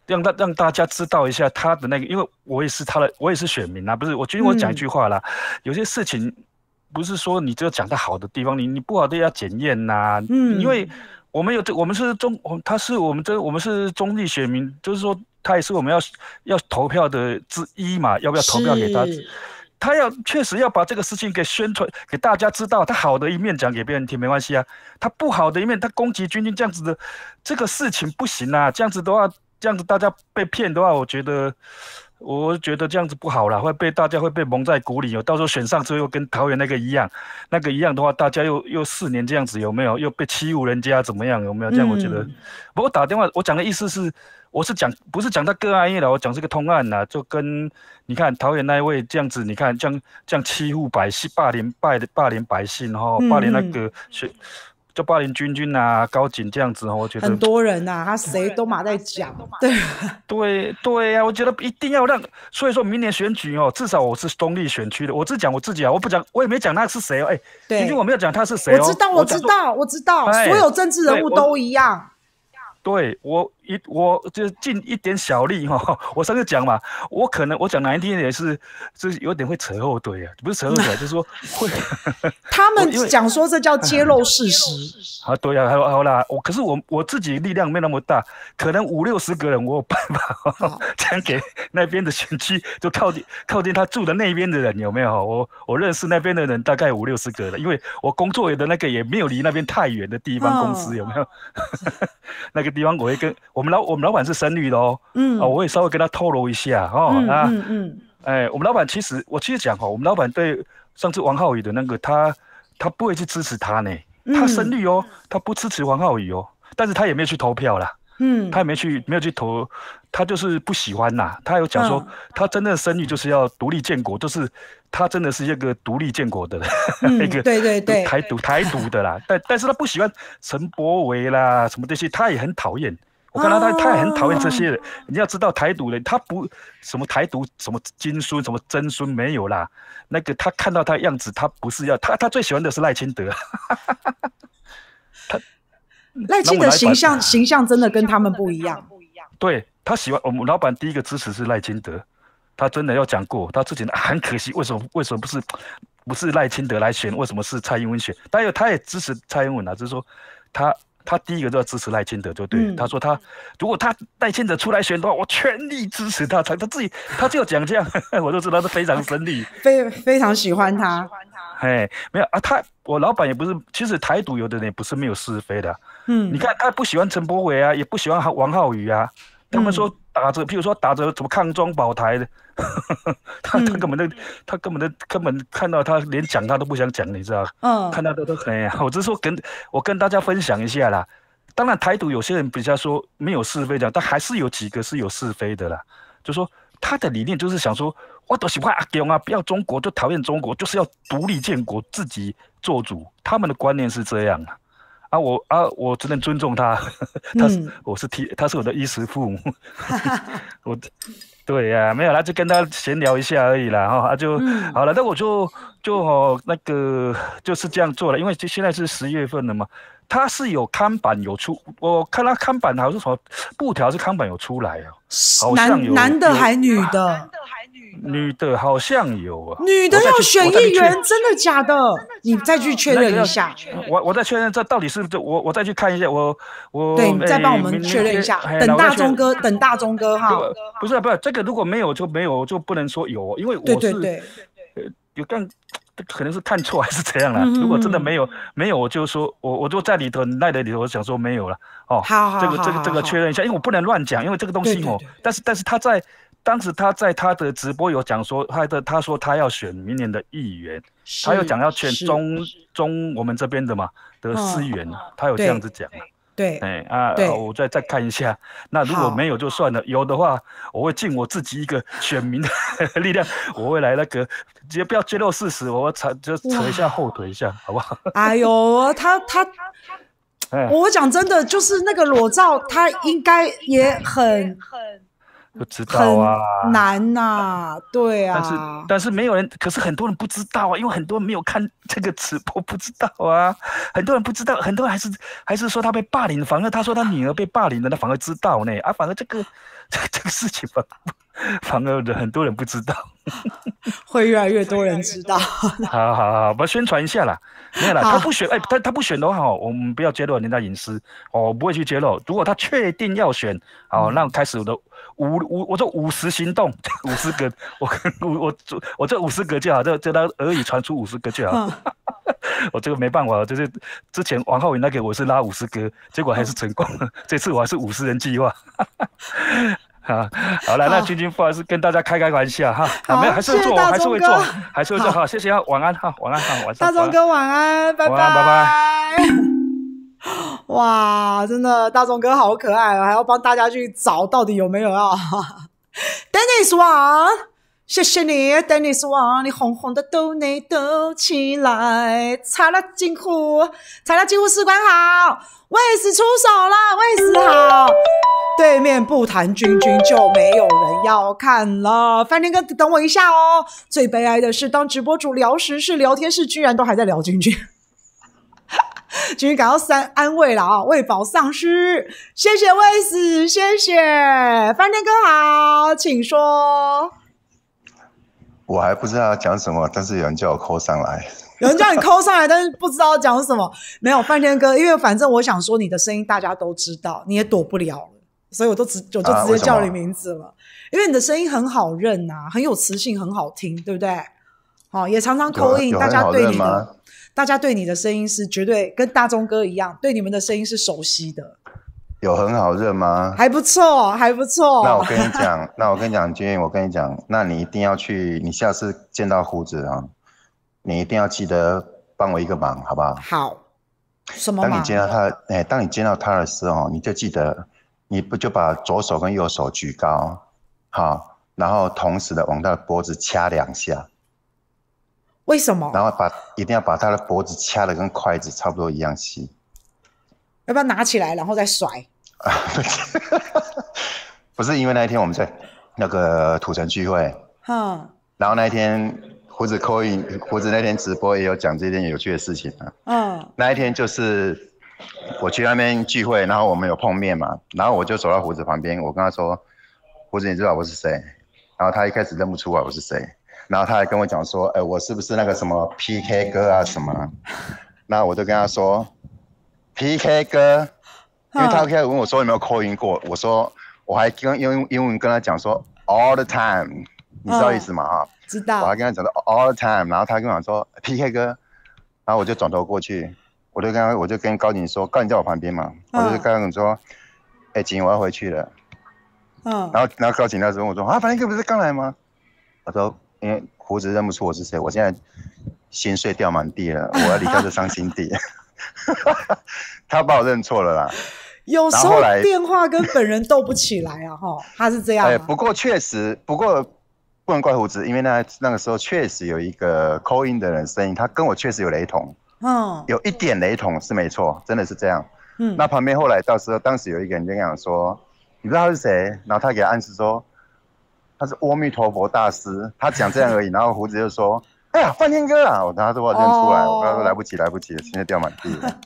让他让大家知道一下他的那个，因为我也是他的，我也是选民啊，不是。我觉得我讲一句话啦，有些事情不是说你只有讲他好的地方，你你不好的要检验呐。嗯，因为我们有这，我们是中，他是我们这，我们是中立选民，就是说他也是我们要要投票的之一嘛，要不要投票给他？他要确实要把这个事情给宣传，给大家知道他好的一面，讲给别人听没关系啊。他不好的一面，他攻击军军这样子的这个事情不行啊，这样子的话。这样子大家被骗的话，我觉得，我觉得这样子不好啦，会被大家会被蒙在鼓里哦。到时候选上之后跟桃园那个一样，那个一样的话，大家又又四年这样子有没有？又被欺负人家怎么样有没有？这样我觉得，不过打电话我讲的意思是，我是讲不是讲他个案业了，我讲这个通案呐，就跟你看桃园那一位这样子，你看这样这样欺负百姓霸凌霸霸凌百姓然后霸凌那个是。就八零君君啊，高景这样子，哦，我觉得很多人呐，他谁都马在讲，对，对对呀，我觉得一定要让，所以说明年选举哦，至少我是东立选区的，我只讲我自己啊，我不讲，我也没讲那是谁哦，哎，君君我没有讲他是谁哦，我知道，我知道，我知道，所有政治人物都一样，对我。一我就尽一点小力哈。我上次讲嘛，我可能我讲难一点也是，就是有点会扯后腿啊，不是扯后腿，就是说会。他们讲说这叫揭露事实。啊对啊，还有还有啦，我可是我我自己力量没那么大，可能五六十个人我有办法讲给那边的选区，就靠近靠近他住的那边的人有没有？我我认识那边的人大概五六十个了，因为我工作的那个也没有离那边太远的地方，公司有没有？那个地方我会跟。我们老我们老板是声律的哦，嗯啊，我也稍微跟他透露一下哦，啊，嗯嗯，哎，我们老板其实我其实讲哦，我们老板对上次王浩宇的那个，他他不会去支持他呢，他声律哦，他不支持王浩宇哦，但是他也没有去投票啦，嗯，他也没去没有去投，他就是不喜欢呐，他有讲说他真的声律就是要独立建国，就是他真的是一个独立建国的那 个，对对对，台独台独的啦，但但是他不喜欢陈柏维啦什么这些，他也很讨厌。我看他，他他也很讨厌这些人。你要知道，台独的他不什么台独什么金孙什么曾孙没有啦。那个他看到他的样子，他不是要他他最喜欢的是赖清德。他赖清德形象形象真的跟他们不一样。不一样。对他喜欢我们老板第一个支持是赖清德，他真的要讲过，他之前很可惜，为什么为什么不是不是赖清德来选？为什么是蔡英文选？但然他也支持蔡英文啊，就是说他。他第一个就要支持赖清德，就对他说，他如果他赖清德出来选的话，我全力支持他他他自己他就要讲这样，我就知道他非常生立，非非常喜欢他。哎，没有啊，他我老板也不是，其实台独有的人也不是没有是非的。嗯，你看他不喜欢陈柏伟啊，也不喜欢王浩宇啊。他们说打着，譬如说打着什么抗中保台的，他他根本都，他根本都根本看到他连讲他都不想讲，你知道？嗯。看到他都很，我只是说跟我跟大家分享一下啦。当然，台独有些人比较说没有是非讲，但还是有几个是有是非的啦。就说他的理念就是想说，我都喜欢阿勇啊，不要中国就讨厌中国，就是要独立建国自己做主，他们的观念是这样的。啊，我啊，我只能尊重他，他是我是替他是我的衣食父母，我，对呀，没有，啦，就跟他闲聊一下而已啦，哈，啊，就好了，那我就就那个就是这样做了，因为就现在是十月份了嘛，他是有看板有出，我看他看板好像是什么布条是看板有出来啊，男男的还女的。女的好像有啊，女的要选一人，真的假的？你再去确认一下。我我再确认这到底是不是我我再去看一下。我我对，再帮我们确认一下。等大钟哥，等大钟哥哈。不是不是，这个如果没有就没有，就不能说有，因为我是有看，可能是看错 还是怎样了。如果真的没有没有，我就说我我就在里头赖在里头，我想说没有了哦。好好，这个这个这个确认一下，因为我不能乱讲，因为这个东西哦，但是但是他在。当时他在他的直播有讲说，他的他说他要选明年的议员，他又讲要选中中我们这边的嘛的议员，他有这样子讲啊。对，哎啊，我再再看一下，那如果没有就算了，有的话我会尽我自己一个选民的 力量，我会来那个，直接不要揭露事实，我扯就扯一下后腿一下，好不好？哎呦，他他，哎，我讲真的，就是那个裸照，他应该也很很。不知道啊，难呐，对啊。但是但是没有人，可是很多人不知道啊，因为很多人没有看这个直播，不知道啊。很多人不知道，很多人还是还是说他被霸凌，反而他说他女儿被霸凌了，他反而知道呢啊，反而这个这个 这个事情反反而很多人不知道。会越来越多人知道。好好好，我们宣传一下啦。没有啦，他不选，哎，他他不选的话，我们不要揭露人家隐私哦，我不会去揭露。如果他确定要选，好，那开始我的。五五，我做五十行动，五十个，我我我做我这五十个就好，这这当而已，传出五十个就好。我这个没办法了，就是之前王浩宇那个我是拉五十个，结果还是成功了。这次我还是五十人计划。啊，好了，那君君不好意思跟大家开开玩笑哈。好，谢谢大忠做，还是会做，还是会做哈，谢谢啊，晚安哈，晚安哈，晚上大忠哥晚安，拜拜。哇，真的，大众哥好可爱，还要帮大家去找到底有没有啊？Dennis Wang，谢谢你，Dennis Wang，你红红的都内都起来，查了金库，查了金库，士官好，卫士出手了，卫士好，对面不谈君君就没有人要看了。范天哥，等我一下哦。最悲哀的是，当直播主聊时事、聊天室居然都还在聊君君。终 于感到三安慰了啊！喂饱丧尸，谢谢魏死，谢谢范天哥好，请说。我还不知道要讲什么，但是有人叫我扣上来，有人叫你扣上来，但是不知道讲什么。没有范天哥，因为反正我想说你的声音大家都知道，你也躲不了，所以我都直我就直接叫你名字了，因为你的声音很好认啊，很有磁性，很好听，对不对？哦，也常常扣印，大家对你大家对你的声音是绝对跟大钟哥一样，对你们的声音是熟悉的。有很好认吗？还不错，还不错。那我跟你讲，那我跟你讲，君毅，我跟你讲，那你一定要去，你下次见到胡子啊，你一定要记得帮我一个忙，好不好？好。什么？当你见到他，哎，当你见到他的时候，你就记得，你不就把左手跟右手举高，好，然后同时的往他的脖子掐两下。为什么？然后把一定要把他的脖子掐得跟筷子差不多一样细，要不要拿起来然后再甩？不是因为那一天我们在那个土城聚会，嗯，然后那一天胡子扣 o 胡子那天直播也有讲这件有趣的事情啊，嗯，那一天就是我去那边聚会，然后我们有碰面嘛，然后我就走到胡子旁边，我跟他说，胡子你知道我是谁？然后他一开始认不出来我是谁。然后他还跟我讲说，哎，我是不是那个什么 PK 哥啊什么？那我就跟他说，PK 哥，因为他开始问我说有没有扣音过，我说我还跟用英文跟他讲说 all the time，你知道意思吗？啊，知道。我还跟他讲的 all time，h e t 然后他跟我说 PK 哥，然后我就转头过去，我就跟他我就跟高景说，高景在我旁边嘛，我就跟高景说，哎，景我要回去了，嗯，然后然后高景那时候我说，啊，正哥不是刚来吗？我说。因为胡子认不出我是谁，我现在心碎掉满地了，我要离开这伤心地。他把我认错了啦。有时候电话跟本人斗不起来啊，哈，他是这样。哎，不过确实，不过不能怪胡子，因为那那个时候确实有一个 c a l l i n 的人声音，他跟我确实有雷同，嗯，有一点雷同是没错，真的是这样。嗯，那旁边后来到时候，当时有一个人这样讲说，你不知道他是谁？然后他给暗示说。他是阿弥陀佛大师，他讲这样而已。然后胡子就说：“哎呀，范天哥啊，我他这话念出来，我刚刚来不及，来不及了，现在掉满地了。”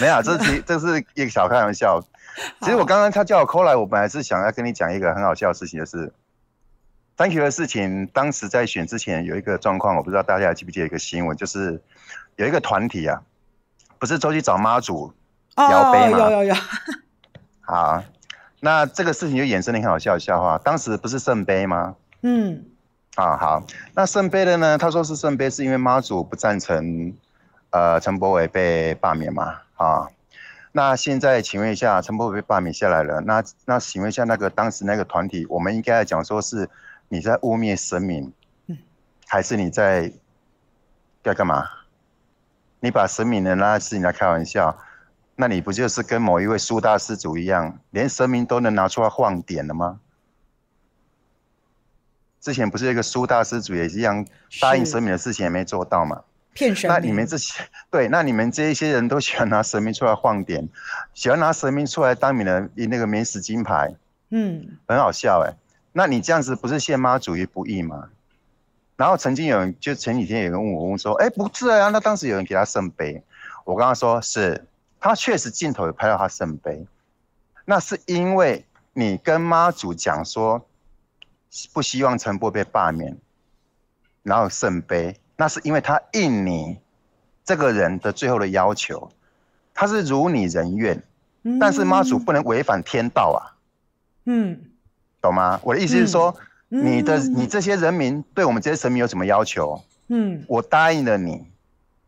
没有，这是这这是一个小开玩笑。其实我刚刚他叫我 call 来，我本来是想要跟你讲一个很好笑的事情，就是 Thank you 的事情。当时在选之前有一个状况，我不知道大家记不记得一个新闻，就是有一个团体啊，不是周去找妈祖摇杯吗？哦哦哦好。那这个事情就衍生了很好笑的笑话。当时不是圣杯吗？嗯，啊好。那圣杯的呢？他说是圣杯，是因为妈祖不赞成，呃，陈伯伟被罢免嘛？啊，那现在请问一下，陈伯伟被罢免下来了，那那请问一下那个当时那个团体，我们应该讲说，是你在污蔑神明，嗯，还是你在在干嘛？你把神明的那事情来开玩笑？那你不就是跟某一位苏大施主一样，连神明都能拿出来晃点了吗？之前不是一个苏大施主也是一样，答应神明的事情也没做到嘛？骗神明。那你们这些，对，那你们这一些人都喜欢拿神明出来晃点，喜欢拿神明出来当你的那个免死金牌，嗯，很好笑哎。那你这样子不是陷妈祖于不义吗？然后曾经有人，就前几天有人问我，我说，哎，不是啊，那当时有人给他圣杯，我跟他说是。他确实镜头有拍到他圣杯，那是因为你跟妈祖讲说，不希望陈波被罢免，然后圣杯，那是因为他应你这个人的最后的要求，他是如你人愿，但是妈祖不能违反天道啊，嗯，懂吗？我的意思是说，你的你这些人民对我们这些神明有什么要求？嗯，我答应了你。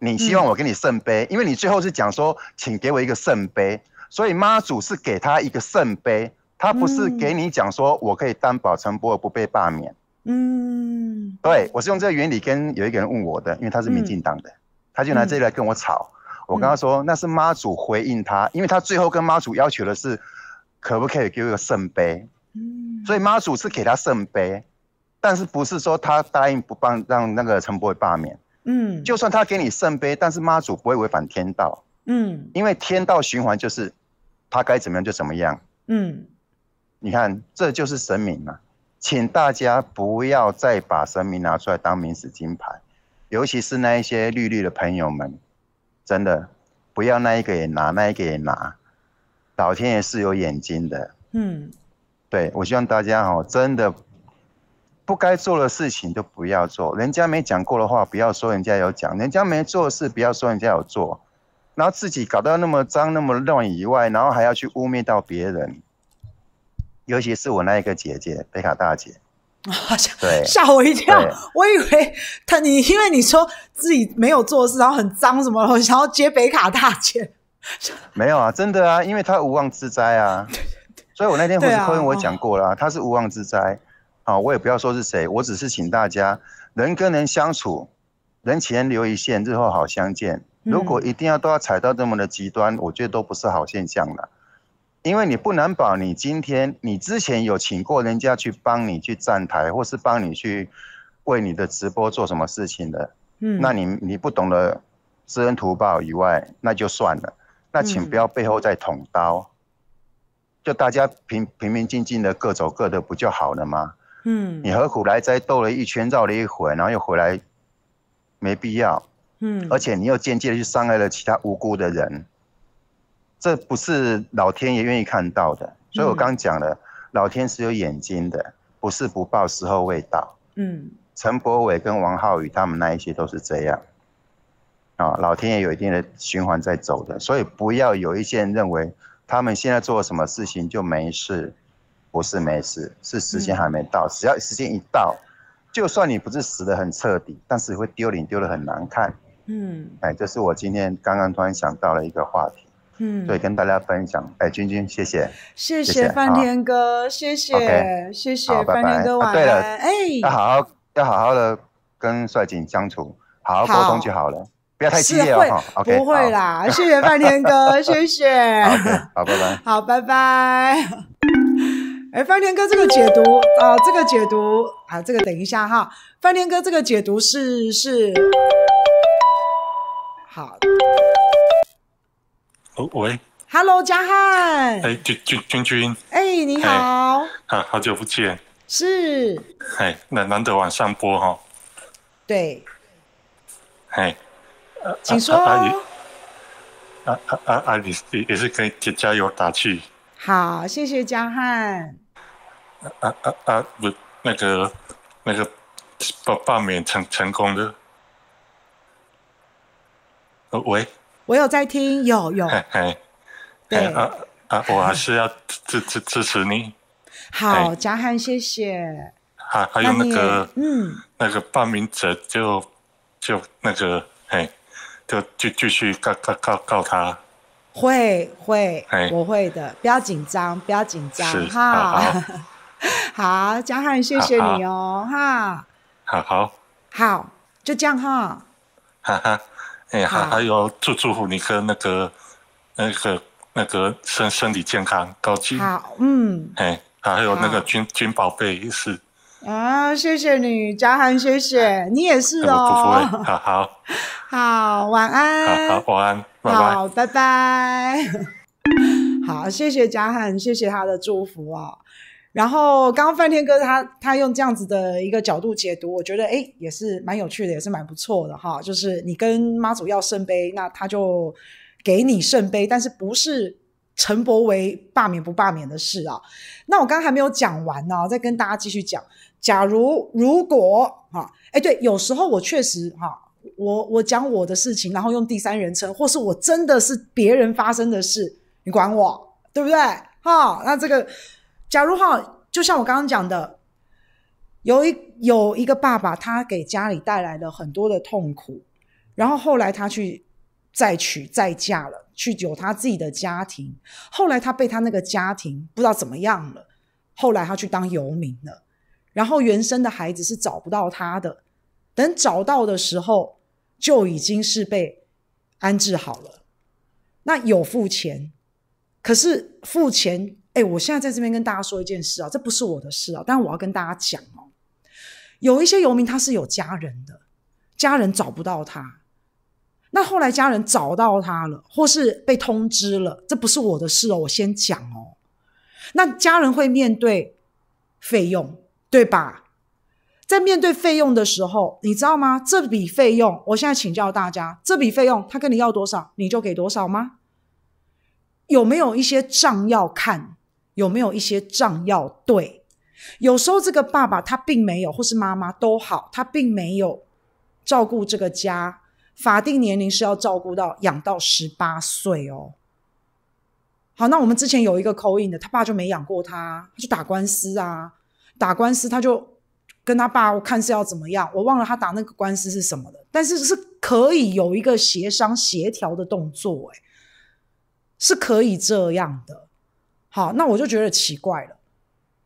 你希望我给你圣杯，因为你最后是讲说，请给我一个圣杯，所以妈祖是给他一个圣杯，他不是给你讲说我可以担保陈波不被罢免。嗯，对，我是用这个原理跟有一个人问我的，因为他是民进党的，他就拿这里来跟我吵。我跟他说，那是妈祖回应他，因为他最后跟妈祖要求的是，可不可以给我一圣杯？嗯，所以妈祖是给他圣杯，但是不是说他答应不帮让那个陈波被罢免？嗯，就算他给你圣杯，但是妈祖不会违反天道。嗯，因为天道循环就是，他该怎么样就怎么样。嗯，你看，这就是神明嘛，请大家不要再把神明拿出来当明史金牌，尤其是那一些绿绿的朋友们，真的不要那一个也拿，那一个也拿，老天爷是有眼睛的。嗯，对我希望大家哈，真的。不该做的事情都不要做，人家没讲过的话不要说，人家有讲；人家没做事不要说人家有做，然后自己搞到那么脏那么乱以外，然后还要去污蔑到别人，尤其是我那一个姐姐北卡大姐，对，吓我一跳，我以为他你因为你说自己没有做事，然后很脏什么，然后想要接北卡大姐，没有啊，真的啊，因为他无妄之灾啊，所以我那天回去扣我讲过了，他是无妄之灾。好，我也不要说是谁，我只是请大家人跟人相处，人前留一线，日后好相见。如果一定要都要踩到这么的极端，我觉得都不是好现象了。因为你不难保，你今天你之前有请过人家去帮你去站台，或是帮你去为你的直播做什么事情的，嗯，那你你不懂得知恩图报以外，那就算了。那请不要背后再捅刀，就大家平平平静静的各走各的，不就好了吗？嗯，你何苦来哉？兜了一圈，绕了一会然后又回来，没必要。嗯，而且你又间接的去伤害了其他无辜的人，这不是老天爷愿意看到的。所以我刚讲了，老天是有眼睛的，不是不报时候未到。嗯，陈柏伟跟王浩宇他们那一些都是这样。啊，老天爷有一定的循环在走的，所以不要有一些人认为他们现在做了什么事情就没事。不是没事，是时间还没到。只要时间一到，就算你不是死的很彻底，但是会丢脸丢的很难看。嗯，哎，这是我今天刚刚突然想到了一个话题，嗯，对，跟大家分享。哎，君君，谢谢，谢谢范天哥，谢谢，谢谢范天哥，晚安。对了，哎，要好好，要好好的跟帅景相处，好好沟通就好了，不要太激烈哦。不会啦，谢谢范天哥，谢谢。好，拜拜。好，拜拜。哎，方天哥，这个解读啊，这个解读啊，这个等一下哈，方天哥，这个解读是是好。哦喂，Hello，嘉汉。哎，君君君君。哎，你好。啊，好久不见。是。嘿，难难得晚上播哈。对。嘿。请说。阿姨，阿阿阿，你你也是跟嘉加油打气。好，谢谢江汉。啊啊啊啊！不，那个，那个，罢罢免成成功的。呃喂。我有在听，有有。嘿嘿对啊啊，我还是要支支支持你。好，江汉，谢谢。好，还有那个，嗯，那个罢免者就就那个，嘿，就就继续告告告告他。会会，我会的，不要紧张，不要紧张，哈，好，嘉汉，谢谢你哦，哈，好好好，就这样哈，哈哈，哎，好，还有祝祝福你跟那个、那个、那个身身体健康，高兴，好，嗯，哎，还有那个君君宝贝也是，啊，谢谢你，嘉汉，谢谢，你也是哦，好好 好，晚安，好，晚安。好，拜拜。好，谢谢嘉汉，谢谢他的祝福哦。然后刚刚范天哥他他用这样子的一个角度解读，我觉得诶也是蛮有趣的，也是蛮不错的哈。就是你跟妈祖要圣杯，那他就给你圣杯，但是不是陈伯为罢免不罢免的事啊？那我刚还没有讲完呢，再跟大家继续讲。假如如果哈，诶对，有时候我确实哈。我我讲我的事情，然后用第三人称，或是我真的是别人发生的事，你管我，对不对？哈，那这个，假如哈，就像我刚刚讲的，有一有一个爸爸，他给家里带来了很多的痛苦，然后后来他去再娶再嫁了，去有他自己的家庭，后来他被他那个家庭不知道怎么样了，后来他去当游民了，然后原生的孩子是找不到他的，等找到的时候。就已经是被安置好了，那有付钱，可是付钱，哎，我现在在这边跟大家说一件事啊，这不是我的事啊，但我要跟大家讲哦，有一些游民他是有家人的，家人找不到他，那后来家人找到他了，或是被通知了，这不是我的事哦，我先讲哦，那家人会面对费用，对吧？在面对费用的时候，你知道吗？这笔费用，我现在请教大家，这笔费用他跟你要多少，你就给多少吗？有没有一些账要看？有没有一些账要对？有时候这个爸爸他并没有，或是妈妈都好，他并没有照顾这个家。法定年龄是要照顾到养到十八岁哦。好，那我们之前有一个口音的，他爸就没养过他，他就打官司啊，打官司他就。跟他爸，我看是要怎么样，我忘了他打那个官司是什么的，但是是可以有一个协商协调的动作，哎，是可以这样的。好，那我就觉得奇怪了。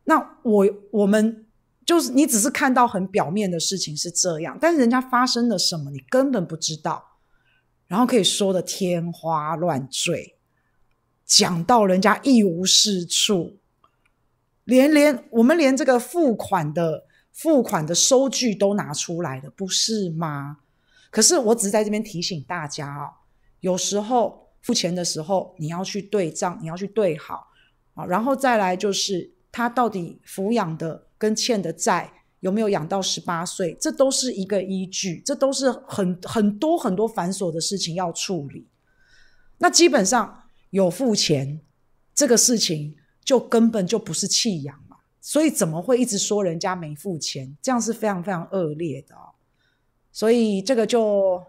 那我我们就是你只是看到很表面的事情是这样，但是人家发生了什么，你根本不知道，然后可以说的天花乱坠，讲到人家一无是处，连连我们连这个付款的。付款的收据都拿出来了，不是吗？可是我只是在这边提醒大家哦，有时候付钱的时候你要去对账，你要去对好啊。然后再来就是他到底抚养的跟欠的债有没有养到十八岁，这都是一个依据，这都是很很多很多繁琐的事情要处理。那基本上有付钱这个事情，就根本就不是弃养。所以怎么会一直说人家没付钱？这样是非常非常恶劣的。所以这个就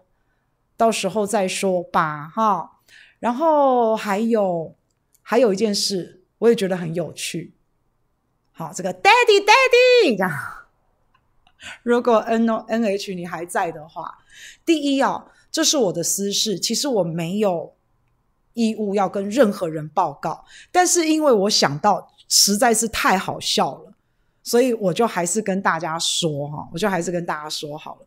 到时候再说吧，哈。然后还有还有一件事，我也觉得很有趣。好，这个 Daddy Daddy，如果 N O N H 你还在的话，第一哦，这是我的私事，其实我没有义务要跟任何人报告，但是因为我想到。实在是太好笑了，所以我就还是跟大家说哈，我就还是跟大家说好了。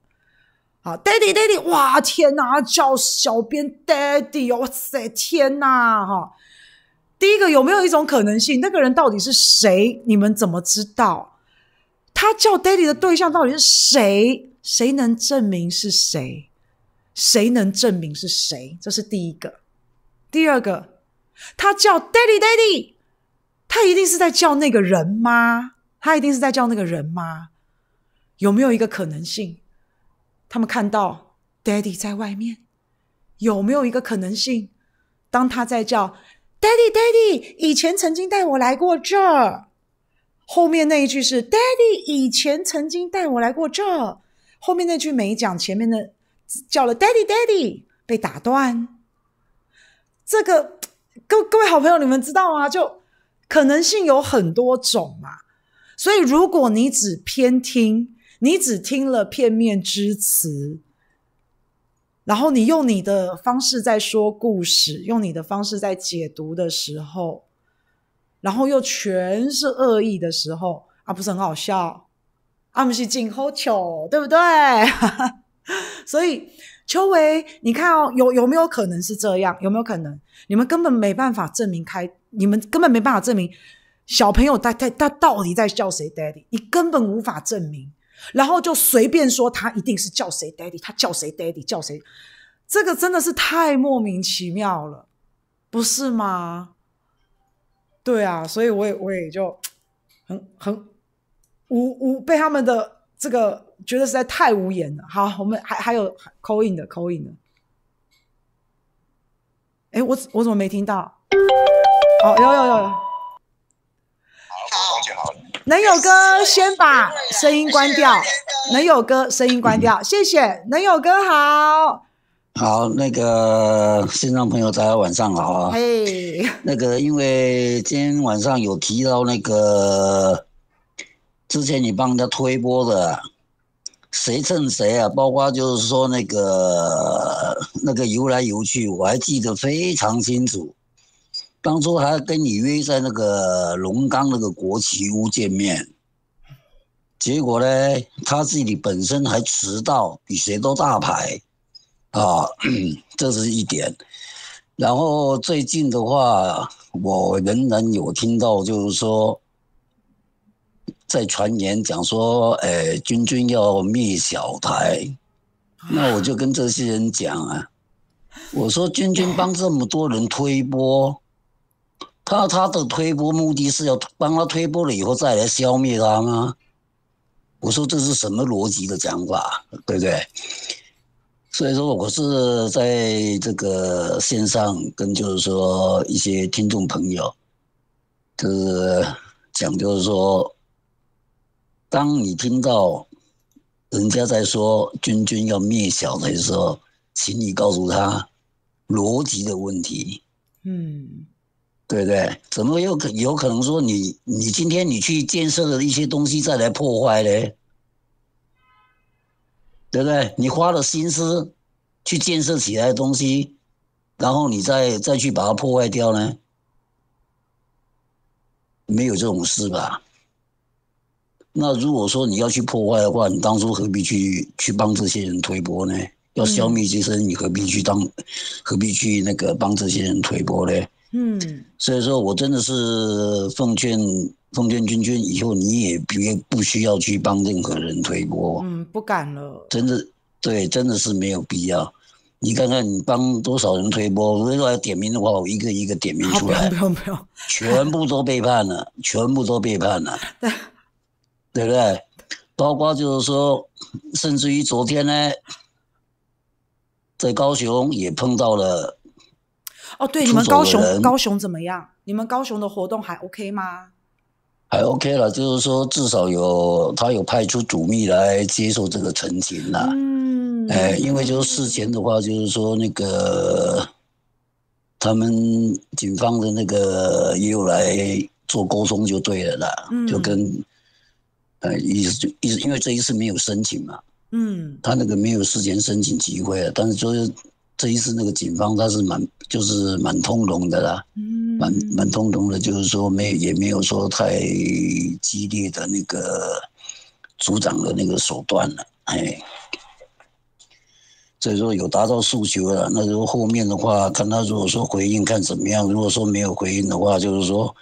好，daddy daddy，哇天哪，叫小编 daddy，哇塞，天哪哈！第一个有没有一种可能性，那个人到底是谁？你们怎么知道他叫 daddy 的对象到底是谁？谁能证明是谁？谁能证明是谁？这是第一个。第二个，他叫 daddy daddy。他一定是在叫那个人吗？他一定是在叫那个人吗？有没有一个可能性？他们看到 daddy 在外面，有没有一个可能性？当他在叫 daddy daddy，以前曾经带我来过这儿，后面那一句是 daddy 以前曾经带我来过这儿，后面那句没讲，前面的叫了 daddy daddy 被打断。这个，各各位好朋友，你们知道吗？就。可能性有很多种嘛，所以如果你只偏听，你只听了片面之词，然后你用你的方式在说故事，用你的方式在解读的时候，然后又全是恶意的时候，啊，不是很好笑，阿姆西进后球，对不对？所以邱伟，你看哦，有有没有可能是这样？有没有可能？你们根本没办法证明开。你们根本没办法证明小朋友他他他到底在叫谁 daddy，你根本无法证明，然后就随便说他一定是叫谁 daddy，他叫谁 daddy 叫谁，这个真的是太莫名其妙了，不是吗？对啊，所以我也我也就很很无无被他们的这个觉得实在太无言了。好，我们还还有 c 印 in 的 c 印 in 的，哎，我我怎么没听到？哦，有有有有，好，能有哥先把声音关掉，能有哥声音关掉，谢谢，能有哥好。好，那个线上朋友大家晚上好啊。嘿，那个因为今天晚上有提到那个之前你帮人家推播的，谁蹭谁啊？包括就是说那个那个游来游去，我还记得非常清楚。当初还跟你约在那个龙岗那个国旗屋见面，结果呢，他自己本身还迟到，比谁都大牌，啊，这是一点。然后最近的话，我仍然有听到，就是说，在传言讲说，哎，君君要灭小台，那我就跟这些人讲啊，我说君君帮这么多人推波。他他的推波目的是要帮他推波了以后再来消灭他吗？我说这是什么逻辑的讲法，对不对？所以说我是在这个线上跟就是说一些听众朋友，就是讲就是说，当你听到人家在说“君君要灭小人”的时候，请你告诉他逻辑的问题。嗯。对不对？怎么又可有可能说你你今天你去建设的一些东西再来破坏呢？对不对？你花了心思去建设起来的东西，然后你再再去把它破坏掉呢？没有这种事吧？那如果说你要去破坏的话，你当初何必去去帮这些人推波呢？要消灭这些人，你何必去当何必去那个帮这些人推波呢？嗯，所以说我真的是奉劝奉劝君君，以后你也别不需要去帮任何人推波。嗯，不敢了。真的，对，真的是没有必要。你看看，你帮多少人推波？如果要点名的话，我一个一个点名出来。不用不用，全部都背叛了，全部都背叛了。对，对不对？包括就是说，甚至于昨天呢，在高雄也碰到了。哦，对，你们高雄高雄怎么样？你们高雄的活动还 OK 吗？还 OK 了，就是说至少有他有派出主力来接受这个澄清啦。嗯，哎，因为就是事前的话，就是说那个他们警方的那个也有来做沟通就对了啦。嗯，就跟哎意思就意因为这一次没有申请嘛。嗯，他那个没有事前申请机会了，但是就是。这一次那个警方他是蛮就是蛮通融的啦，蛮蛮通融的，就是说没也没有说太激烈的那个组长的那个手段了，哎，所以说有达到诉求了。那如果后面的话，看他如果说回应看怎么样，如果说没有回应的话，就是说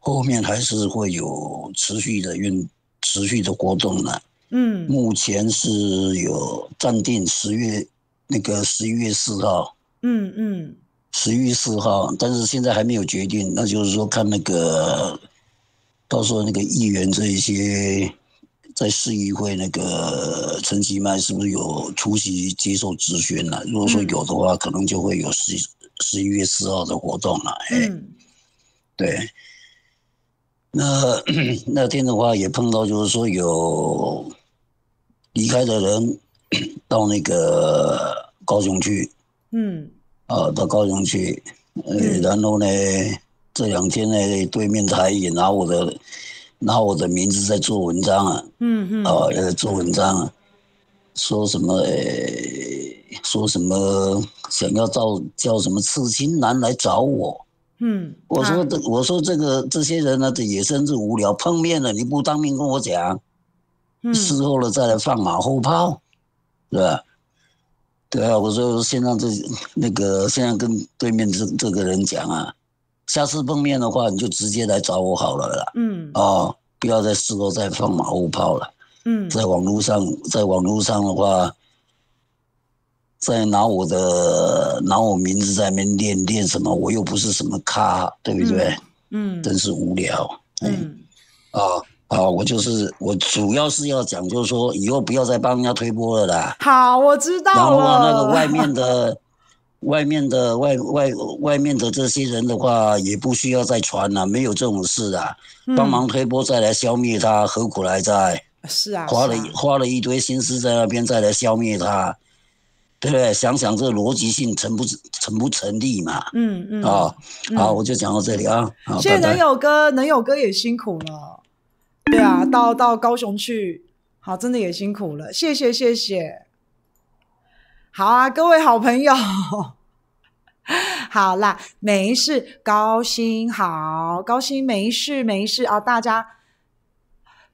后面还是会有持续的运持续的活动了。嗯，目前是有暂定十月。那个十一月四号，嗯嗯，十一月四号，但是现在还没有决定，那就是说看那个到时候那个议员这一些在市议会那个陈其迈是不是有出席接受咨询了？如果说有的话，可能就会有十十一月四号的活动了。嗯，对，那 那天的话也碰到，就是说有离开的人。到那个高雄去，嗯，啊，到高雄去，嗯，然后呢，这两天呢，对面台也拿我的，拿我的名字在做文章啊，嗯嗯，啊，在做文章啊，说什么，说什么，想要招叫什么刺青男来找我，嗯，我说这，我说这个这些人呢，这也甚至无聊碰面了，你不当面跟我讲，事后了再来放马后炮。对吧？对啊，我说，我现在这那个，现在跟对面这这个人讲啊，下次碰面的话，你就直接来找我好了啦。嗯。啊！不要再四楼再放马后炮了。嗯。在网络上，在网络上的话，在拿我的拿我名字在那边练练什么，我又不是什么咖，对不对？嗯。真是无聊。嗯。啊。啊，我就是我，主要是要讲，就是说以后不要再帮人家推波了啦。好，我知道了。然后那个外面的、外面的、外外、外面的这些人的话，也不需要再传了，没有这种事啊。帮忙推波再来消灭他，何苦来哉？是啊，花了花了一堆心思在那边再来消灭他，对不对？想想这逻辑性成不成不成立嘛？嗯嗯。啊，好，我就讲到这里啊。谢谢能友哥，能友哥也辛苦了。对啊，到到高雄去，好，真的也辛苦了，谢谢谢谢。好啊，各位好朋友，好啦，没事，高薪好，高薪没事没事啊，大家，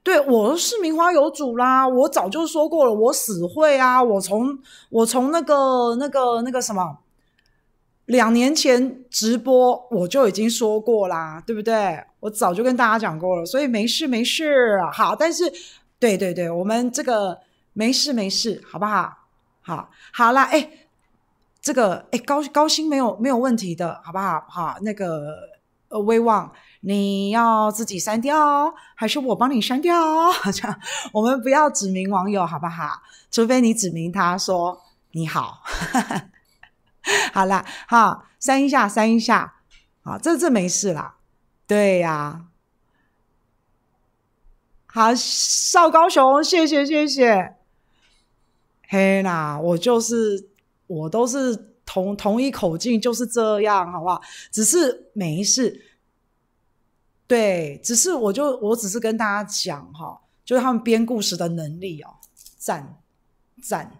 对我是名花有主啦，我早就说过了，我死会啊，我从我从那个那个那个什么，两年前直播我就已经说过啦，对不对？我早就跟大家讲过了，所以没事没事，好，但是，对对对，我们这个没事没事，好不好？好，好啦，哎，这个哎高高薪没有没有问题的，好不好？好，那个呃威望你要自己删掉，还是我帮你删掉？这样我们不要指名网友，好不好？除非你指名他说你好，好啦，好删一下，删一下，好，这这没事啦，对呀，好邵高雄，谢谢谢谢。嘿啦，我就是我都是同同一口径，就是这样好不好？只是没事，对，只是我就我只是跟大家讲哈，就是他们编故事的能力哦，赞赞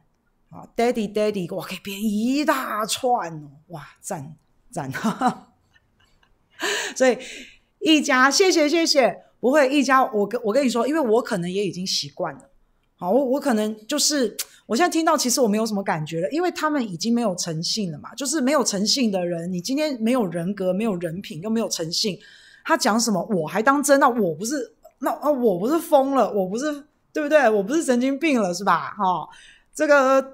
啊，Daddy Daddy，哇，可以编一大串哦，哇，赞赞哈，所以。一家，谢谢谢谢，不会一家，我跟我跟你说，因为我可能也已经习惯了，好，我我可能就是我现在听到，其实我没有什么感觉了，因为他们已经没有诚信了嘛，就是没有诚信的人，你今天没有人格，没有人品，又没有诚信，他讲什么我还当真，那我不是，那我不是疯了，我不是对不对，我不是神经病了是吧？哈，这个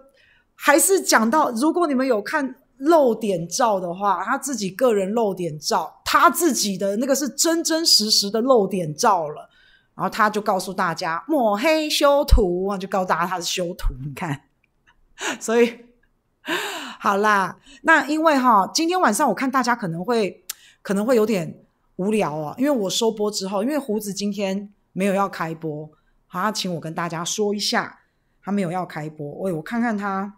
还是讲到，如果你们有看漏点照的话，他自己个人漏点照。他自己的那个是真真实实的露点照了，然后他就告诉大家抹黑修图啊，就告诉大家他是修图，你看，所以 好啦，那因为哈，今天晚上我看大家可能会可能会有点无聊啊，因为我收播之后，因为胡子今天没有要开播，好要请我跟大家说一下，他没有要开播，喂，我看看他，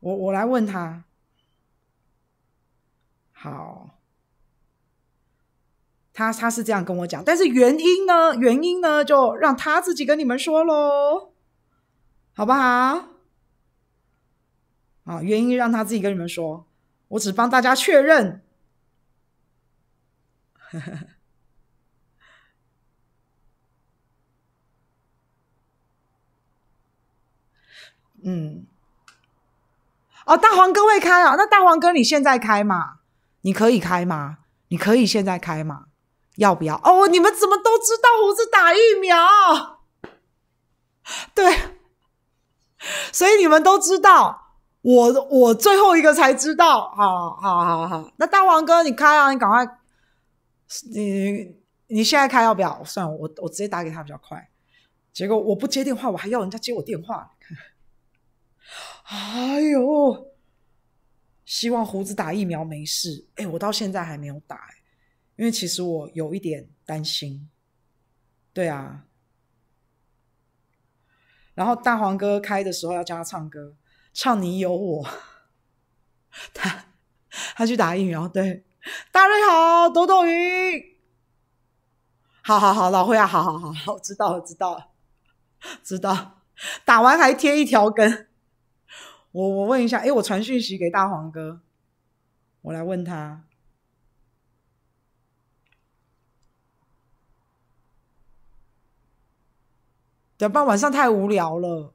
我我来问他。好，他他是这样跟我讲，但是原因呢？原因呢？就让他自己跟你们说喽，好不好？啊，原因让他自己跟你们说，我只帮大家确认。嗯，哦，大黄哥未开啊，那大黄哥你现在开嘛？你可以开吗？你可以现在开吗？要不要？哦，你们怎么都知道胡子打疫苗？对，所以你们都知道，我我最后一个才知道。好好好好，那大王哥，你开啊，你赶快，你你现在开要不要？算了，我我直接打给他比较快。结果我不接电话，我还要人家接我电话。哎呦！希望胡子打疫苗没事。哎，我到现在还没有打，哎，因为其实我有一点担心。对啊。然后大黄哥开的时候要教他唱歌，唱《你有我》。他他去打疫苗，对。大瑞好，朵朵云。好好好，老辉啊，好好好好，知道了知道了，知道。打完还贴一条根。我我问一下，哎，我传讯息给大黄哥，我来问他。要不然晚上太无聊了。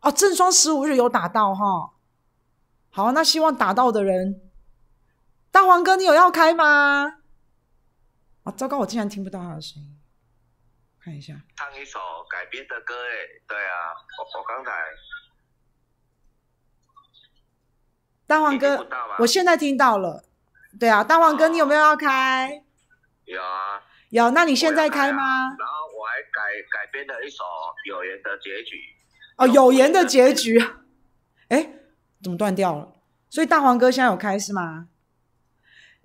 哦，正双十五日有打到哈。好，那希望打到的人，大黄哥你有要开吗？啊，糟糕，我竟然听不到他的声音。看一下，唱一首改编的歌哎，对啊，我我刚才。大黄哥，我现在听到了，对啊，大黄哥，你有没有要开？有啊，有，那你现在开吗？然后我还改改编了一首《有言的结局》。哦，《有言的结局》。哎，怎么断掉了？所以大黄哥现在有开是吗？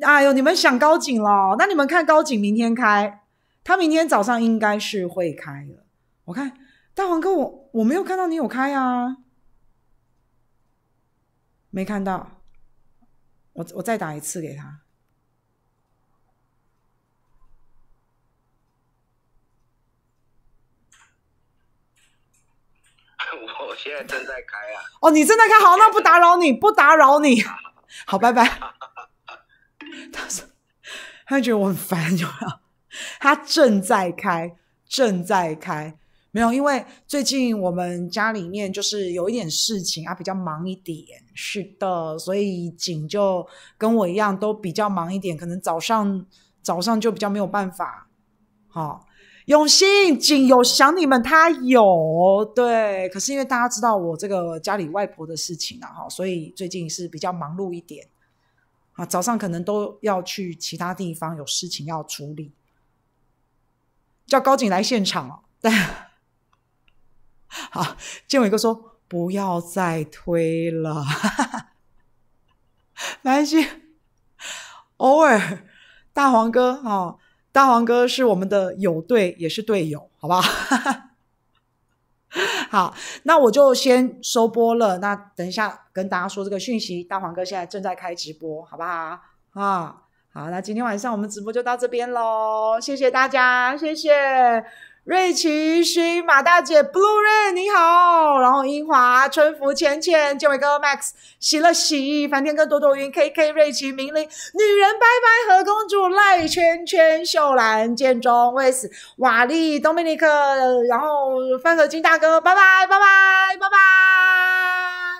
哎呦，你们想高景了？那你们看高景明天开，他明天早上应该是会开的。我看大黄哥，我我没有看到你有开啊。没看到，我我再打一次给他。我现在正在开啊。哦，你正在开，好，那不打扰你，不打扰你，好，拜拜。他说，他觉得我很烦，他正在开，正在开。没有，因为最近我们家里面就是有一点事情啊，比较忙一点。是的，所以景就跟我一样都比较忙一点，可能早上早上就比较没有办法。好，永欣，景有想你们，他有对，可是因为大家知道我这个家里外婆的事情了哈，所以最近是比较忙碌一点啊，早上可能都要去其他地方有事情要处理，叫高景来现场。好，建伟哥说不要再推了，没关系，偶尔。大黄哥哦，大黄哥是我们的友队，也是队友，好不好？好，那我就先收播了。那等一下跟大家说这个讯息，大黄哥现在正在开直播，好不好？啊，好，那今天晚上我们直播就到这边喽，谢谢大家，谢谢。瑞奇勋、马大姐、Blue r a Rain，你好。然后英华、春福、浅浅、建伟哥、Max、喜乐喜、梵天哥、朵朵云、KK、瑞奇、明玲、女人、拜拜、何公主、赖圈圈、秀兰、建中、威斯、瓦力、多 o 尼克，然后范和金大哥，拜拜，拜拜，拜拜。